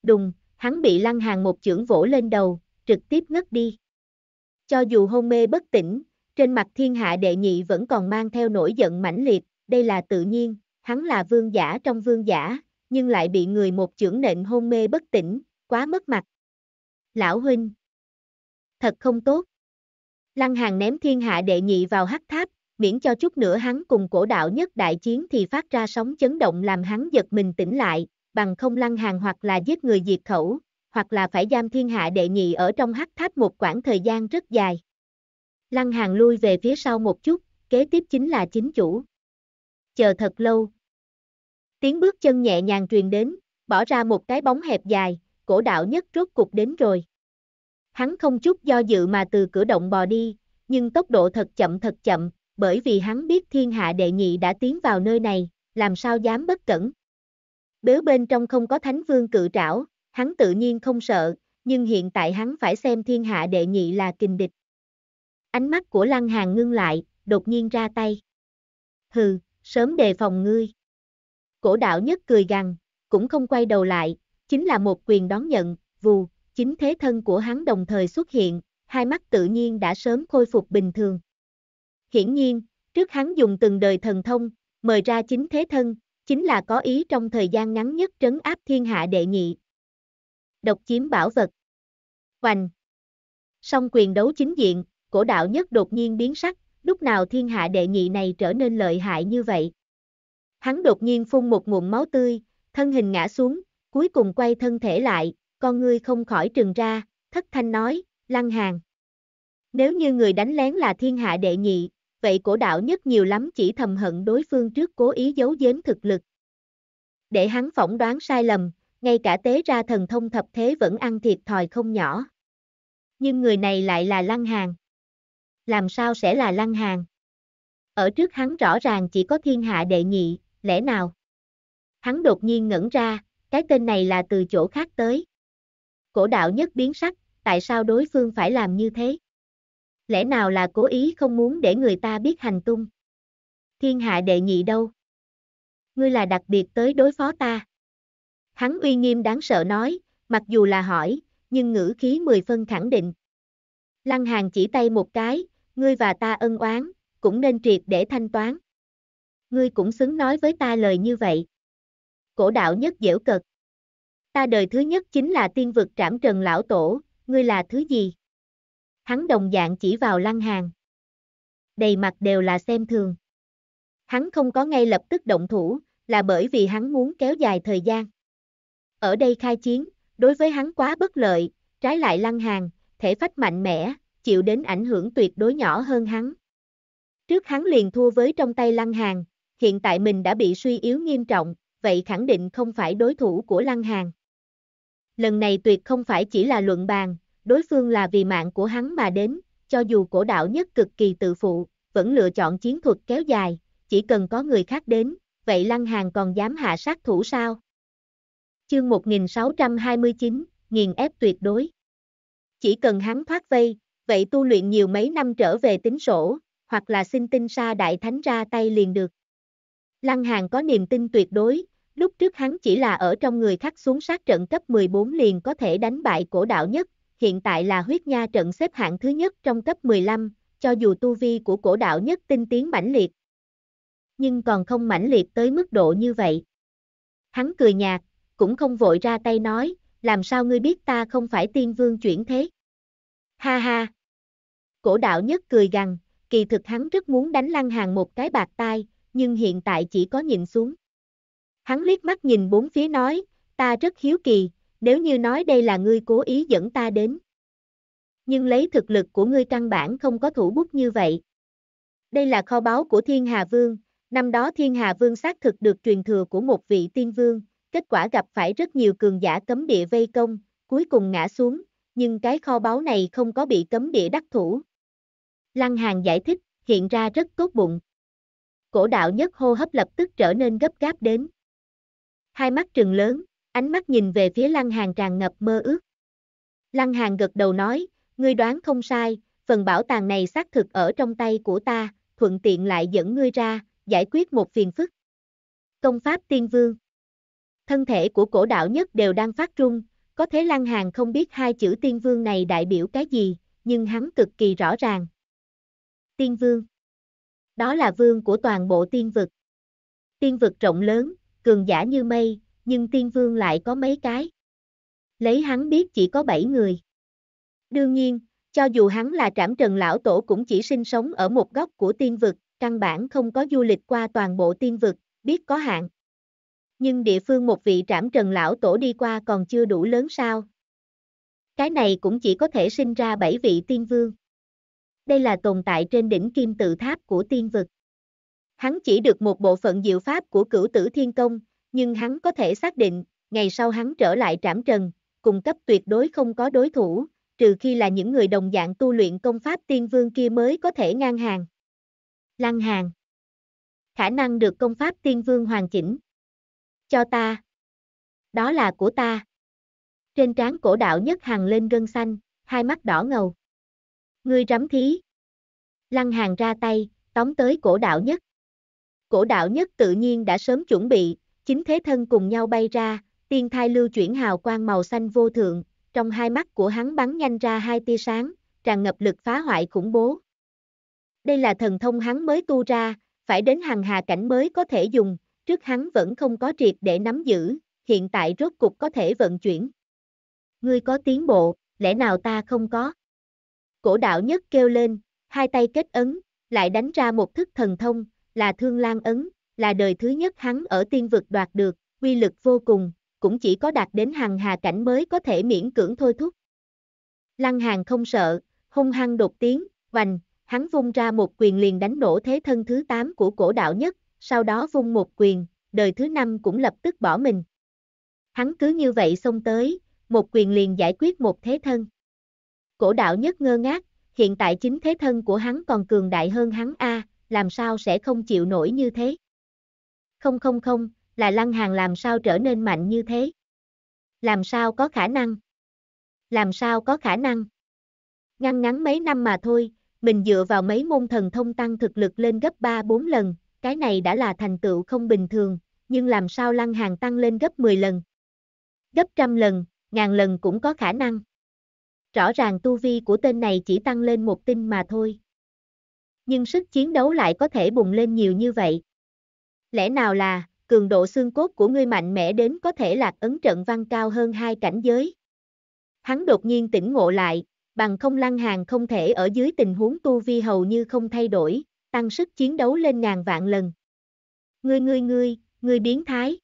Đùng, hắn bị Lăng Hàng một chưởng vỗ lên đầu, trực tiếp ngất đi. Cho dù hôn mê bất tỉnh, trên mặt thiên hạ đệ nhị vẫn còn mang theo nỗi giận mãnh liệt, đây là tự nhiên, hắn là vương giả trong vương giả, nhưng lại bị người một trưởng nện hôn mê bất tỉnh, quá mất mặt. Lão huynh, thật không tốt. Lăng Hàng ném thiên hạ đệ nhị vào hắc tháp, miễn cho chút nữa hắn cùng cổ đạo nhất đại chiến thì phát ra sóng chấn động làm hắn giật mình tỉnh lại, bằng không Lăng Hàng hoặc là giết người diệt khẩu, hoặc là phải giam thiên hạ đệ nhị ở trong hắc tháp một quãng thời gian rất dài. Lăng Hàng lui về phía sau một chút, kế tiếp chính là chính chủ. Chờ thật lâu, Tiếng bước chân nhẹ nhàng truyền đến, bỏ ra một cái bóng hẹp dài, cổ đạo nhất rốt cục đến rồi. Hắn không chút do dự mà từ cửa động bò đi, nhưng tốc độ thật chậm thật chậm, bởi vì hắn biết thiên hạ đệ nhị đã tiến vào nơi này, làm sao dám bất cẩn. Nếu bên trong không có thánh vương cự trảo, hắn tự nhiên không sợ, nhưng hiện tại hắn phải xem thiên hạ đệ nhị là kình địch. Ánh mắt của Lăng hàn ngưng lại, đột nhiên ra tay. Hừ, sớm đề phòng ngươi cổ đạo nhất cười gằn, cũng không quay đầu lại, chính là một quyền đón nhận, vù, chính thế thân của hắn đồng thời xuất hiện, hai mắt tự nhiên đã sớm khôi phục bình thường. Hiển nhiên, trước hắn dùng từng đời thần thông, mời ra chính thế thân, chính là có ý trong thời gian ngắn nhất trấn áp thiên hạ đệ nhị. Độc chiếm bảo vật. Hoành. Song quyền đấu chính diện, cổ đạo nhất đột nhiên biến sắc, lúc nào thiên hạ đệ nhị này trở nên lợi hại như vậy. Hắn đột nhiên phun một ngụm máu tươi, thân hình ngã xuống, cuối cùng quay thân thể lại, con ngươi không khỏi trừng ra, thất thanh nói, lăng hàng. Nếu như người đánh lén là thiên hạ đệ nhị, vậy cổ đạo nhất nhiều lắm chỉ thầm hận đối phương trước cố ý giấu giếm thực lực. Để hắn phỏng đoán sai lầm, ngay cả tế ra thần thông thập thế vẫn ăn thiệt thòi không nhỏ. Nhưng người này lại là lăng hàng. Làm sao sẽ là lăng hàng? Ở trước hắn rõ ràng chỉ có thiên hạ đệ nhị, lẽ nào? Hắn đột nhiên ngẩn ra, cái tên này là từ chỗ khác tới. Cổ đạo nhất biến sắc, tại sao đối phương phải làm như thế? Lẽ nào là cố ý không muốn để người ta biết hành tung? Thiên hạ đệ nhị đâu? Ngươi là đặc biệt tới đối phó ta. Hắn uy nghiêm đáng sợ nói, mặc dù là hỏi, nhưng ngữ khí mười phân khẳng định. Lăng Hàng chỉ tay một cái, ngươi và ta ân oán, cũng nên triệt để thanh toán. Ngươi cũng xứng nói với ta lời như vậy. Cổ đạo nhất dễu cực. Ta đời thứ nhất chính là tiên vực trảm trần lão tổ, ngươi là thứ gì? Hắn đồng dạng chỉ vào lăng hàng. Đầy mặt đều là xem thường. Hắn không có ngay lập tức động thủ, là bởi vì hắn muốn kéo dài thời gian. Ở đây khai chiến, đối với hắn quá bất lợi, trái lại lăng hàng, thể phách mạnh mẽ, chịu đến ảnh hưởng tuyệt đối nhỏ hơn hắn. Trước hắn liền thua với trong tay lăng hàng, hiện tại mình đã bị suy yếu nghiêm trọng, vậy khẳng định không phải đối thủ của Lăng Hàng. Lần này tuyệt không phải chỉ là luận bàn, đối phương là vì mạng của hắn mà đến, cho dù cổ đạo nhất cực kỳ tự phụ, vẫn lựa chọn chiến thuật kéo dài, chỉ cần có người khác đến, vậy Lăng Hàng còn dám hạ sát thủ sao? Chương 1629, nghiền ép tuyệt đối. Chỉ cần hắn thoát vây, vậy tu luyện nhiều mấy năm trở về tính sổ, hoặc là xin tinh sa đại thánh ra tay liền được. Lăng Hàng có niềm tin tuyệt đối, lúc trước hắn chỉ là ở trong người khắc xuống sát trận cấp 14 liền có thể đánh bại cổ đạo nhất, hiện tại là huyết nha trận xếp hạng thứ nhất trong cấp 15, cho dù tu vi của cổ đạo nhất tinh tiến mãnh liệt. Nhưng còn không mãnh liệt tới mức độ như vậy. Hắn cười nhạt, cũng không vội ra tay nói, làm sao ngươi biết ta không phải tiên vương chuyển thế. Ha ha! Cổ đạo nhất cười gằn, kỳ thực hắn rất muốn đánh lăng hàng một cái bạc tai, nhưng hiện tại chỉ có nhìn xuống. Hắn liếc mắt nhìn bốn phía nói, ta rất hiếu kỳ, nếu như nói đây là ngươi cố ý dẫn ta đến. Nhưng lấy thực lực của ngươi căn bản không có thủ bút như vậy. Đây là kho báu của Thiên Hà Vương, năm đó Thiên Hà Vương xác thực được truyền thừa của một vị tiên vương, kết quả gặp phải rất nhiều cường giả cấm địa vây công, cuối cùng ngã xuống, nhưng cái kho báu này không có bị cấm địa đắc thủ. Lăng hàn giải thích, hiện ra rất tốt bụng cổ đạo nhất hô hấp lập tức trở nên gấp gáp đến. Hai mắt trừng lớn, ánh mắt nhìn về phía lăng hàng tràn ngập mơ ước. Lăng hàng gật đầu nói, ngươi đoán không sai, phần bảo tàng này xác thực ở trong tay của ta, thuận tiện lại dẫn ngươi ra, giải quyết một phiền phức. Công pháp tiên vương Thân thể của cổ đạo nhất đều đang phát trung, có thế lăng hàng không biết hai chữ tiên vương này đại biểu cái gì, nhưng hắn cực kỳ rõ ràng. Tiên vương đó là vương của toàn bộ tiên vực. Tiên vực rộng lớn, cường giả như mây, nhưng tiên vương lại có mấy cái. Lấy hắn biết chỉ có 7 người. Đương nhiên, cho dù hắn là trảm trần lão tổ cũng chỉ sinh sống ở một góc của tiên vực, căn bản không có du lịch qua toàn bộ tiên vực, biết có hạn. Nhưng địa phương một vị trảm trần lão tổ đi qua còn chưa đủ lớn sao. Cái này cũng chỉ có thể sinh ra 7 vị tiên vương đây là tồn tại trên đỉnh kim tự tháp của tiên vực. Hắn chỉ được một bộ phận diệu pháp của cửu tử thiên công, nhưng hắn có thể xác định, ngày sau hắn trở lại trảm trần, cùng cấp tuyệt đối không có đối thủ, trừ khi là những người đồng dạng tu luyện công pháp tiên vương kia mới có thể ngang hàng. Lăng hàng. Khả năng được công pháp tiên vương hoàn chỉnh. Cho ta. Đó là của ta. Trên trán cổ đạo nhất hàng lên gân xanh, hai mắt đỏ ngầu. Ngươi rắm thí. Lăng hàng ra tay, tóm tới cổ đạo nhất. Cổ đạo nhất tự nhiên đã sớm chuẩn bị, chính thế thân cùng nhau bay ra, tiên thai lưu chuyển hào quang màu xanh vô thượng, trong hai mắt của hắn bắn nhanh ra hai tia sáng, tràn ngập lực phá hoại khủng bố. Đây là thần thông hắn mới tu ra, phải đến hàng hà cảnh mới có thể dùng, trước hắn vẫn không có triệt để nắm giữ, hiện tại rốt cục có thể vận chuyển. Ngươi có tiến bộ, lẽ nào ta không có? cổ đạo nhất kêu lên, hai tay kết ấn, lại đánh ra một thức thần thông, là thương lan ấn, là đời thứ nhất hắn ở tiên vực đoạt được, quy lực vô cùng, cũng chỉ có đạt đến hàng hà cảnh mới có thể miễn cưỡng thôi thúc. Lăng hàng không sợ, hung hăng đột tiến, vành, hắn vung ra một quyền liền đánh nổ thế thân thứ 8 của cổ đạo nhất, sau đó vung một quyền, đời thứ 5 cũng lập tức bỏ mình. Hắn cứ như vậy xông tới, một quyền liền giải quyết một thế thân. Cổ đạo nhất ngơ ngác, hiện tại chính thế thân của hắn còn cường đại hơn hắn a, làm sao sẽ không chịu nổi như thế? Không không không, là Lăng Hàng làm sao trở nên mạnh như thế? Làm sao có khả năng? Làm sao có khả năng? Ngăn ngắn mấy năm mà thôi, mình dựa vào mấy môn thần thông tăng thực lực lên gấp 3-4 lần, cái này đã là thành tựu không bình thường, nhưng làm sao Lăng Hàng tăng lên gấp 10 lần? Gấp trăm lần, ngàn lần cũng có khả năng rõ ràng tu vi của tên này chỉ tăng lên một tinh mà thôi. Nhưng sức chiến đấu lại có thể bùng lên nhiều như vậy. Lẽ nào là, cường độ xương cốt của ngươi mạnh mẽ đến có thể lạc ấn trận văn cao hơn hai cảnh giới. Hắn đột nhiên tỉnh ngộ lại, bằng không lăng hàng không thể ở dưới tình huống tu vi hầu như không thay đổi, tăng sức chiến đấu lên ngàn vạn lần. Ngươi ngươi ngươi, ngươi biến thái.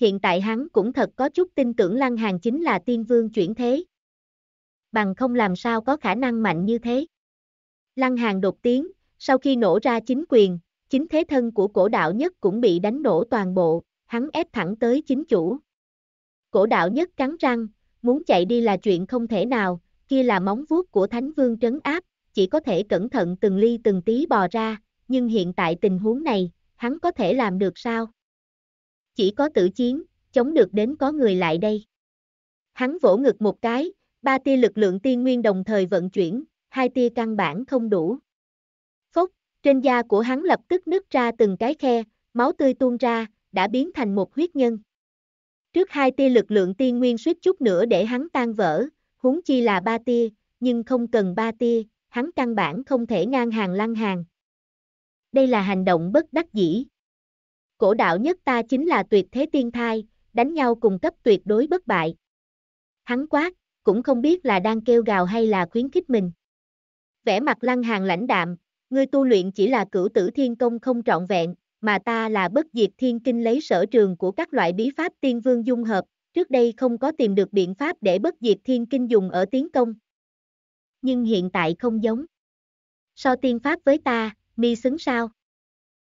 Hiện tại hắn cũng thật có chút tin tưởng lăng hàng chính là tiên vương chuyển thế bằng không làm sao có khả năng mạnh như thế. Lăng Hàng đột tiến, sau khi nổ ra chính quyền, chính thế thân của cổ đạo nhất cũng bị đánh nổ toàn bộ, hắn ép thẳng tới chính chủ. Cổ đạo nhất cắn răng, muốn chạy đi là chuyện không thể nào, kia là móng vuốt của Thánh Vương trấn áp, chỉ có thể cẩn thận từng ly từng tí bò ra, nhưng hiện tại tình huống này, hắn có thể làm được sao? Chỉ có tử chiến, chống được đến có người lại đây. Hắn vỗ ngực một cái, ba tia lực lượng tiên nguyên đồng thời vận chuyển, hai tia căn bản không đủ. Phốc, trên da của hắn lập tức nứt ra từng cái khe, máu tươi tuôn ra, đã biến thành một huyết nhân. Trước hai tia lực lượng tiên nguyên suýt chút nữa để hắn tan vỡ, huống chi là ba tia, nhưng không cần ba tia, hắn căn bản không thể ngang hàng lăng hàng. Đây là hành động bất đắc dĩ. Cổ đạo nhất ta chính là tuyệt thế tiên thai, đánh nhau cùng cấp tuyệt đối bất bại. Hắn quát, cũng không biết là đang kêu gào hay là khuyến khích mình. Vẻ mặt lăng hàn lãnh đạm, ngươi tu luyện chỉ là cửu tử thiên công không trọn vẹn, mà ta là bất diệt thiên kinh lấy sở trường của các loại bí pháp tiên vương dung hợp, trước đây không có tìm được biện pháp để bất diệt thiên kinh dùng ở tiến công. Nhưng hiện tại không giống. So tiên pháp với ta, mi xứng sao?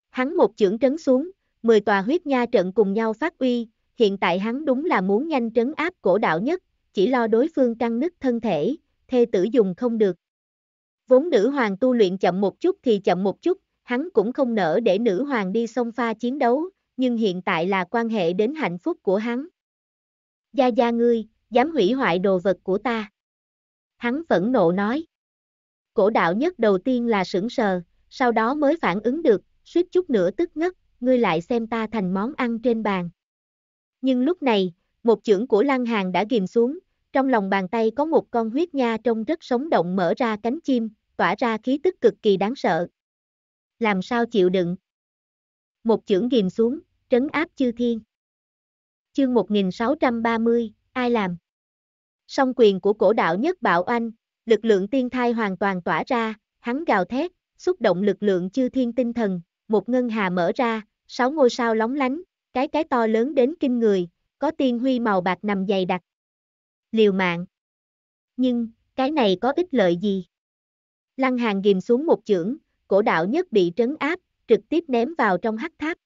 Hắn một chưởng trấn xuống, 10 tòa huyết nha trận cùng nhau phát uy, hiện tại hắn đúng là muốn nhanh trấn áp cổ đạo nhất, chỉ lo đối phương căng nứt thân thể, thê tử dùng không được. Vốn nữ hoàng tu luyện chậm một chút thì chậm một chút, hắn cũng không nỡ để nữ hoàng đi xông pha chiến đấu, nhưng hiện tại là quan hệ đến hạnh phúc của hắn. Gia gia ngươi, dám hủy hoại đồ vật của ta. Hắn phẫn nộ nói. Cổ đạo nhất đầu tiên là sững sờ, sau đó mới phản ứng được, suýt chút nữa tức ngất, ngươi lại xem ta thành món ăn trên bàn. Nhưng lúc này, một chưởng của Lăng Hàng đã ghim xuống, trong lòng bàn tay có một con huyết nha trông rất sống động mở ra cánh chim, tỏa ra khí tức cực kỳ đáng sợ. Làm sao chịu đựng? Một chưởng ghim xuống, trấn áp chư thiên. Chương 1630, ai làm? Song quyền của cổ đạo nhất bạo anh, lực lượng tiên thai hoàn toàn tỏa ra, hắn gào thét, xúc động lực lượng chư thiên tinh thần, một ngân hà mở ra, sáu ngôi sao lóng lánh, cái cái to lớn đến kinh người, có tiên huy màu bạc nằm dày đặc, liều mạng. Nhưng, cái này có ích lợi gì? Lăng hàng ghim xuống một chưởng, cổ đạo nhất bị trấn áp, trực tiếp ném vào trong hắc tháp.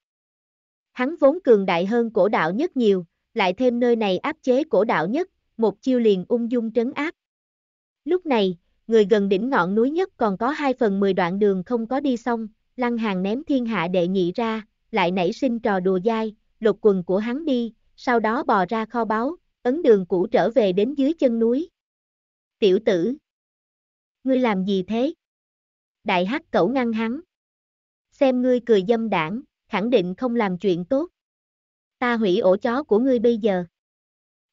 Hắn vốn cường đại hơn cổ đạo nhất nhiều, lại thêm nơi này áp chế cổ đạo nhất, một chiêu liền ung dung trấn áp. Lúc này, người gần đỉnh ngọn núi nhất còn có 2 phần 10 đoạn đường không có đi xong, lăng hàng ném thiên hạ đệ nhị ra, lại nảy sinh trò đùa dai, lột quần của hắn đi, sau đó bò ra kho báu, ấn đường cũ trở về đến dưới chân núi. Tiểu tử. Ngươi làm gì thế? Đại hắc cẩu ngăn hắn. Xem ngươi cười dâm đảng, khẳng định không làm chuyện tốt. Ta hủy ổ chó của ngươi bây giờ.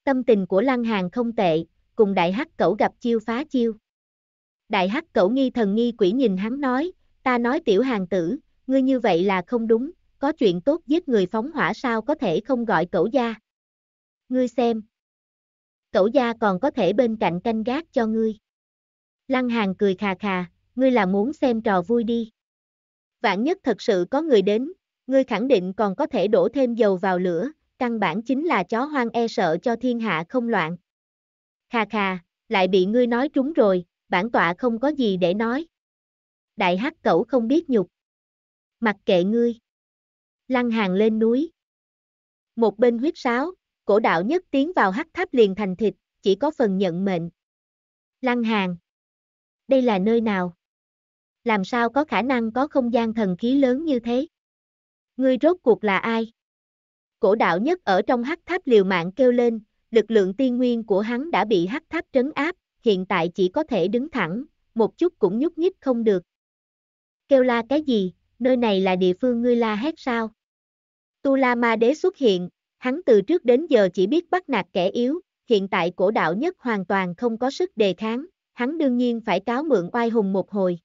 Tâm tình của Lăng hàn không tệ, cùng đại hắc cẩu gặp chiêu phá chiêu. Đại hắc cẩu nghi thần nghi quỷ nhìn hắn nói, ta nói tiểu hàng tử, ngươi như vậy là không đúng, có chuyện tốt giết người phóng hỏa sao có thể không gọi cẩu gia. Ngươi xem, cẩu gia còn có thể bên cạnh canh gác cho ngươi. Lăng Hàng cười khà khà, ngươi là muốn xem trò vui đi. Vạn nhất thật sự có người đến, ngươi khẳng định còn có thể đổ thêm dầu vào lửa, căn bản chính là chó hoang e sợ cho thiên hạ không loạn. Khà khà, lại bị ngươi nói trúng rồi, bản tọa không có gì để nói. Đại hắc cẩu không biết nhục. Mặc kệ ngươi. Lăng hàng lên núi. Một bên huyết sáo, cổ đạo nhất tiến vào hắc tháp liền thành thịt, chỉ có phần nhận mệnh. Lăng Hàng Đây là nơi nào? Làm sao có khả năng có không gian thần khí lớn như thế? Ngươi rốt cuộc là ai? Cổ đạo nhất ở trong hắc tháp liều mạng kêu lên, lực lượng tiên nguyên của hắn đã bị hắc tháp trấn áp, hiện tại chỉ có thể đứng thẳng, một chút cũng nhúc nhích không được. Kêu la cái gì, nơi này là địa phương ngươi la hét sao? Tu La Ma Đế xuất hiện, Hắn từ trước đến giờ chỉ biết bắt nạt kẻ yếu, hiện tại cổ đạo nhất hoàn toàn không có sức đề kháng, hắn đương nhiên phải cáo mượn oai hùng một hồi.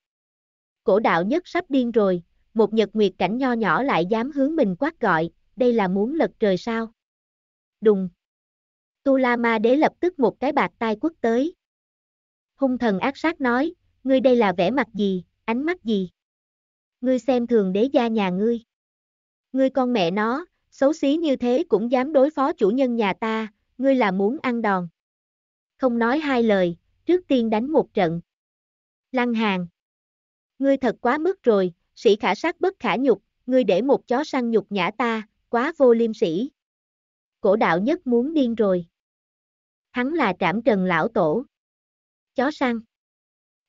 Cổ đạo nhất sắp điên rồi, một nhật nguyệt cảnh nho nhỏ lại dám hướng mình quát gọi, đây là muốn lật trời sao? Đùng! Tu La Ma Đế lập tức một cái bạc tai quất tới. Hung thần ác sát nói, ngươi đây là vẻ mặt gì, ánh mắt gì? Ngươi xem thường đế gia nhà ngươi. Ngươi con mẹ nó, Xấu xí như thế cũng dám đối phó chủ nhân nhà ta, ngươi là muốn ăn đòn. Không nói hai lời, trước tiên đánh một trận. Lăng hàn, Ngươi thật quá mức rồi, sĩ khả sát bất khả nhục, ngươi để một chó săn nhục nhã ta, quá vô liêm sĩ. Cổ đạo nhất muốn điên rồi. Hắn là trảm trần lão tổ. Chó săn.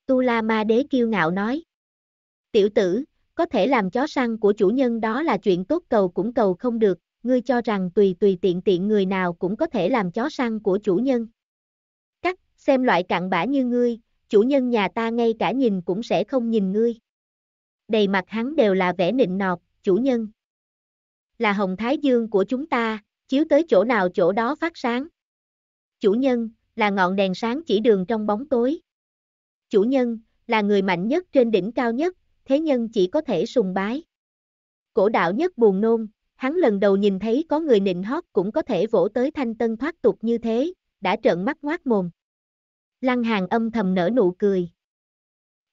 Tu La Ma Đế kiêu ngạo nói. Tiểu tử, có thể làm chó săn của chủ nhân đó là chuyện tốt cầu cũng cầu không được, ngươi cho rằng tùy tùy tiện tiện người nào cũng có thể làm chó săn của chủ nhân. Cắt, xem loại cặn bã như ngươi, chủ nhân nhà ta ngay cả nhìn cũng sẽ không nhìn ngươi. Đầy mặt hắn đều là vẻ nịnh nọt, chủ nhân. Là hồng thái dương của chúng ta, chiếu tới chỗ nào chỗ đó phát sáng. Chủ nhân, là ngọn đèn sáng chỉ đường trong bóng tối. Chủ nhân, là người mạnh nhất trên đỉnh cao nhất, thế nhân chỉ có thể sùng bái. Cổ đạo nhất buồn nôn, hắn lần đầu nhìn thấy có người nịnh hót cũng có thể vỗ tới thanh tân thoát tục như thế, đã trợn mắt ngoác mồm. Lăng hàng âm thầm nở nụ cười.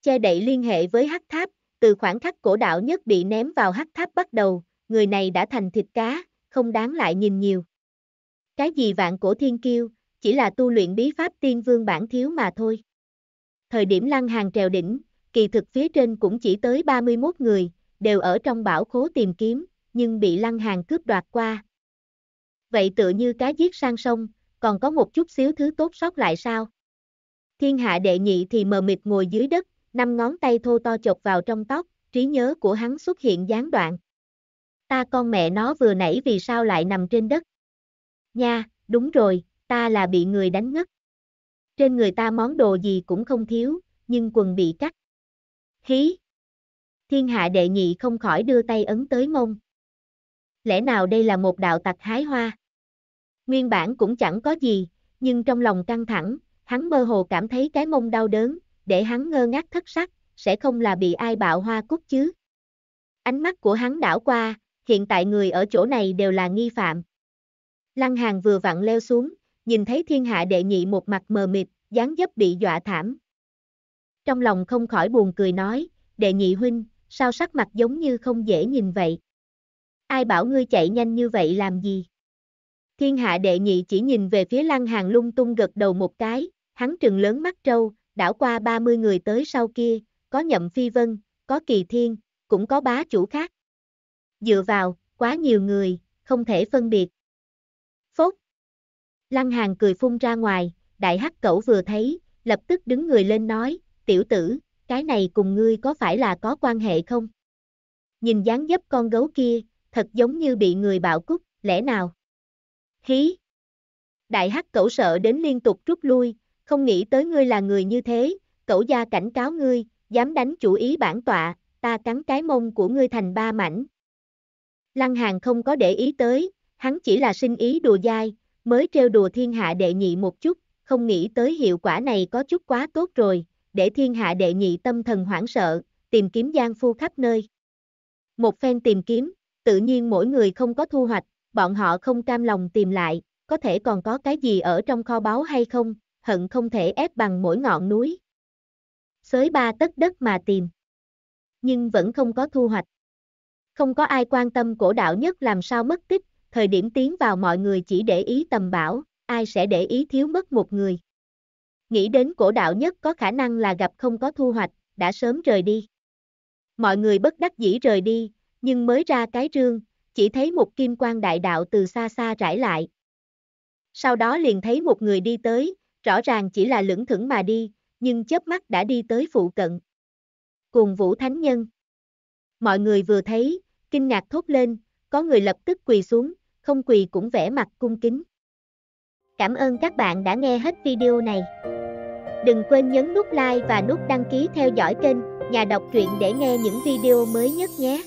Che đậy liên hệ với hắc tháp, từ khoảng khắc cổ đạo nhất bị ném vào hắc tháp bắt đầu, người này đã thành thịt cá, không đáng lại nhìn nhiều. Cái gì vạn cổ thiên kiêu, chỉ là tu luyện bí pháp tiên vương bản thiếu mà thôi. Thời điểm lăng hàng trèo đỉnh, kỳ thực phía trên cũng chỉ tới 31 người, đều ở trong bảo khố tìm kiếm, nhưng bị lăng hàng cướp đoạt qua. Vậy tựa như cá giết sang sông, còn có một chút xíu thứ tốt sót lại sao? Thiên hạ đệ nhị thì mờ mịt ngồi dưới đất, năm ngón tay thô to chọc vào trong tóc, trí nhớ của hắn xuất hiện gián đoạn. Ta con mẹ nó vừa nãy vì sao lại nằm trên đất? Nha, đúng rồi, ta là bị người đánh ngất. Trên người ta món đồ gì cũng không thiếu, nhưng quần bị cắt hí. Thiên hạ đệ nhị không khỏi đưa tay ấn tới mông. Lẽ nào đây là một đạo tặc hái hoa? Nguyên bản cũng chẳng có gì, nhưng trong lòng căng thẳng, hắn mơ hồ cảm thấy cái mông đau đớn, để hắn ngơ ngác thất sắc, sẽ không là bị ai bạo hoa cúc chứ. Ánh mắt của hắn đảo qua, hiện tại người ở chỗ này đều là nghi phạm. Lăng Hàng vừa vặn leo xuống, nhìn thấy thiên hạ đệ nhị một mặt mờ mịt, dáng dấp bị dọa thảm, trong lòng không khỏi buồn cười nói, đệ nhị huynh, sao sắc mặt giống như không dễ nhìn vậy. Ai bảo ngươi chạy nhanh như vậy làm gì? Thiên hạ đệ nhị chỉ nhìn về phía lăng hàng lung tung gật đầu một cái, hắn trừng lớn mắt trâu, đảo qua 30 người tới sau kia, có nhậm phi vân, có kỳ thiên, cũng có bá chủ khác. Dựa vào, quá nhiều người, không thể phân biệt. Phốt! Lăng hàng cười phun ra ngoài, đại hắc cẩu vừa thấy, lập tức đứng người lên nói, tiểu tử, cái này cùng ngươi có phải là có quan hệ không? Nhìn dáng dấp con gấu kia, thật giống như bị người bạo cúc, lẽ nào? Hí! Đại hắc cẩu sợ đến liên tục rút lui, không nghĩ tới ngươi là người như thế, cẩu gia cảnh cáo ngươi, dám đánh chủ ý bản tọa, ta cắn cái mông của ngươi thành ba mảnh. Lăng Hàng không có để ý tới, hắn chỉ là sinh ý đùa dai, mới trêu đùa thiên hạ đệ nhị một chút, không nghĩ tới hiệu quả này có chút quá tốt rồi, để thiên hạ đệ nhị tâm thần hoảng sợ, tìm kiếm gian phu khắp nơi. Một phen tìm kiếm, tự nhiên mỗi người không có thu hoạch, bọn họ không cam lòng tìm lại, có thể còn có cái gì ở trong kho báu hay không, hận không thể ép bằng mỗi ngọn núi. Xới ba tất đất mà tìm. Nhưng vẫn không có thu hoạch. Không có ai quan tâm cổ đạo nhất làm sao mất tích, thời điểm tiến vào mọi người chỉ để ý tầm bảo, ai sẽ để ý thiếu mất một người. Nghĩ đến cổ đạo nhất có khả năng là gặp không có thu hoạch, đã sớm rời đi. Mọi người bất đắc dĩ rời đi, nhưng mới ra cái rương, chỉ thấy một kim quan đại đạo từ xa xa rải lại. Sau đó liền thấy một người đi tới, rõ ràng chỉ là lưỡng thưởng mà đi, nhưng chớp mắt đã đi tới phụ cận. Cùng Vũ Thánh Nhân. Mọi người vừa thấy, kinh ngạc thốt lên, có người lập tức quỳ xuống, không quỳ cũng vẽ mặt cung kính. Cảm ơn các bạn đã nghe hết video này. Đừng quên nhấn nút like và nút đăng ký theo dõi kênh Nhà đọc truyện để nghe những video mới nhất nhé.